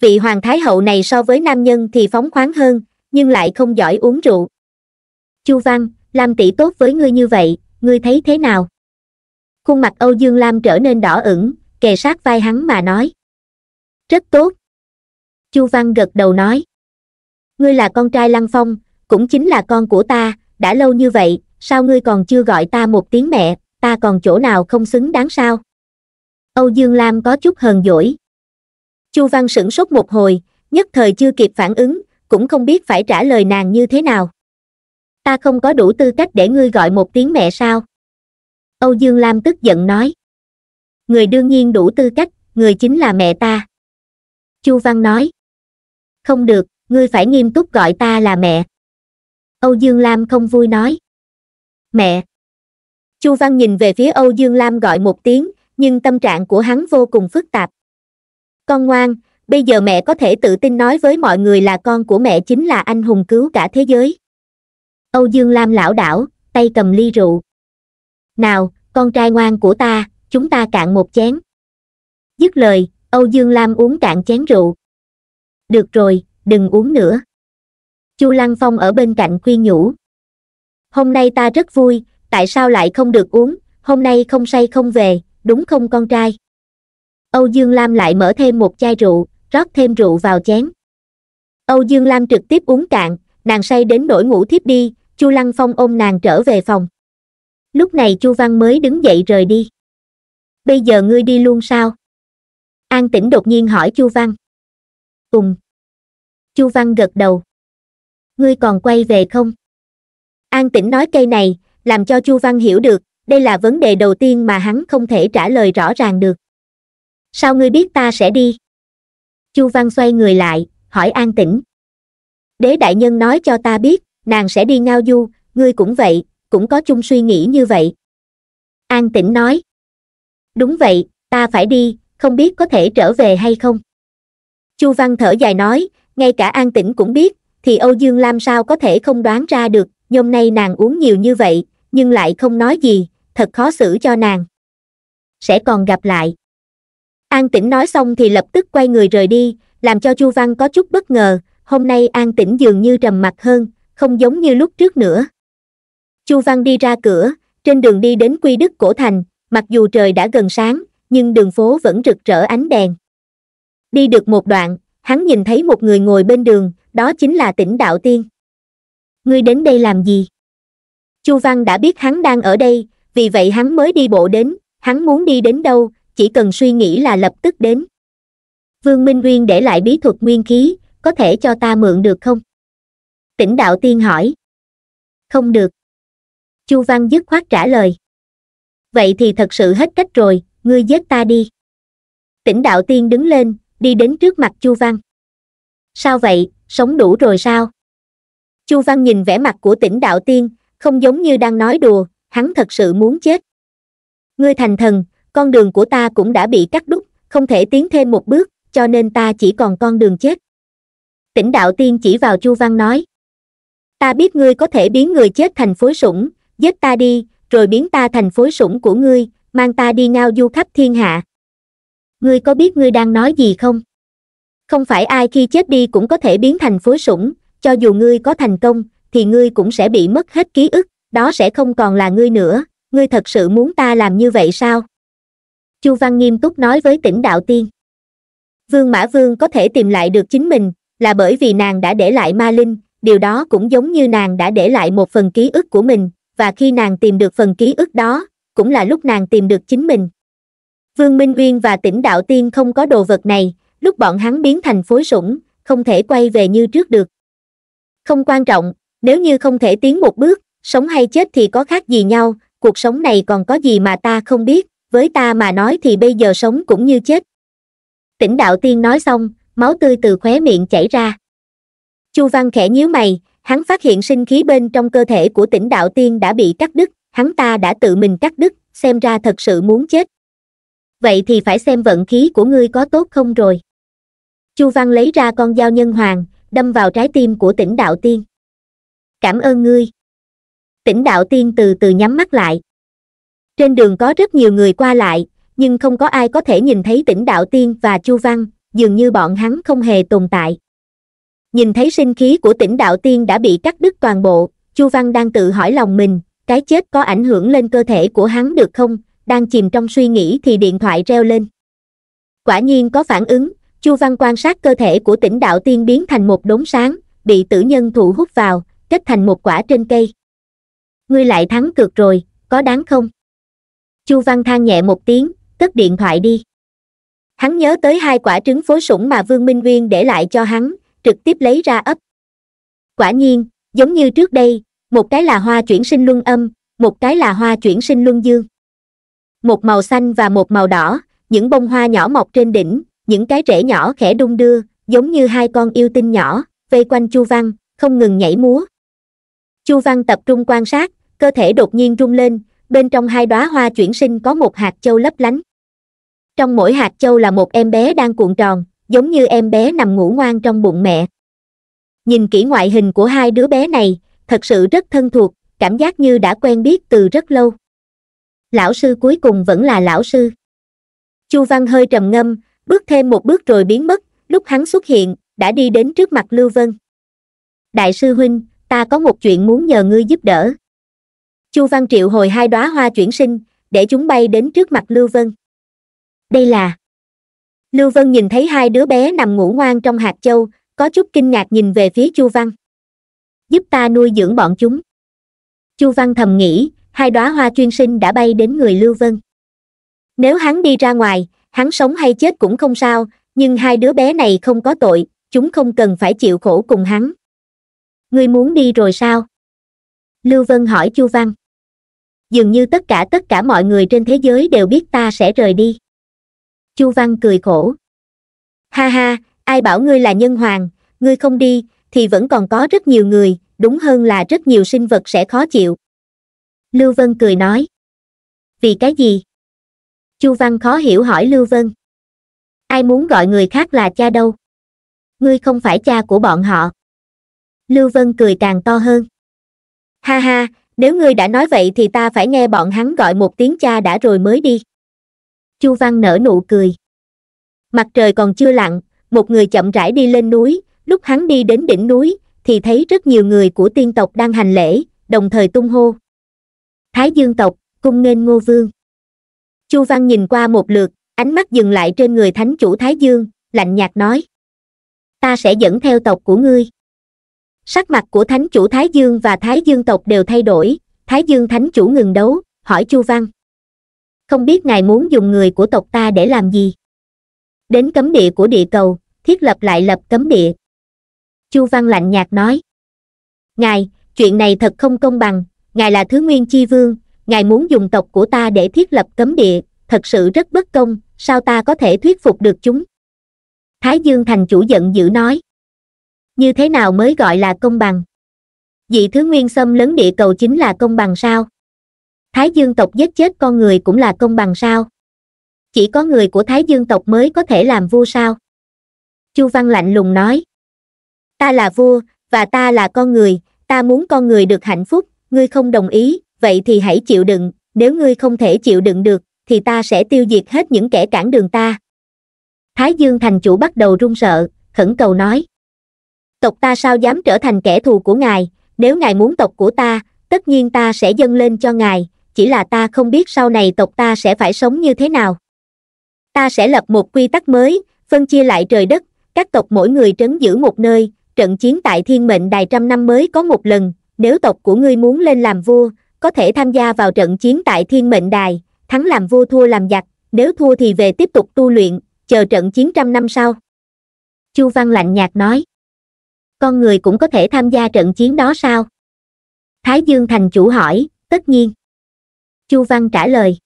vị hoàng thái hậu này so với nam nhân thì phóng khoáng hơn nhưng lại không giỏi uống rượu chu văn lam tỷ tốt với ngươi như vậy ngươi thấy thế nào khuôn mặt âu dương lam trở nên đỏ ửng kề sát vai hắn mà nói rất tốt chu văn gật đầu nói ngươi là con trai lăng phong cũng chính là con của ta đã lâu như vậy sao ngươi còn chưa gọi ta một tiếng mẹ ta còn chỗ nào không xứng đáng sao âu dương lam có chút hờn dỗi chu văn sửng sốt một hồi nhất thời chưa kịp phản ứng cũng không biết phải trả lời nàng như thế nào ta không có đủ tư cách để ngươi gọi một tiếng mẹ sao âu dương lam tức giận nói người đương nhiên đủ tư cách người chính là mẹ ta chu văn nói không được ngươi phải nghiêm túc gọi ta là mẹ âu dương lam không vui nói mẹ chu văn nhìn về phía âu dương lam gọi một tiếng nhưng tâm trạng của hắn vô cùng phức tạp con ngoan bây giờ mẹ có thể tự tin nói với mọi người là con của mẹ chính là anh hùng cứu cả thế giới âu dương lam lão đảo tay cầm ly rượu nào con trai ngoan của ta chúng ta cạn một chén dứt lời âu dương lam uống cạn chén rượu được rồi đừng uống nữa chu lăng phong ở bên cạnh khuyên nhủ hôm nay ta rất vui tại sao lại không được uống hôm nay không say không về đúng không con trai âu dương lam lại mở thêm một chai rượu rót thêm rượu vào chén âu dương lam trực tiếp uống cạn nàng say đến nỗi ngủ thiếp đi chu lăng phong ôm nàng trở về phòng lúc này chu văn mới đứng dậy rời đi bây giờ ngươi đi luôn sao an tĩnh đột nhiên hỏi chu văn ùng chu văn gật đầu ngươi còn quay về không an tĩnh nói cây này làm cho chu văn hiểu được đây là vấn đề đầu tiên mà hắn không thể trả lời rõ ràng được sao ngươi biết ta sẽ đi chu văn xoay người lại hỏi an tĩnh đế đại nhân nói cho ta biết nàng sẽ đi ngao du ngươi cũng vậy cũng có chung suy nghĩ như vậy an tĩnh nói đúng vậy ta phải đi không biết có thể trở về hay không chu văn thở dài nói ngay cả an tĩnh cũng biết thì âu dương lam sao có thể không đoán ra được hôm nay nàng uống nhiều như vậy nhưng lại không nói gì thật khó xử cho nàng sẽ còn gặp lại an tĩnh nói xong thì lập tức quay người rời đi làm cho chu văn có chút bất ngờ hôm nay an tĩnh dường như trầm mặc hơn không giống như lúc trước nữa chu văn đi ra cửa trên đường đi đến quy đức cổ thành mặc dù trời đã gần sáng nhưng đường phố vẫn rực rỡ ánh đèn đi được một đoạn hắn nhìn thấy một người ngồi bên đường đó chính là tỉnh đạo tiên ngươi đến đây làm gì chu văn đã biết hắn đang ở đây vì vậy hắn mới đi bộ đến hắn muốn đi đến đâu chỉ cần suy nghĩ là lập tức đến vương minh uyên để lại bí thuật nguyên khí có thể cho ta mượn được không tỉnh đạo tiên hỏi không được chu văn dứt khoát trả lời vậy thì thật sự hết cách rồi ngươi giết ta đi tỉnh đạo tiên đứng lên đi đến trước mặt chu văn sao vậy sống đủ rồi sao chu văn nhìn vẻ mặt của tỉnh đạo tiên không giống như đang nói đùa hắn thật sự muốn chết ngươi thành thần con đường của ta cũng đã bị cắt đứt không thể tiến thêm một bước cho nên ta chỉ còn con đường chết tỉnh đạo tiên chỉ vào chu văn nói ta biết ngươi có thể biến người chết thành phối sủng giết ta đi rồi biến ta thành phối sủng của ngươi, mang ta đi ngao du khắp thiên hạ. Ngươi có biết ngươi đang nói gì không? Không phải ai khi chết đi cũng có thể biến thành phối sủng, cho dù ngươi có thành công, thì ngươi cũng sẽ bị mất hết ký ức, đó sẽ không còn là ngươi nữa, ngươi thật sự muốn ta làm như vậy sao? Chu Văn nghiêm túc nói với tỉnh Đạo Tiên. Vương Mã Vương có thể tìm lại được chính mình, là bởi vì nàng đã để lại ma linh, điều đó cũng giống như nàng đã để lại một phần ký ức của mình, và khi nàng tìm được phần ký ức đó cũng là lúc nàng tìm được chính mình vương minh uyên và tỉnh đạo tiên không có đồ vật này lúc bọn hắn biến thành phối sủng không thể quay về như trước được không quan trọng nếu như không thể tiến một bước sống hay chết thì có khác gì nhau cuộc sống này còn có gì mà ta không biết với ta mà nói thì bây giờ sống cũng như chết tỉnh đạo tiên nói xong máu tươi từ khóe miệng chảy ra chu văn khẽ nhíu mày hắn phát hiện sinh khí bên trong cơ thể của tỉnh đạo tiên đã bị cắt đứt hắn ta đã tự mình cắt đứt xem ra thật sự muốn chết vậy thì phải xem vận khí của ngươi có tốt không rồi chu văn lấy ra con dao nhân hoàng đâm vào trái tim của tỉnh đạo tiên cảm ơn ngươi tỉnh đạo tiên từ từ nhắm mắt lại trên đường có rất nhiều người qua lại nhưng không có ai có thể nhìn thấy tỉnh đạo tiên và chu văn dường như bọn hắn không hề tồn tại nhìn thấy sinh khí của tỉnh đạo tiên đã bị cắt đứt toàn bộ chu văn đang tự hỏi lòng mình cái chết có ảnh hưởng lên cơ thể của hắn được không đang chìm trong suy nghĩ thì điện thoại reo lên quả nhiên có phản ứng chu văn quan sát cơ thể của tỉnh đạo tiên biến thành một đống sáng bị tử nhân thụ hút vào kết thành một quả trên cây ngươi lại thắng cược rồi có đáng không chu văn than nhẹ một tiếng cất điện thoại đi hắn nhớ tới hai quả trứng phối sủng mà vương minh uyên để lại cho hắn trực tiếp lấy ra ấp quả nhiên giống như trước đây một cái là hoa chuyển sinh luân âm một cái là hoa chuyển sinh luân dương một màu xanh và một màu đỏ những bông hoa nhỏ mọc trên đỉnh những cái rễ nhỏ khẽ đung đưa giống như hai con yêu tinh nhỏ vây quanh chu văn không ngừng nhảy múa chu văn tập trung quan sát cơ thể đột nhiên rung lên bên trong hai đóa hoa chuyển sinh có một hạt châu lấp lánh trong mỗi hạt châu là một em bé đang cuộn tròn giống như em bé nằm ngủ ngoan trong bụng mẹ nhìn kỹ ngoại hình của hai đứa bé này thật sự rất thân thuộc cảm giác như đã quen biết từ rất lâu lão sư cuối cùng vẫn là lão sư chu văn hơi trầm ngâm bước thêm một bước rồi biến mất lúc hắn xuất hiện đã đi đến trước mặt lưu vân đại sư huynh ta có một chuyện muốn nhờ ngươi giúp đỡ chu văn triệu hồi hai đóa hoa chuyển sinh để chúng bay đến trước mặt lưu vân đây là lưu vân nhìn thấy hai đứa bé nằm ngủ ngoan trong hạt châu có chút kinh ngạc nhìn về phía chu văn giúp ta nuôi dưỡng bọn chúng chu văn thầm nghĩ hai đóa hoa chuyên sinh đã bay đến người lưu vân nếu hắn đi ra ngoài hắn sống hay chết cũng không sao nhưng hai đứa bé này không có tội chúng không cần phải chịu khổ cùng hắn ngươi muốn đi rồi sao lưu vân hỏi chu văn dường như tất cả tất cả mọi người trên thế giới đều biết ta sẽ rời đi chu văn cười khổ ha ha ai bảo ngươi là nhân hoàng ngươi không đi thì vẫn còn có rất nhiều người đúng hơn là rất nhiều sinh vật sẽ khó chịu lưu vân cười nói vì cái gì chu văn khó hiểu hỏi lưu vân ai muốn gọi người khác là cha đâu ngươi không phải cha của bọn họ lưu vân cười càng to hơn ha ha nếu ngươi đã nói vậy thì ta phải nghe bọn hắn gọi một tiếng cha đã rồi mới đi chu văn nở nụ cười mặt trời còn chưa lặn một người chậm rãi đi lên núi lúc hắn đi đến đỉnh núi thì thấy rất nhiều người của tiên tộc đang hành lễ đồng thời tung hô thái dương tộc cung nghênh ngô vương chu văn nhìn qua một lượt ánh mắt dừng lại trên người thánh chủ thái dương lạnh nhạt nói ta sẽ dẫn theo tộc của ngươi sắc mặt của thánh chủ thái dương và thái dương tộc đều thay đổi thái dương thánh chủ ngừng đấu hỏi chu văn không biết ngài muốn dùng người của tộc ta để làm gì đến cấm địa của địa cầu thiết lập lại lập cấm địa chu văn lạnh nhạt nói ngài chuyện này thật không công bằng ngài là thứ nguyên chi vương ngài muốn dùng tộc của ta để thiết lập cấm địa thật sự rất bất công sao ta có thể thuyết phục được chúng thái dương thành chủ giận dữ nói như thế nào mới gọi là công bằng dị thứ nguyên xâm lấn địa cầu chính là công bằng sao thái dương tộc giết chết con người cũng là công bằng sao chỉ có người của thái dương tộc mới có thể làm vua sao chu văn lạnh lùng nói ta là vua và ta là con người ta muốn con người được hạnh phúc ngươi không đồng ý vậy thì hãy chịu đựng nếu ngươi không thể chịu đựng được thì ta sẽ tiêu diệt hết những kẻ cản đường ta thái dương thành chủ bắt đầu run sợ khẩn cầu nói tộc ta sao dám trở thành kẻ thù của ngài nếu ngài muốn tộc của ta tất nhiên ta sẽ dâng lên cho ngài chỉ là ta không biết sau này tộc ta sẽ phải sống như thế nào ta sẽ lập một quy tắc mới phân chia lại trời đất các tộc mỗi người trấn giữ một nơi trận chiến tại thiên mệnh đài trăm năm mới có một lần nếu tộc của ngươi muốn lên làm vua có thể tham gia vào trận chiến tại thiên mệnh đài thắng làm vua thua làm giặc nếu thua thì về tiếp tục tu luyện chờ trận chiến trăm năm sau chu văn lạnh nhạt nói con người cũng có thể tham gia trận chiến đó sao thái dương thành chủ hỏi tất nhiên Chu Văn trả lời.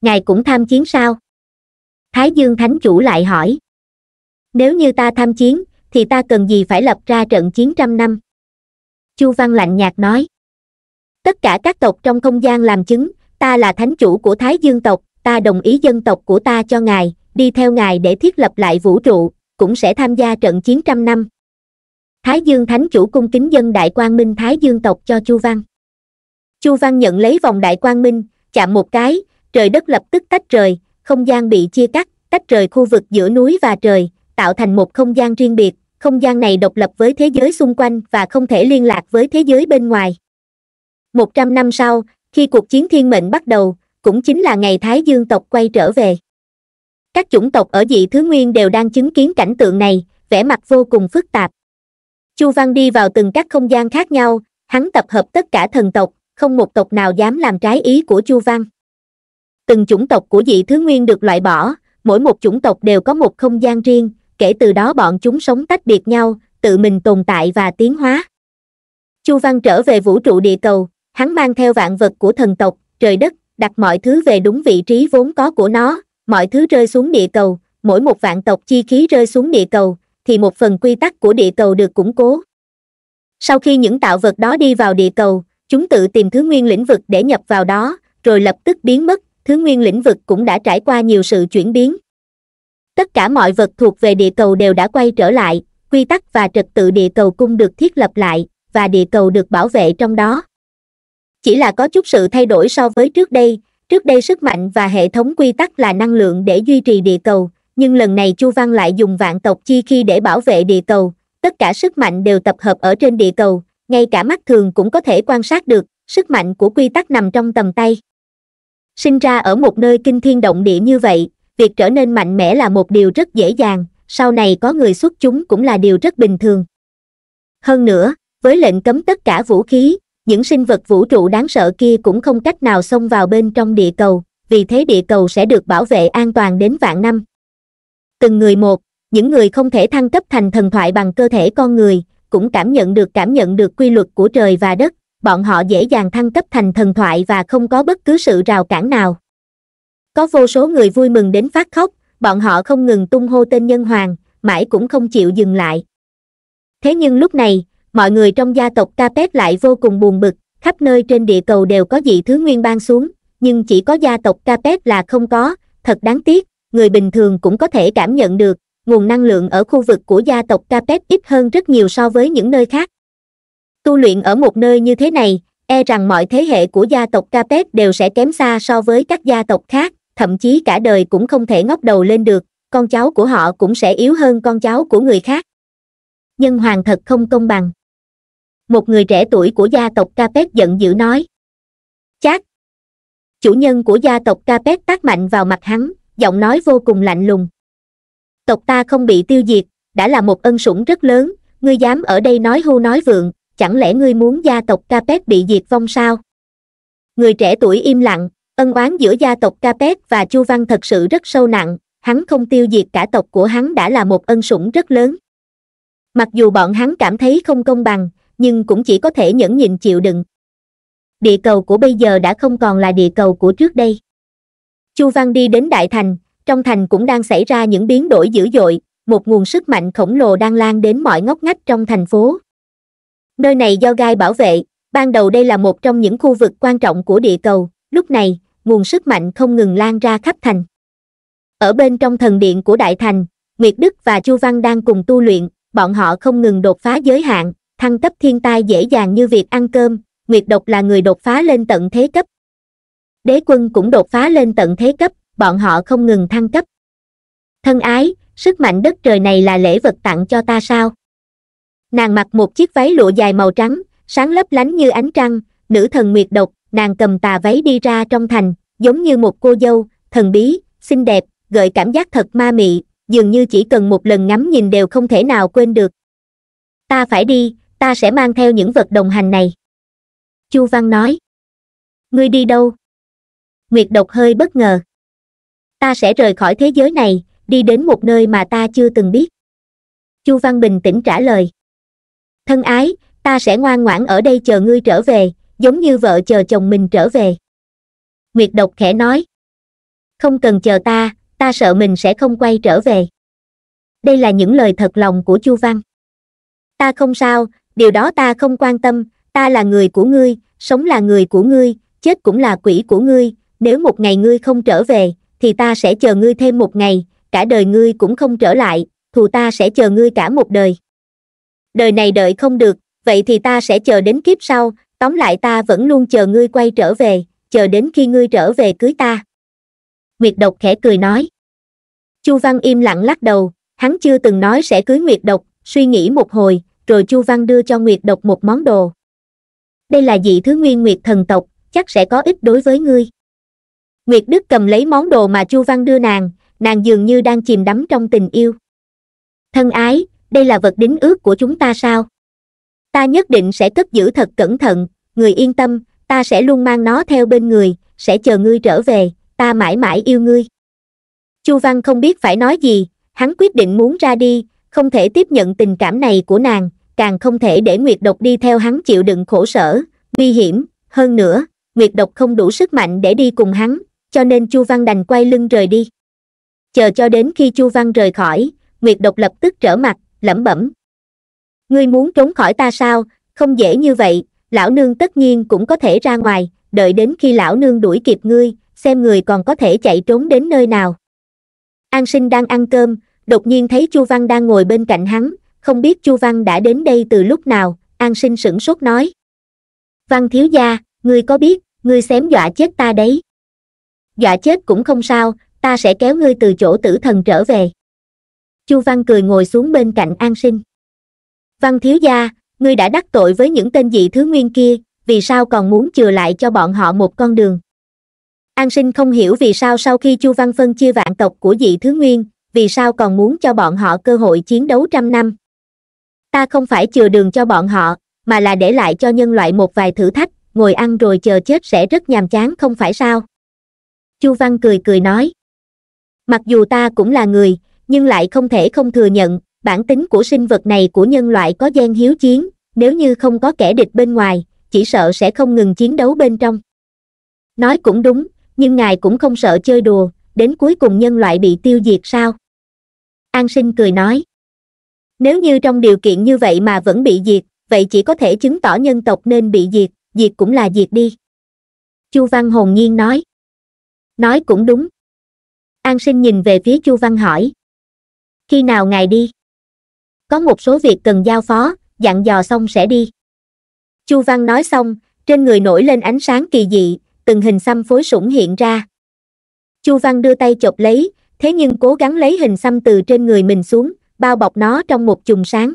Ngài cũng tham chiến sao? Thái Dương Thánh Chủ lại hỏi. Nếu như ta tham chiến, thì ta cần gì phải lập ra trận chiến trăm năm? Chu Văn lạnh nhạt nói. Tất cả các tộc trong không gian làm chứng, ta là thánh chủ của Thái Dương tộc, ta đồng ý dân tộc của ta cho ngài, đi theo ngài để thiết lập lại vũ trụ, cũng sẽ tham gia trận chiến trăm năm. Thái Dương Thánh chủ cung kính dân Đại Quang Minh Thái Dương tộc cho Chu Văn chu văn nhận lấy vòng đại quang minh chạm một cái trời đất lập tức tách rời không gian bị chia cắt tách rời khu vực giữa núi và trời tạo thành một không gian riêng biệt không gian này độc lập với thế giới xung quanh và không thể liên lạc với thế giới bên ngoài một trăm năm sau khi cuộc chiến thiên mệnh bắt đầu cũng chính là ngày thái dương tộc quay trở về các chủng tộc ở dị thứ nguyên đều đang chứng kiến cảnh tượng này vẻ mặt vô cùng phức tạp chu văn đi vào từng các không gian khác nhau hắn tập hợp tất cả thần tộc không một tộc nào dám làm trái ý của chu văn từng chủng tộc của dị thứ nguyên được loại bỏ mỗi một chủng tộc đều có một không gian riêng kể từ đó bọn chúng sống tách biệt nhau tự mình tồn tại và tiến hóa chu văn trở về vũ trụ địa cầu hắn mang theo vạn vật của thần tộc trời đất đặt mọi thứ về đúng vị trí vốn có của nó mọi thứ rơi xuống địa cầu mỗi một vạn tộc chi khí rơi xuống địa cầu thì một phần quy tắc của địa cầu được củng cố sau khi những tạo vật đó đi vào địa cầu chúng tự tìm thứ nguyên lĩnh vực để nhập vào đó rồi lập tức biến mất thứ nguyên lĩnh vực cũng đã trải qua nhiều sự chuyển biến tất cả mọi vật thuộc về địa cầu đều đã quay trở lại quy tắc và trật tự địa cầu cung được thiết lập lại và địa cầu được bảo vệ trong đó chỉ là có chút sự thay đổi so với trước đây trước đây sức mạnh và hệ thống quy tắc là năng lượng để duy trì địa cầu nhưng lần này chu văn lại dùng vạn tộc chi khi để bảo vệ địa cầu tất cả sức mạnh đều tập hợp ở trên địa cầu ngay cả mắt thường cũng có thể quan sát được sức mạnh của quy tắc nằm trong tầm tay sinh ra ở một nơi kinh thiên động địa như vậy việc trở nên mạnh mẽ là một điều rất dễ dàng sau này có người xuất chúng cũng là điều rất bình thường hơn nữa với lệnh cấm tất cả vũ khí những sinh vật vũ trụ đáng sợ kia cũng không cách nào xông vào bên trong địa cầu vì thế địa cầu sẽ được bảo vệ an toàn đến vạn năm từng người một những người không thể thăng cấp thành thần thoại bằng cơ thể con người cũng cảm nhận được cảm nhận được quy luật của trời và đất bọn họ dễ dàng thăng cấp thành thần thoại và không có bất cứ sự rào cản nào có vô số người vui mừng đến phát khóc bọn họ không ngừng tung hô tên nhân hoàng mãi cũng không chịu dừng lại thế nhưng lúc này mọi người trong gia tộc capet lại vô cùng buồn bực khắp nơi trên địa cầu đều có dị thứ nguyên ban xuống nhưng chỉ có gia tộc capet là không có thật đáng tiếc người bình thường cũng có thể cảm nhận được nguồn năng lượng ở khu vực của gia tộc capet ít hơn rất nhiều so với những nơi khác tu luyện ở một nơi như thế này e rằng mọi thế hệ của gia tộc capet đều sẽ kém xa so với các gia tộc khác thậm chí cả đời cũng không thể ngóc đầu lên được con cháu của họ cũng sẽ yếu hơn con cháu của người khác nhân hoàng thật không công bằng một người trẻ tuổi của gia tộc capet giận dữ nói chát chủ nhân của gia tộc capet tác mạnh vào mặt hắn giọng nói vô cùng lạnh lùng tộc ta không bị tiêu diệt đã là một ân sủng rất lớn ngươi dám ở đây nói hưu nói vượng chẳng lẽ ngươi muốn gia tộc capet bị diệt vong sao người trẻ tuổi im lặng ân oán giữa gia tộc capet và chu văn thật sự rất sâu nặng hắn không tiêu diệt cả tộc của hắn đã là một ân sủng rất lớn mặc dù bọn hắn cảm thấy không công bằng nhưng cũng chỉ có thể nhẫn nhịn chịu đựng địa cầu của bây giờ đã không còn là địa cầu của trước đây chu văn đi đến đại thành trong thành cũng đang xảy ra những biến đổi dữ dội, một nguồn sức mạnh khổng lồ đang lan đến mọi ngóc ngách trong thành phố. Nơi này do gai bảo vệ, ban đầu đây là một trong những khu vực quan trọng của địa cầu, lúc này, nguồn sức mạnh không ngừng lan ra khắp thành. Ở bên trong thần điện của Đại Thành, Nguyệt Đức và Chu Văn đang cùng tu luyện, bọn họ không ngừng đột phá giới hạn, thăng cấp thiên tai dễ dàng như việc ăn cơm, Nguyệt Độc là người đột phá lên tận thế cấp. Đế quân cũng đột phá lên tận thế cấp, bọn họ không ngừng thăng cấp thân ái sức mạnh đất trời này là lễ vật tặng cho ta sao nàng mặc một chiếc váy lụa dài màu trắng sáng lấp lánh như ánh trăng nữ thần nguyệt độc nàng cầm tà váy đi ra trong thành giống như một cô dâu thần bí xinh đẹp gợi cảm giác thật ma mị dường như chỉ cần một lần ngắm nhìn đều không thể nào quên được ta phải đi ta sẽ mang theo những vật đồng hành này chu văn nói ngươi đi đâu nguyệt độc hơi bất ngờ ta sẽ rời khỏi thế giới này đi đến một nơi mà ta chưa từng biết chu văn bình tĩnh trả lời thân ái ta sẽ ngoan ngoãn ở đây chờ ngươi trở về giống như vợ chờ chồng mình trở về nguyệt độc khẽ nói không cần chờ ta ta sợ mình sẽ không quay trở về đây là những lời thật lòng của chu văn ta không sao điều đó ta không quan tâm ta là người của ngươi sống là người của ngươi chết cũng là quỷ của ngươi nếu một ngày ngươi không trở về thì ta sẽ chờ ngươi thêm một ngày, cả đời ngươi cũng không trở lại, thù ta sẽ chờ ngươi cả một đời. Đời này đợi không được, vậy thì ta sẽ chờ đến kiếp sau, tóm lại ta vẫn luôn chờ ngươi quay trở về, chờ đến khi ngươi trở về cưới ta. Nguyệt độc khẽ cười nói. Chu Văn im lặng lắc đầu, hắn chưa từng nói sẽ cưới Nguyệt độc, suy nghĩ một hồi, rồi Chu Văn đưa cho Nguyệt độc một món đồ. Đây là dị thứ nguyên Nguyệt thần tộc, chắc sẽ có ích đối với ngươi nguyệt đức cầm lấy món đồ mà chu văn đưa nàng nàng dường như đang chìm đắm trong tình yêu thân ái đây là vật đính ước của chúng ta sao ta nhất định sẽ cất giữ thật cẩn thận người yên tâm ta sẽ luôn mang nó theo bên người sẽ chờ ngươi trở về ta mãi mãi yêu ngươi chu văn không biết phải nói gì hắn quyết định muốn ra đi không thể tiếp nhận tình cảm này của nàng càng không thể để nguyệt độc đi theo hắn chịu đựng khổ sở nguy hiểm hơn nữa nguyệt độc không đủ sức mạnh để đi cùng hắn cho nên chu văn đành quay lưng rời đi chờ cho đến khi chu văn rời khỏi nguyệt độc lập tức trở mặt lẩm bẩm ngươi muốn trốn khỏi ta sao không dễ như vậy lão nương tất nhiên cũng có thể ra ngoài đợi đến khi lão nương đuổi kịp ngươi xem người còn có thể chạy trốn đến nơi nào an sinh đang ăn cơm đột nhiên thấy chu văn đang ngồi bên cạnh hắn không biết chu văn đã đến đây từ lúc nào an sinh sửng sốt nói văn thiếu gia ngươi có biết ngươi xém dọa chết ta đấy dọa chết cũng không sao ta sẽ kéo ngươi từ chỗ tử thần trở về chu văn cười ngồi xuống bên cạnh an sinh văn thiếu gia ngươi đã đắc tội với những tên dị thứ nguyên kia vì sao còn muốn chừa lại cho bọn họ một con đường an sinh không hiểu vì sao sau khi chu văn phân chia vạn tộc của dị thứ nguyên vì sao còn muốn cho bọn họ cơ hội chiến đấu trăm năm ta không phải chừa đường cho bọn họ mà là để lại cho nhân loại một vài thử thách ngồi ăn rồi chờ chết sẽ rất nhàm chán không phải sao chu văn cười cười nói mặc dù ta cũng là người nhưng lại không thể không thừa nhận bản tính của sinh vật này của nhân loại có gian hiếu chiến nếu như không có kẻ địch bên ngoài chỉ sợ sẽ không ngừng chiến đấu bên trong nói cũng đúng nhưng ngài cũng không sợ chơi đùa đến cuối cùng nhân loại bị tiêu diệt sao an sinh cười nói nếu như trong điều kiện như vậy mà vẫn bị diệt vậy chỉ có thể chứng tỏ nhân tộc nên bị diệt diệt cũng là diệt đi chu văn hồn nhiên nói nói cũng đúng an sinh nhìn về phía chu văn hỏi khi nào ngài đi có một số việc cần giao phó dặn dò xong sẽ đi chu văn nói xong trên người nổi lên ánh sáng kỳ dị từng hình xăm phối sủng hiện ra chu văn đưa tay chộp lấy thế nhưng cố gắng lấy hình xăm từ trên người mình xuống bao bọc nó trong một chùm sáng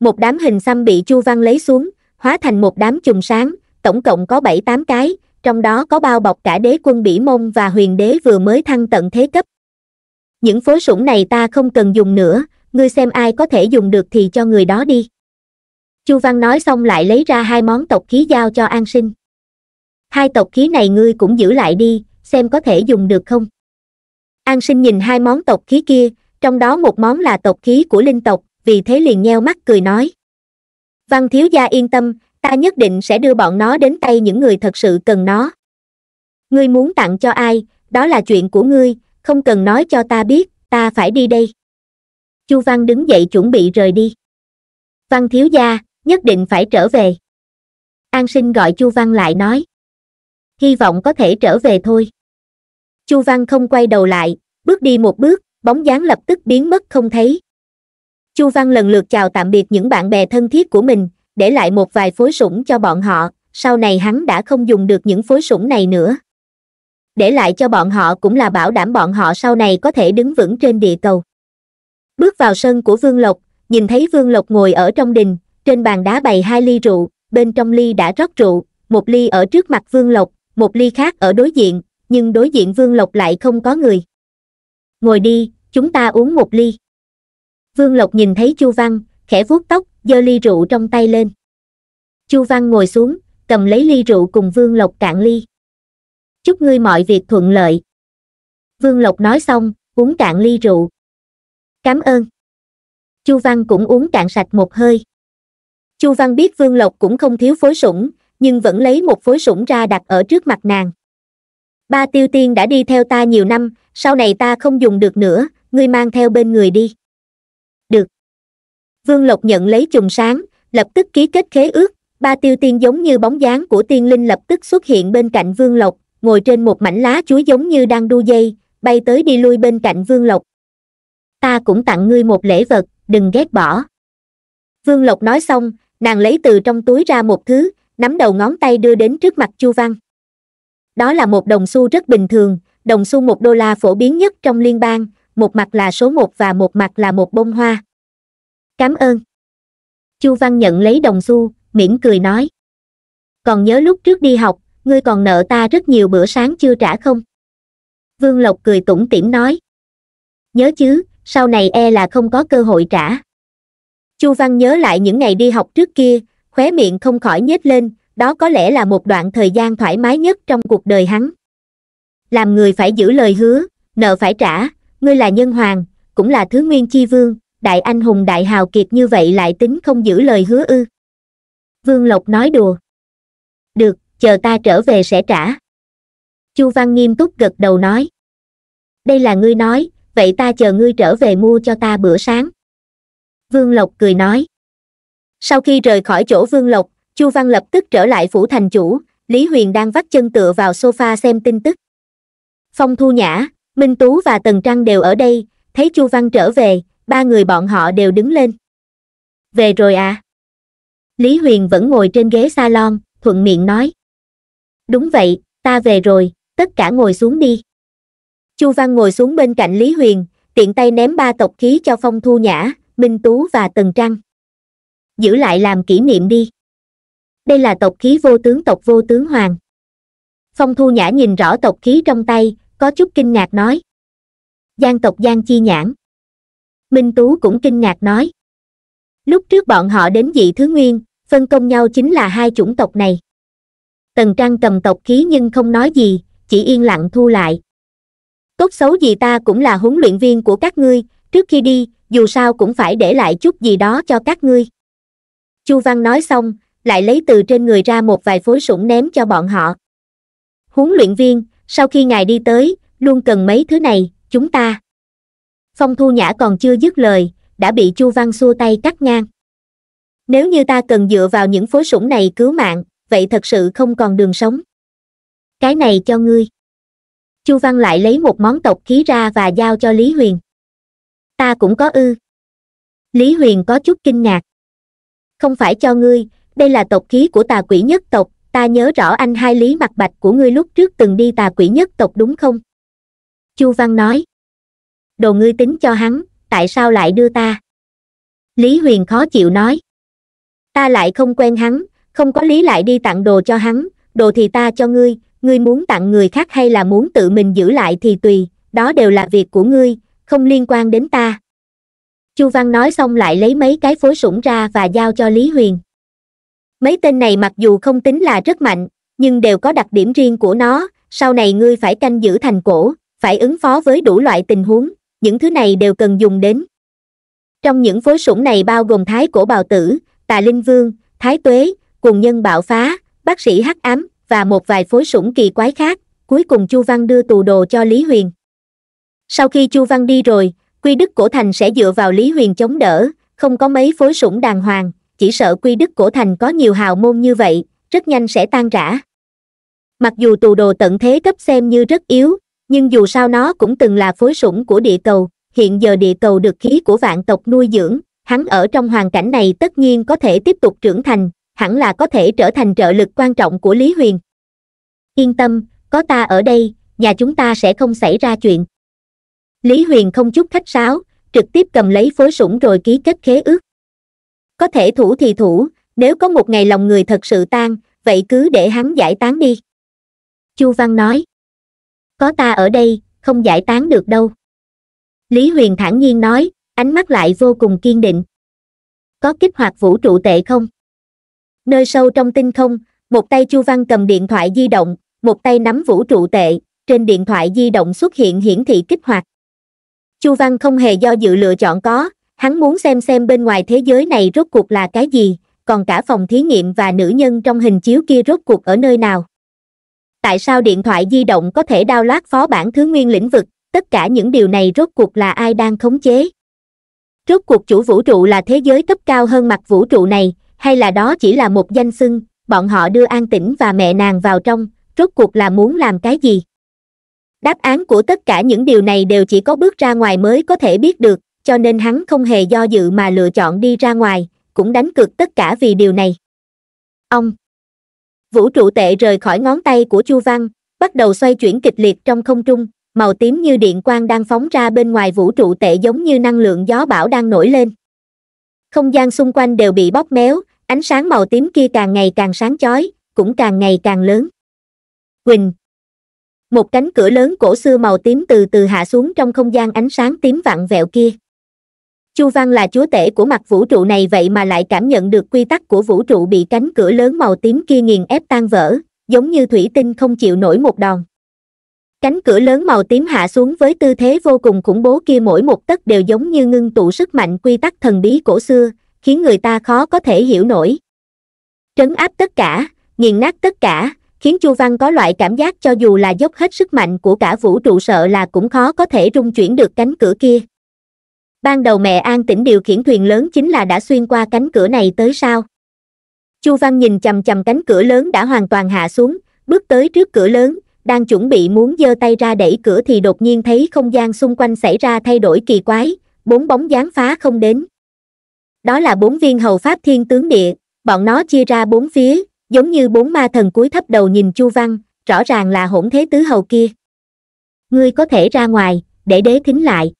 một đám hình xăm bị chu văn lấy xuống hóa thành một đám chùm sáng tổng cộng có bảy tám cái trong đó có bao bọc cả đế quân bỉ mông và huyền đế vừa mới thăng tận thế cấp những phối sủng này ta không cần dùng nữa ngươi xem ai có thể dùng được thì cho người đó đi chu văn nói xong lại lấy ra hai món tộc khí giao cho an sinh hai tộc khí này ngươi cũng giữ lại đi xem có thể dùng được không an sinh nhìn hai món tộc khí kia trong đó một món là tộc khí của linh tộc vì thế liền nheo mắt cười nói văn thiếu gia yên tâm ta nhất định sẽ đưa bọn nó đến tay những người thật sự cần nó ngươi muốn tặng cho ai đó là chuyện của ngươi không cần nói cho ta biết ta phải đi đây chu văn đứng dậy chuẩn bị rời đi văn thiếu gia nhất định phải trở về an sinh gọi chu văn lại nói hy vọng có thể trở về thôi chu văn không quay đầu lại bước đi một bước bóng dáng lập tức biến mất không thấy chu văn lần lượt chào tạm biệt những bạn bè thân thiết của mình để lại một vài phối sủng cho bọn họ sau này hắn đã không dùng được những phối sủng này nữa để lại cho bọn họ cũng là bảo đảm bọn họ sau này có thể đứng vững trên địa cầu bước vào sân của vương lộc nhìn thấy vương lộc ngồi ở trong đình trên bàn đá bày hai ly rượu bên trong ly đã rót rượu một ly ở trước mặt vương lộc một ly khác ở đối diện nhưng đối diện vương lộc lại không có người ngồi đi chúng ta uống một ly vương lộc nhìn thấy chu văn khẽ vuốt tóc giơ ly rượu trong tay lên chu văn ngồi xuống cầm lấy ly rượu cùng vương lộc cạn ly chúc ngươi mọi việc thuận lợi vương lộc nói xong uống cạn ly rượu Cảm ơn chu văn cũng uống cạn sạch một hơi chu văn biết vương lộc cũng không thiếu phối sủng nhưng vẫn lấy một phối sủng ra đặt ở trước mặt nàng ba tiêu tiên đã đi theo ta nhiều năm sau này ta không dùng được nữa ngươi mang theo bên người đi vương lộc nhận lấy trùng sáng lập tức ký kết khế ước ba tiêu tiên giống như bóng dáng của tiên linh lập tức xuất hiện bên cạnh vương lộc ngồi trên một mảnh lá chuối giống như đang đu dây bay tới đi lui bên cạnh vương lộc ta cũng tặng ngươi một lễ vật đừng ghét bỏ vương lộc nói xong nàng lấy từ trong túi ra một thứ nắm đầu ngón tay đưa đến trước mặt chu văn đó là một đồng xu rất bình thường đồng xu một đô la phổ biến nhất trong liên bang một mặt là số một và một mặt là một bông hoa cám ơn chu văn nhận lấy đồng xu mỉm cười nói còn nhớ lúc trước đi học ngươi còn nợ ta rất nhiều bữa sáng chưa trả không vương lộc cười tủm tỉm nói nhớ chứ sau này e là không có cơ hội trả chu văn nhớ lại những ngày đi học trước kia khóe miệng không khỏi nhếch lên đó có lẽ là một đoạn thời gian thoải mái nhất trong cuộc đời hắn làm người phải giữ lời hứa nợ phải trả ngươi là nhân hoàng cũng là thứ nguyên chi vương đại anh hùng đại hào kiệt như vậy lại tính không giữ lời hứa ư vương lộc nói đùa được chờ ta trở về sẽ trả chu văn nghiêm túc gật đầu nói đây là ngươi nói vậy ta chờ ngươi trở về mua cho ta bữa sáng vương lộc cười nói sau khi rời khỏi chỗ vương lộc chu văn lập tức trở lại phủ thành chủ lý huyền đang vắt chân tựa vào sofa xem tin tức phong thu nhã minh tú và tần trăng đều ở đây thấy chu văn trở về ba người bọn họ đều đứng lên. Về rồi à? Lý Huyền vẫn ngồi trên ghế salon, thuận miệng nói. Đúng vậy, ta về rồi, tất cả ngồi xuống đi. Chu Văn ngồi xuống bên cạnh Lý Huyền, tiện tay ném ba tộc khí cho Phong Thu Nhã, Minh Tú và Tần Trăng. Giữ lại làm kỷ niệm đi. Đây là tộc khí vô tướng tộc vô tướng hoàng. Phong Thu Nhã nhìn rõ tộc khí trong tay, có chút kinh ngạc nói. Giang tộc Giang Chi Nhãn minh tú cũng kinh ngạc nói lúc trước bọn họ đến dị thứ nguyên phân công nhau chính là hai chủng tộc này tần trăng cầm tộc khí nhưng không nói gì chỉ yên lặng thu lại tốt xấu gì ta cũng là huấn luyện viên của các ngươi trước khi đi dù sao cũng phải để lại chút gì đó cho các ngươi chu văn nói xong lại lấy từ trên người ra một vài phối sủng ném cho bọn họ huấn luyện viên sau khi ngài đi tới luôn cần mấy thứ này chúng ta phong thu nhã còn chưa dứt lời đã bị chu văn xua tay cắt ngang nếu như ta cần dựa vào những phối sủng này cứu mạng vậy thật sự không còn đường sống cái này cho ngươi chu văn lại lấy một món tộc khí ra và giao cho lý huyền ta cũng có ư lý huyền có chút kinh ngạc không phải cho ngươi đây là tộc khí của tà quỷ nhất tộc ta nhớ rõ anh hai lý mặt bạch của ngươi lúc trước từng đi tà quỷ nhất tộc đúng không chu văn nói đồ ngươi tính cho hắn tại sao lại đưa ta lý huyền khó chịu nói ta lại không quen hắn không có lý lại đi tặng đồ cho hắn đồ thì ta cho ngươi ngươi muốn tặng người khác hay là muốn tự mình giữ lại thì tùy đó đều là việc của ngươi không liên quan đến ta chu văn nói xong lại lấy mấy cái phối sủng ra và giao cho lý huyền mấy tên này mặc dù không tính là rất mạnh nhưng đều có đặc điểm riêng của nó sau này ngươi phải canh giữ thành cổ phải ứng phó với đủ loại tình huống những thứ này đều cần dùng đến trong những phối sủng này bao gồm thái cổ bào tử tà linh vương thái tuế cùng nhân bạo phá bác sĩ hắc ám và một vài phối sủng kỳ quái khác cuối cùng chu văn đưa tù đồ cho lý huyền sau khi chu văn đi rồi quy đức cổ thành sẽ dựa vào lý huyền chống đỡ không có mấy phối sủng đàng hoàng chỉ sợ quy đức cổ thành có nhiều hào môn như vậy rất nhanh sẽ tan rã mặc dù tù đồ tận thế cấp xem như rất yếu nhưng dù sao nó cũng từng là phối sủng của địa cầu hiện giờ địa cầu được khí của vạn tộc nuôi dưỡng hắn ở trong hoàn cảnh này tất nhiên có thể tiếp tục trưởng thành hẳn là có thể trở thành trợ lực quan trọng của lý huyền yên tâm có ta ở đây nhà chúng ta sẽ không xảy ra chuyện lý huyền không chút khách sáo trực tiếp cầm lấy phối sủng rồi ký kết khế ước có thể thủ thì thủ nếu có một ngày lòng người thật sự tan vậy cứ để hắn giải tán đi chu văn nói có ta ở đây không giải tán được đâu lý huyền thản nhiên nói ánh mắt lại vô cùng kiên định có kích hoạt vũ trụ tệ không nơi sâu trong tinh không một tay chu văn cầm điện thoại di động một tay nắm vũ trụ tệ trên điện thoại di động xuất hiện hiển thị kích hoạt chu văn không hề do dự lựa chọn có hắn muốn xem xem bên ngoài thế giới này rốt cuộc là cái gì còn cả phòng thí nghiệm và nữ nhân trong hình chiếu kia rốt cuộc ở nơi nào tại sao điện thoại di động có thể đao loát phó bản thứ nguyên lĩnh vực tất cả những điều này rốt cuộc là ai đang khống chế rốt cuộc chủ vũ trụ là thế giới cấp cao hơn mặt vũ trụ này hay là đó chỉ là một danh xưng bọn họ đưa an tĩnh và mẹ nàng vào trong rốt cuộc là muốn làm cái gì đáp án của tất cả những điều này đều chỉ có bước ra ngoài mới có thể biết được cho nên hắn không hề do dự mà lựa chọn đi ra ngoài cũng đánh cược tất cả vì điều này ông vũ trụ tệ rời khỏi ngón tay của chu văn bắt đầu xoay chuyển kịch liệt trong không trung màu tím như điện quang đang phóng ra bên ngoài vũ trụ tệ giống như năng lượng gió bão đang nổi lên không gian xung quanh đều bị bóp méo ánh sáng màu tím kia càng ngày càng sáng chói cũng càng ngày càng lớn quỳnh một cánh cửa lớn cổ xưa màu tím từ từ hạ xuống trong không gian ánh sáng tím vặn vẹo kia chu văn là chúa tể của mặt vũ trụ này vậy mà lại cảm nhận được quy tắc của vũ trụ bị cánh cửa lớn màu tím kia nghiền ép tan vỡ giống như thủy tinh không chịu nổi một đòn cánh cửa lớn màu tím hạ xuống với tư thế vô cùng khủng bố kia mỗi một tấc đều giống như ngưng tụ sức mạnh quy tắc thần bí cổ xưa khiến người ta khó có thể hiểu nổi trấn áp tất cả nghiền nát tất cả khiến chu văn có loại cảm giác cho dù là dốc hết sức mạnh của cả vũ trụ sợ là cũng khó có thể rung chuyển được cánh cửa kia ban đầu mẹ an tĩnh điều khiển thuyền lớn chính là đã xuyên qua cánh cửa này tới sao chu văn nhìn chầm chầm cánh cửa lớn đã hoàn toàn hạ xuống bước tới trước cửa lớn đang chuẩn bị muốn giơ tay ra đẩy cửa thì đột nhiên thấy không gian xung quanh xảy ra thay đổi kỳ quái bốn bóng dáng phá không đến đó là bốn viên hầu pháp thiên tướng địa bọn nó chia ra bốn phía giống như bốn ma thần cúi thấp đầu nhìn chu văn rõ ràng là hỗn thế tứ hầu kia ngươi có thể ra ngoài để đế thính lại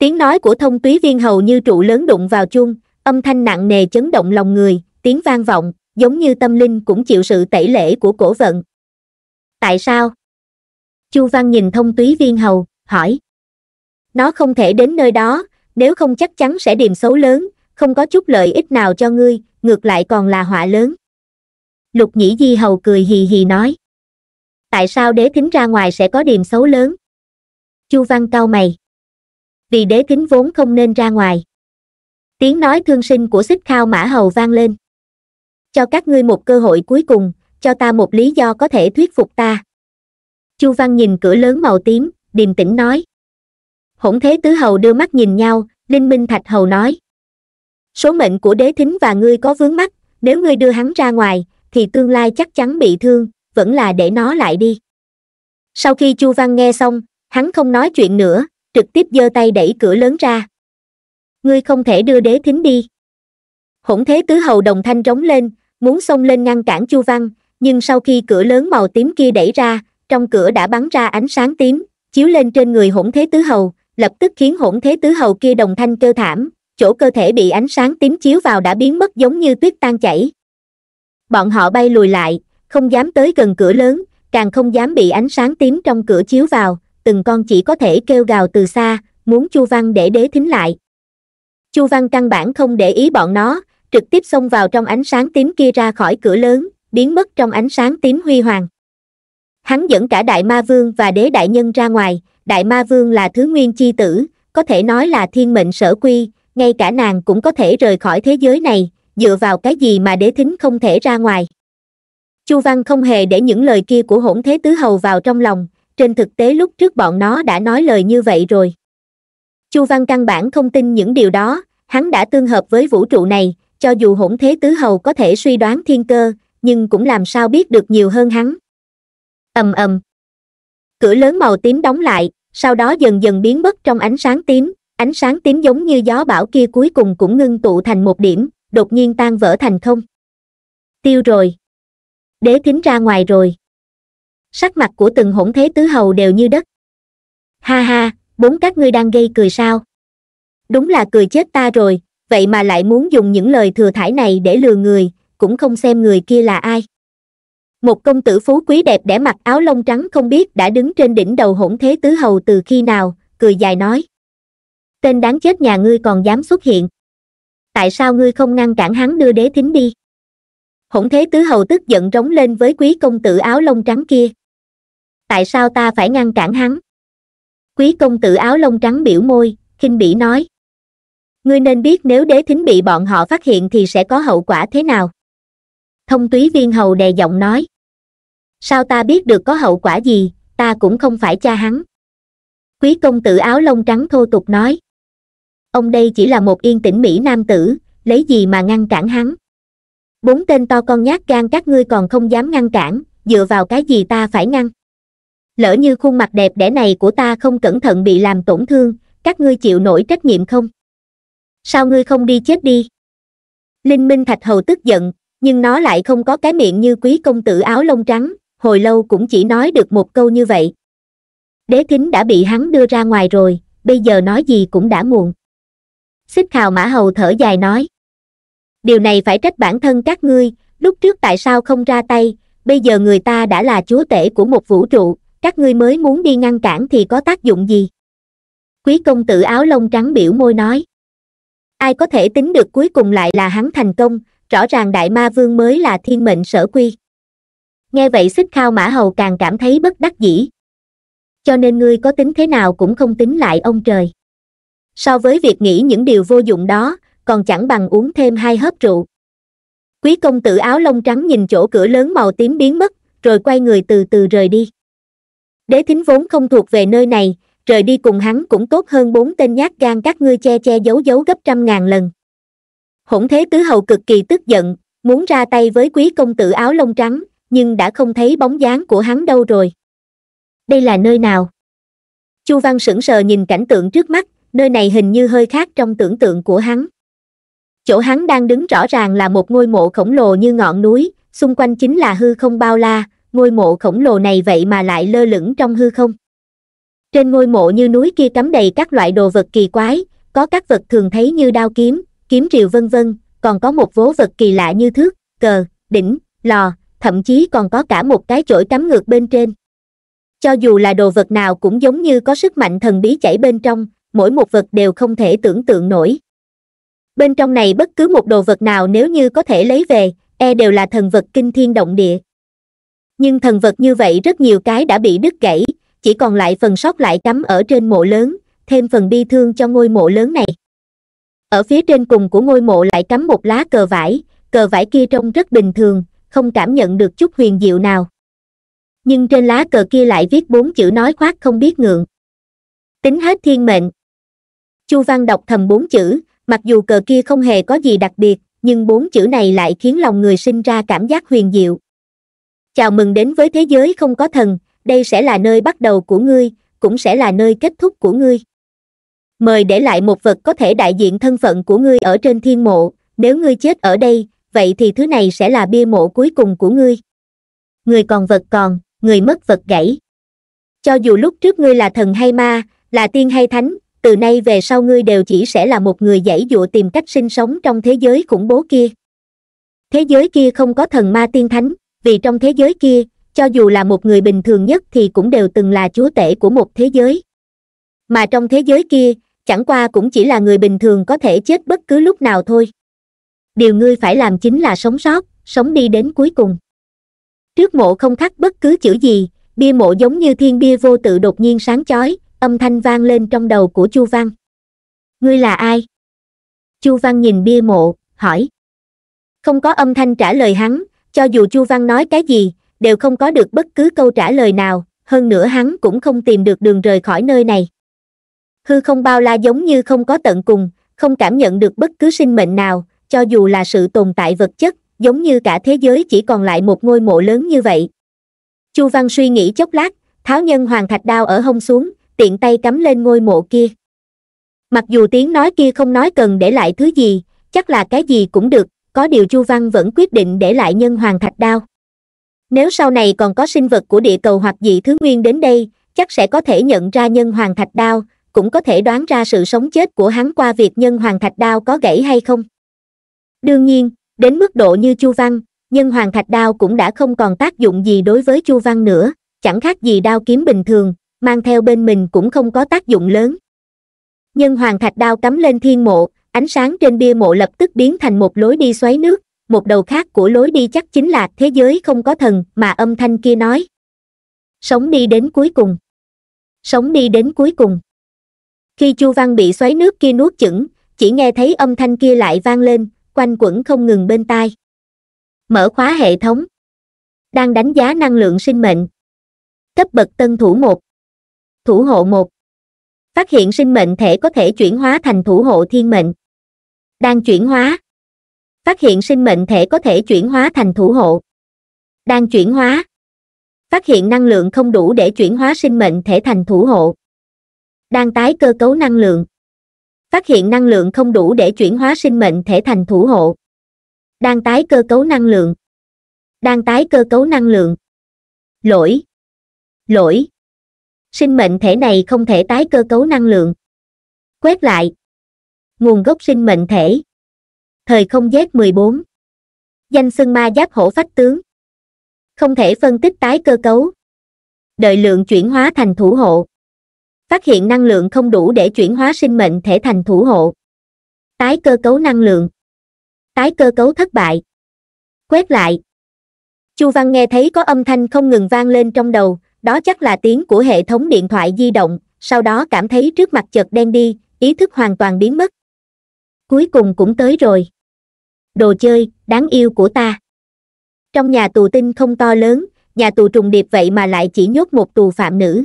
tiếng nói của thông túy viên hầu như trụ lớn đụng vào chuông âm thanh nặng nề chấn động lòng người tiếng vang vọng giống như tâm linh cũng chịu sự tẩy lễ của cổ vận tại sao chu văn nhìn thông túy viên hầu hỏi nó không thể đến nơi đó nếu không chắc chắn sẽ điềm xấu lớn không có chút lợi ích nào cho ngươi ngược lại còn là họa lớn lục nhĩ di hầu cười hì hì nói tại sao đế thính ra ngoài sẽ có điềm xấu lớn chu văn cau mày vì đế kính vốn không nên ra ngoài tiếng nói thương sinh của xích khao mã hầu vang lên cho các ngươi một cơ hội cuối cùng cho ta một lý do có thể thuyết phục ta chu văn nhìn cửa lớn màu tím điềm tĩnh nói hỗn thế tứ hầu đưa mắt nhìn nhau linh minh thạch hầu nói số mệnh của đế thính và ngươi có vướng mắt nếu ngươi đưa hắn ra ngoài thì tương lai chắc chắn bị thương vẫn là để nó lại đi sau khi chu văn nghe xong hắn không nói chuyện nữa trực tiếp giơ tay đẩy cửa lớn ra ngươi không thể đưa đế thính đi hỗn thế tứ hầu đồng thanh rống lên muốn xông lên ngăn cản chu văn nhưng sau khi cửa lớn màu tím kia đẩy ra trong cửa đã bắn ra ánh sáng tím chiếu lên trên người hỗn thế tứ hầu lập tức khiến hỗn thế tứ hầu kia đồng thanh kêu thảm chỗ cơ thể bị ánh sáng tím chiếu vào đã biến mất giống như tuyết tan chảy bọn họ bay lùi lại không dám tới gần cửa lớn càng không dám bị ánh sáng tím trong cửa chiếu vào từng con chỉ có thể kêu gào từ xa muốn chu văn để đế thính lại chu văn căn bản không để ý bọn nó trực tiếp xông vào trong ánh sáng tím kia ra khỏi cửa lớn biến mất trong ánh sáng tím huy hoàng hắn dẫn cả đại ma vương và đế đại nhân ra ngoài đại ma vương là thứ nguyên chi tử có thể nói là thiên mệnh sở quy ngay cả nàng cũng có thể rời khỏi thế giới này dựa vào cái gì mà đế thính không thể ra ngoài chu văn không hề để những lời kia của hỗn thế tứ hầu vào trong lòng trên thực tế lúc trước bọn nó đã nói lời như vậy rồi chu văn căn bản không tin những điều đó hắn đã tương hợp với vũ trụ này cho dù hỗn thế tứ hầu có thể suy đoán thiên cơ nhưng cũng làm sao biết được nhiều hơn hắn ầm ầm cửa lớn màu tím đóng lại sau đó dần dần biến mất trong ánh sáng tím ánh sáng tím giống như gió bão kia cuối cùng cũng ngưng tụ thành một điểm đột nhiên tan vỡ thành không tiêu rồi đế thính ra ngoài rồi sắc mặt của từng hỗn thế tứ hầu đều như đất ha ha bốn các ngươi đang gây cười sao đúng là cười chết ta rồi vậy mà lại muốn dùng những lời thừa thải này để lừa người cũng không xem người kia là ai một công tử phú quý đẹp đẽ mặc áo lông trắng không biết đã đứng trên đỉnh đầu hỗn thế tứ hầu từ khi nào cười dài nói tên đáng chết nhà ngươi còn dám xuất hiện tại sao ngươi không ngăn cản hắn đưa đế thính đi hỗn thế tứ hầu tức giận rống lên với quý công tử áo lông trắng kia tại sao ta phải ngăn cản hắn quý công tử áo lông trắng biểu môi khinh bỉ nói ngươi nên biết nếu đế thính bị bọn họ phát hiện thì sẽ có hậu quả thế nào thông túy viên hầu đè giọng nói sao ta biết được có hậu quả gì ta cũng không phải cha hắn quý công tử áo lông trắng thô tục nói ông đây chỉ là một yên tĩnh mỹ nam tử lấy gì mà ngăn cản hắn bốn tên to con nhát gan các ngươi còn không dám ngăn cản dựa vào cái gì ta phải ngăn lỡ như khuôn mặt đẹp đẽ này của ta không cẩn thận bị làm tổn thương, các ngươi chịu nổi trách nhiệm không? Sao ngươi không đi chết đi? Linh Minh Thạch Hầu tức giận, nhưng nó lại không có cái miệng như quý công tử áo lông trắng, hồi lâu cũng chỉ nói được một câu như vậy. Đế thính đã bị hắn đưa ra ngoài rồi, bây giờ nói gì cũng đã muộn. Xích khào mã hầu thở dài nói. Điều này phải trách bản thân các ngươi, lúc trước tại sao không ra tay, bây giờ người ta đã là chúa tể của một vũ trụ, các ngươi mới muốn đi ngăn cản thì có tác dụng gì quý công tử áo lông trắng biểu môi nói ai có thể tính được cuối cùng lại là hắn thành công rõ ràng đại ma vương mới là thiên mệnh sở quy nghe vậy xích khao mã hầu càng cảm thấy bất đắc dĩ cho nên ngươi có tính thế nào cũng không tính lại ông trời so với việc nghĩ những điều vô dụng đó còn chẳng bằng uống thêm hai hớp rượu quý công tử áo lông trắng nhìn chỗ cửa lớn màu tím biến mất rồi quay người từ từ rời đi Đế thính vốn không thuộc về nơi này, rời đi cùng hắn cũng tốt hơn bốn tên nhát gan các ngươi che che giấu giấu gấp trăm ngàn lần. Hỗn thế tứ hậu cực kỳ tức giận, muốn ra tay với quý công tử áo lông trắng, nhưng đã không thấy bóng dáng của hắn đâu rồi. Đây là nơi nào? Chu Văn sững sờ nhìn cảnh tượng trước mắt, nơi này hình như hơi khác trong tưởng tượng của hắn. Chỗ hắn đang đứng rõ ràng là một ngôi mộ khổng lồ như ngọn núi, xung quanh chính là hư không bao la, ngôi mộ khổng lồ này vậy mà lại lơ lửng trong hư không. Trên ngôi mộ như núi kia cắm đầy các loại đồ vật kỳ quái, có các vật thường thấy như đao kiếm, kiếm rìu vân vân, còn có một vố vật kỳ lạ như thước, cờ, đỉnh, lò, thậm chí còn có cả một cái chổi cắm ngược bên trên. Cho dù là đồ vật nào cũng giống như có sức mạnh thần bí chảy bên trong, mỗi một vật đều không thể tưởng tượng nổi. Bên trong này bất cứ một đồ vật nào nếu như có thể lấy về, e đều là thần vật kinh thiên động địa nhưng thần vật như vậy rất nhiều cái đã bị đứt gãy chỉ còn lại phần sót lại cắm ở trên mộ lớn thêm phần bi thương cho ngôi mộ lớn này ở phía trên cùng của ngôi mộ lại cắm một lá cờ vải cờ vải kia trông rất bình thường không cảm nhận được chút huyền diệu nào nhưng trên lá cờ kia lại viết bốn chữ nói khoác không biết ngượng tính hết thiên mệnh chu văn đọc thầm bốn chữ mặc dù cờ kia không hề có gì đặc biệt nhưng bốn chữ này lại khiến lòng người sinh ra cảm giác huyền diệu chào mừng đến với thế giới không có thần đây sẽ là nơi bắt đầu của ngươi cũng sẽ là nơi kết thúc của ngươi mời để lại một vật có thể đại diện thân phận của ngươi ở trên thiên mộ nếu ngươi chết ở đây vậy thì thứ này sẽ là bia mộ cuối cùng của ngươi người còn vật còn người mất vật gãy cho dù lúc trước ngươi là thần hay ma là tiên hay thánh từ nay về sau ngươi đều chỉ sẽ là một người dãy dụa tìm cách sinh sống trong thế giới khủng bố kia thế giới kia không có thần ma tiên thánh vì trong thế giới kia cho dù là một người bình thường nhất thì cũng đều từng là chúa tể của một thế giới mà trong thế giới kia chẳng qua cũng chỉ là người bình thường có thể chết bất cứ lúc nào thôi điều ngươi phải làm chính là sống sót sống đi đến cuối cùng trước mộ không khắc bất cứ chữ gì bia mộ giống như thiên bia vô tự đột nhiên sáng chói âm thanh vang lên trong đầu của chu văn ngươi là ai chu văn nhìn bia mộ hỏi không có âm thanh trả lời hắn cho dù chu văn nói cái gì đều không có được bất cứ câu trả lời nào hơn nữa hắn cũng không tìm được đường rời khỏi nơi này hư không bao la giống như không có tận cùng không cảm nhận được bất cứ sinh mệnh nào cho dù là sự tồn tại vật chất giống như cả thế giới chỉ còn lại một ngôi mộ lớn như vậy chu văn suy nghĩ chốc lát tháo nhân hoàng thạch đao ở hông xuống tiện tay cắm lên ngôi mộ kia mặc dù tiếng nói kia không nói cần để lại thứ gì chắc là cái gì cũng được có điều chu văn vẫn quyết định để lại nhân hoàng thạch đao nếu sau này còn có sinh vật của địa cầu hoặc dị thứ nguyên đến đây chắc sẽ có thể nhận ra nhân hoàng thạch đao cũng có thể đoán ra sự sống chết của hắn qua việc nhân hoàng thạch đao có gãy hay không đương nhiên đến mức độ như chu văn nhân hoàng thạch đao cũng đã không còn tác dụng gì đối với chu văn nữa chẳng khác gì đao kiếm bình thường mang theo bên mình cũng không có tác dụng lớn nhân hoàng thạch đao cắm lên thiên mộ ánh sáng trên bia mộ lập tức biến thành một lối đi xoáy nước, một đầu khác của lối đi chắc chính là thế giới không có thần mà âm thanh kia nói. Sống đi đến cuối cùng. Sống đi đến cuối cùng. Khi Chu Văn bị xoáy nước kia nuốt chửng, chỉ nghe thấy âm thanh kia lại vang lên, quanh quẩn không ngừng bên tai. Mở khóa hệ thống. Đang đánh giá năng lượng sinh mệnh. Cấp bậc tân thủ 1. Thủ hộ 1. Phát hiện sinh mệnh thể có thể chuyển hóa thành thủ hộ thiên mệnh đang chuyển hóa phát hiện sinh mệnh thể có thể chuyển hóa thành thủ hộ đang chuyển hóa phát hiện năng lượng không đủ để chuyển hóa sinh mệnh thể thành thủ hộ đang tái cơ cấu năng lượng phát hiện năng lượng không đủ để chuyển hóa sinh mệnh thể thành thủ hộ đang tái cơ cấu năng lượng đang tái cơ cấu năng lượng lỗi lỗi sinh mệnh thể này không thể tái cơ cấu năng lượng quét lại nguồn gốc sinh mệnh thể. Thời không z 14. Danh xưng ma giáp hổ phách tướng. Không thể phân tích tái cơ cấu. Đợi lượng chuyển hóa thành thủ hộ. Phát hiện năng lượng không đủ để chuyển hóa sinh mệnh thể thành thủ hộ. Tái cơ cấu năng lượng. Tái cơ cấu thất bại. Quét lại. Chu Văn nghe thấy có âm thanh không ngừng vang lên trong đầu, đó chắc là tiếng của hệ thống điện thoại di động, sau đó cảm thấy trước mặt chợt đen đi, ý thức hoàn toàn biến mất cuối cùng cũng tới rồi đồ chơi đáng yêu của ta trong nhà tù tinh không to lớn nhà tù trùng điệp vậy mà lại chỉ nhốt một tù phạm nữ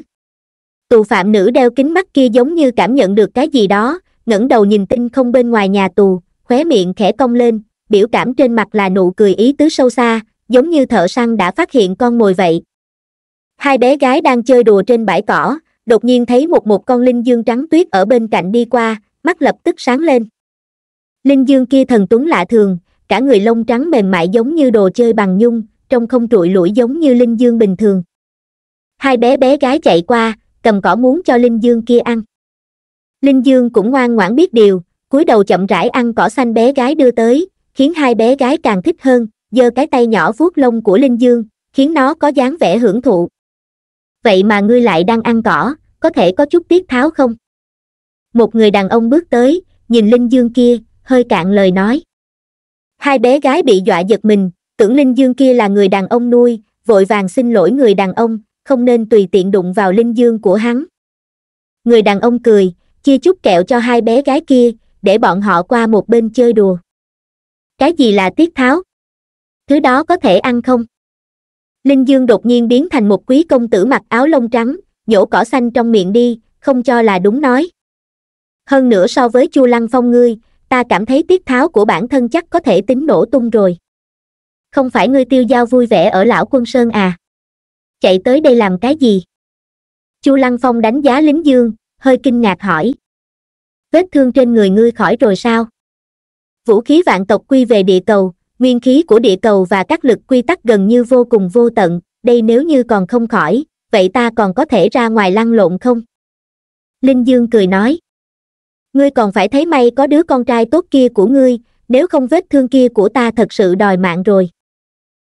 tù phạm nữ đeo kính mắt kia giống như cảm nhận được cái gì đó ngẩng đầu nhìn tinh không bên ngoài nhà tù khóe miệng khẽ cong lên biểu cảm trên mặt là nụ cười ý tứ sâu xa giống như thợ săn đã phát hiện con mồi vậy hai bé gái đang chơi đùa trên bãi cỏ đột nhiên thấy một một con linh dương trắng tuyết ở bên cạnh đi qua mắt lập tức sáng lên linh dương kia thần tuấn lạ thường cả người lông trắng mềm mại giống như đồ chơi bằng nhung trông không trụi lũi giống như linh dương bình thường hai bé bé gái chạy qua cầm cỏ muốn cho linh dương kia ăn linh dương cũng ngoan ngoãn biết điều cúi đầu chậm rãi ăn cỏ xanh bé gái đưa tới khiến hai bé gái càng thích hơn giơ cái tay nhỏ vuốt lông của linh dương khiến nó có dáng vẻ hưởng thụ vậy mà ngươi lại đang ăn cỏ có thể có chút tiết tháo không một người đàn ông bước tới nhìn linh dương kia hơi cạn lời nói hai bé gái bị dọa giật mình tưởng linh dương kia là người đàn ông nuôi vội vàng xin lỗi người đàn ông không nên tùy tiện đụng vào linh dương của hắn người đàn ông cười chia chút kẹo cho hai bé gái kia để bọn họ qua một bên chơi đùa cái gì là tiết tháo thứ đó có thể ăn không linh dương đột nhiên biến thành một quý công tử mặc áo lông trắng nhổ cỏ xanh trong miệng đi không cho là đúng nói hơn nữa so với chu lăng phong ngươi ta cảm thấy tiết tháo của bản thân chắc có thể tính nổ tung rồi không phải ngươi tiêu giao vui vẻ ở lão quân sơn à chạy tới đây làm cái gì chu lăng phong đánh giá lính dương hơi kinh ngạc hỏi vết thương trên người ngươi khỏi rồi sao vũ khí vạn tộc quy về địa cầu nguyên khí của địa cầu và các lực quy tắc gần như vô cùng vô tận đây nếu như còn không khỏi vậy ta còn có thể ra ngoài lăn lộn không linh dương cười nói Ngươi còn phải thấy may có đứa con trai tốt kia của ngươi, nếu không vết thương kia của ta thật sự đòi mạng rồi.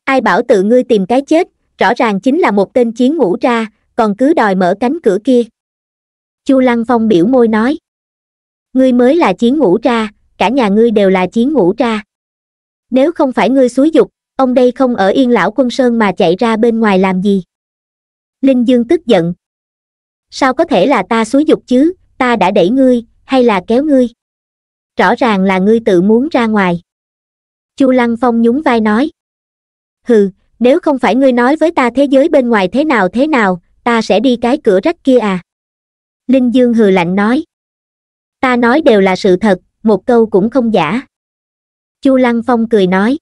Ai bảo tự ngươi tìm cái chết, rõ ràng chính là một tên chiến ngũ ra, còn cứ đòi mở cánh cửa kia. Chu Lăng Phong biểu môi nói. Ngươi mới là chiến ngũ ra, cả nhà ngươi đều là chiến ngũ ra. Nếu không phải ngươi xúi dục, ông đây không ở yên lão quân sơn mà chạy ra bên ngoài làm gì. Linh Dương tức giận. Sao có thể là ta xúi dục chứ, ta đã đẩy ngươi, hay là kéo ngươi rõ ràng là ngươi tự muốn ra ngoài chu lăng phong nhún vai nói hừ nếu không phải ngươi nói với ta thế giới bên ngoài thế nào thế nào ta sẽ đi cái cửa rách kia à linh dương hừ lạnh nói ta nói đều là sự thật một câu cũng không giả chu lăng phong cười nói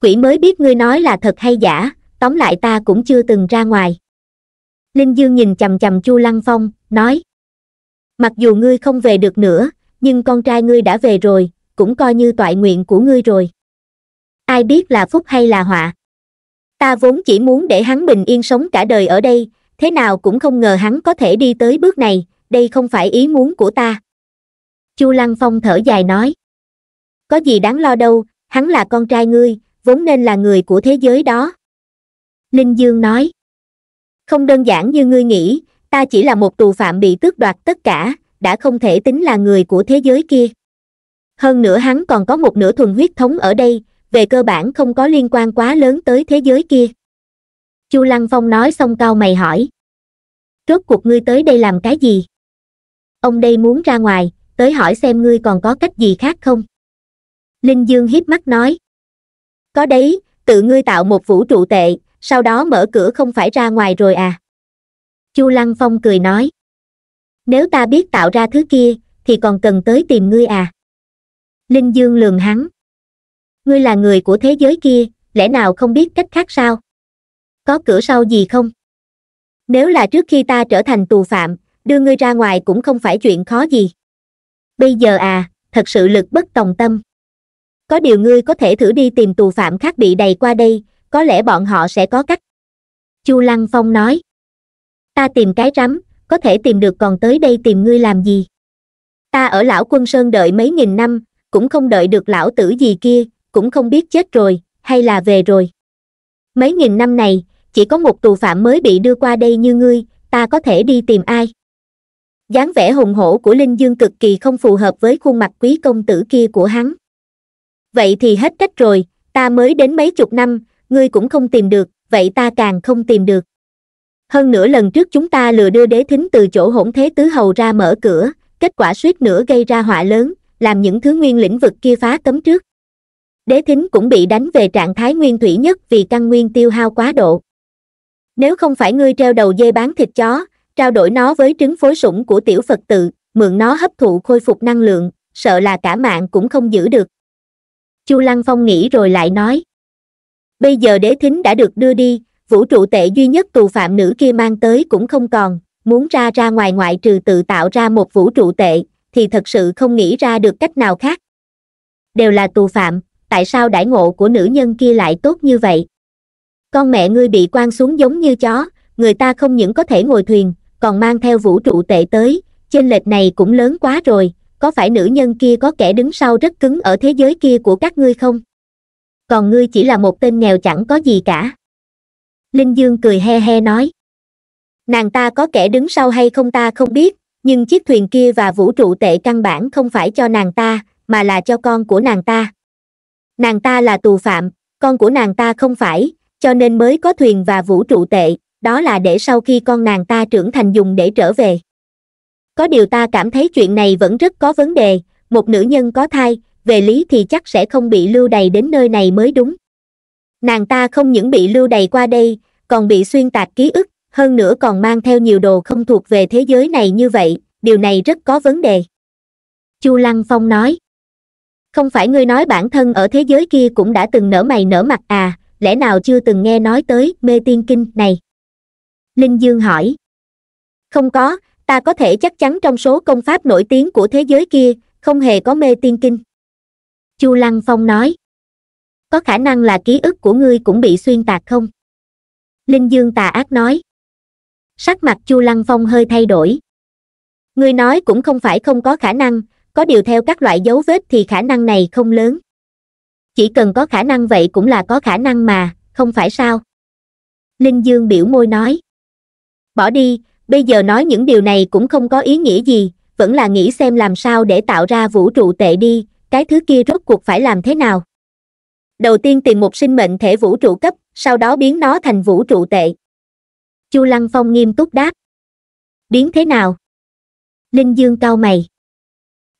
quỷ mới biết ngươi nói là thật hay giả tóm lại ta cũng chưa từng ra ngoài linh dương nhìn c h chu lăng phong nói mặc dù ngươi không về được nữa nhưng con trai ngươi đã về rồi cũng coi như toại nguyện của ngươi rồi ai biết là phúc hay là họa ta vốn chỉ muốn để hắn bình yên sống cả đời ở đây thế nào cũng không ngờ hắn có thể đi tới bước này đây không phải ý muốn của ta chu lăng phong thở dài nói có gì đáng lo đâu hắn là con trai ngươi vốn nên là người của thế giới đó linh dương nói không đơn giản như ngươi nghĩ ta chỉ là một tù phạm bị tước đoạt tất cả đã không thể tính là người của thế giới kia hơn nữa hắn còn có một nửa thuần huyết thống ở đây về cơ bản không có liên quan quá lớn tới thế giới kia chu lăng phong nói xong cao mày hỏi rốt cuộc ngươi tới đây làm cái gì ông đây muốn ra ngoài tới hỏi xem ngươi còn có cách gì khác không linh dương hiếp mắt nói có đấy tự ngươi tạo một vũ trụ tệ sau đó mở cửa không phải ra ngoài rồi à chu lăng phong cười nói nếu ta biết tạo ra thứ kia thì còn cần tới tìm ngươi à linh dương lường hắn ngươi là người của thế giới kia lẽ nào không biết cách khác sao có cửa sau gì không nếu là trước khi ta trở thành tù phạm đưa ngươi ra ngoài cũng không phải chuyện khó gì bây giờ à thật sự lực bất tòng tâm có điều ngươi có thể thử đi tìm tù phạm khác bị đầy qua đây có lẽ bọn họ sẽ có cách chu lăng phong nói ta tìm cái rắm có thể tìm được còn tới đây tìm ngươi làm gì ta ở lão quân sơn đợi mấy nghìn năm cũng không đợi được lão tử gì kia cũng không biết chết rồi hay là về rồi mấy nghìn năm này chỉ có một tù phạm mới bị đưa qua đây như ngươi ta có thể đi tìm ai dáng vẻ hùng hổ của linh dương cực kỳ không phù hợp với khuôn mặt quý công tử kia của hắn vậy thì hết cách rồi ta mới đến mấy chục năm ngươi cũng không tìm được vậy ta càng không tìm được hơn nửa lần trước chúng ta lừa đưa đế thính từ chỗ hỗn thế tứ hầu ra mở cửa kết quả suýt nữa gây ra họa lớn làm những thứ nguyên lĩnh vực kia phá cấm trước đế thính cũng bị đánh về trạng thái nguyên thủy nhất vì căn nguyên tiêu hao quá độ nếu không phải ngươi treo đầu dê bán thịt chó trao đổi nó với trứng phối sủng của tiểu phật tự mượn nó hấp thụ khôi phục năng lượng sợ là cả mạng cũng không giữ được chu lăng phong nghĩ rồi lại nói bây giờ đế thính đã được đưa đi vũ trụ tệ duy nhất tù phạm nữ kia mang tới cũng không còn, muốn ra ra ngoài ngoại trừ tự tạo ra một vũ trụ tệ, thì thật sự không nghĩ ra được cách nào khác. Đều là tù phạm, tại sao đãi ngộ của nữ nhân kia lại tốt như vậy? Con mẹ ngươi bị quan xuống giống như chó, người ta không những có thể ngồi thuyền, còn mang theo vũ trụ tệ tới, chênh lệch này cũng lớn quá rồi, có phải nữ nhân kia có kẻ đứng sau rất cứng ở thế giới kia của các ngươi không? Còn ngươi chỉ là một tên nghèo chẳng có gì cả linh dương cười he he nói nàng ta có kẻ đứng sau hay không ta không biết nhưng chiếc thuyền kia và vũ trụ tệ căn bản không phải cho nàng ta mà là cho con của nàng ta nàng ta là tù phạm con của nàng ta không phải cho nên mới có thuyền và vũ trụ tệ đó là để sau khi con nàng ta trưởng thành dùng để trở về có điều ta cảm thấy chuyện này vẫn rất có vấn đề một nữ nhân có thai về lý thì chắc sẽ không bị lưu đầy đến nơi này mới đúng nàng ta không những bị lưu đày qua đây còn bị xuyên tạc ký ức hơn nữa còn mang theo nhiều đồ không thuộc về thế giới này như vậy điều này rất có vấn đề chu lăng phong nói không phải ngươi nói bản thân ở thế giới kia cũng đã từng nở mày nở mặt à lẽ nào chưa từng nghe nói tới mê tiên kinh này linh dương hỏi không có ta có thể chắc chắn trong số công pháp nổi tiếng của thế giới kia không hề có mê tiên kinh chu lăng phong nói có khả năng là ký ức của ngươi cũng bị xuyên tạc không linh dương tà ác nói sắc mặt chu lăng phong hơi thay đổi ngươi nói cũng không phải không có khả năng có điều theo các loại dấu vết thì khả năng này không lớn chỉ cần có khả năng vậy cũng là có khả năng mà không phải sao linh dương biểu môi nói bỏ đi bây giờ nói những điều này cũng không có ý nghĩa gì vẫn là nghĩ xem làm sao để tạo ra vũ trụ tệ đi cái thứ kia rốt cuộc phải làm thế nào đầu tiên tìm một sinh mệnh thể vũ trụ cấp, sau đó biến nó thành vũ trụ tệ. Chu Lăng Phong nghiêm túc đáp. Biến thế nào? Linh Dương cao mày.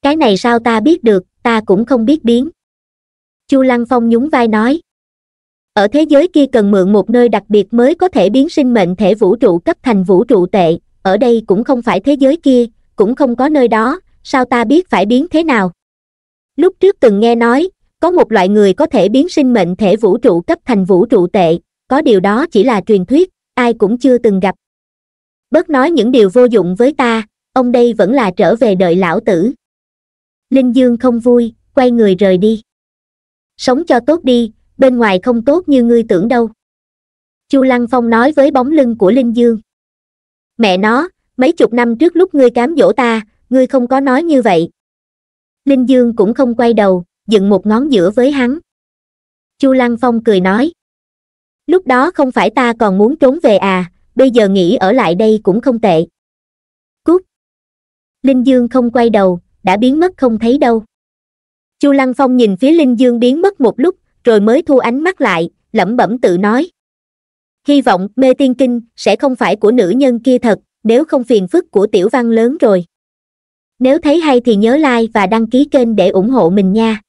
Cái này sao ta biết được, ta cũng không biết biến. Chu Lăng Phong nhún vai nói. Ở thế giới kia cần mượn một nơi đặc biệt mới có thể biến sinh mệnh thể vũ trụ cấp thành vũ trụ tệ, ở đây cũng không phải thế giới kia, cũng không có nơi đó, sao ta biết phải biến thế nào? Lúc trước từng nghe nói, có một loại người có thể biến sinh mệnh thể vũ trụ cấp thành vũ trụ tệ, có điều đó chỉ là truyền thuyết, ai cũng chưa từng gặp. Bớt nói những điều vô dụng với ta, ông đây vẫn là trở về đợi lão tử. Linh Dương không vui, quay người rời đi. Sống cho tốt đi, bên ngoài không tốt như ngươi tưởng đâu. Chu Lăng Phong nói với bóng lưng của Linh Dương. Mẹ nó, mấy chục năm trước lúc ngươi cám dỗ ta, ngươi không có nói như vậy. Linh Dương cũng không quay đầu, dựng một ngón giữa với hắn chu lăng phong cười nói lúc đó không phải ta còn muốn trốn về à bây giờ nghĩ ở lại đây cũng không tệ cút linh dương không quay đầu đã biến mất không thấy đâu chu lăng phong nhìn phía linh dương biến mất một lúc rồi mới thu ánh mắt lại lẩm bẩm tự nói hy vọng mê tiên kinh sẽ không phải của nữ nhân kia thật nếu không phiền phức của tiểu văn lớn rồi nếu thấy hay thì nhớ like và đăng ký kênh để ủng hộ mình nha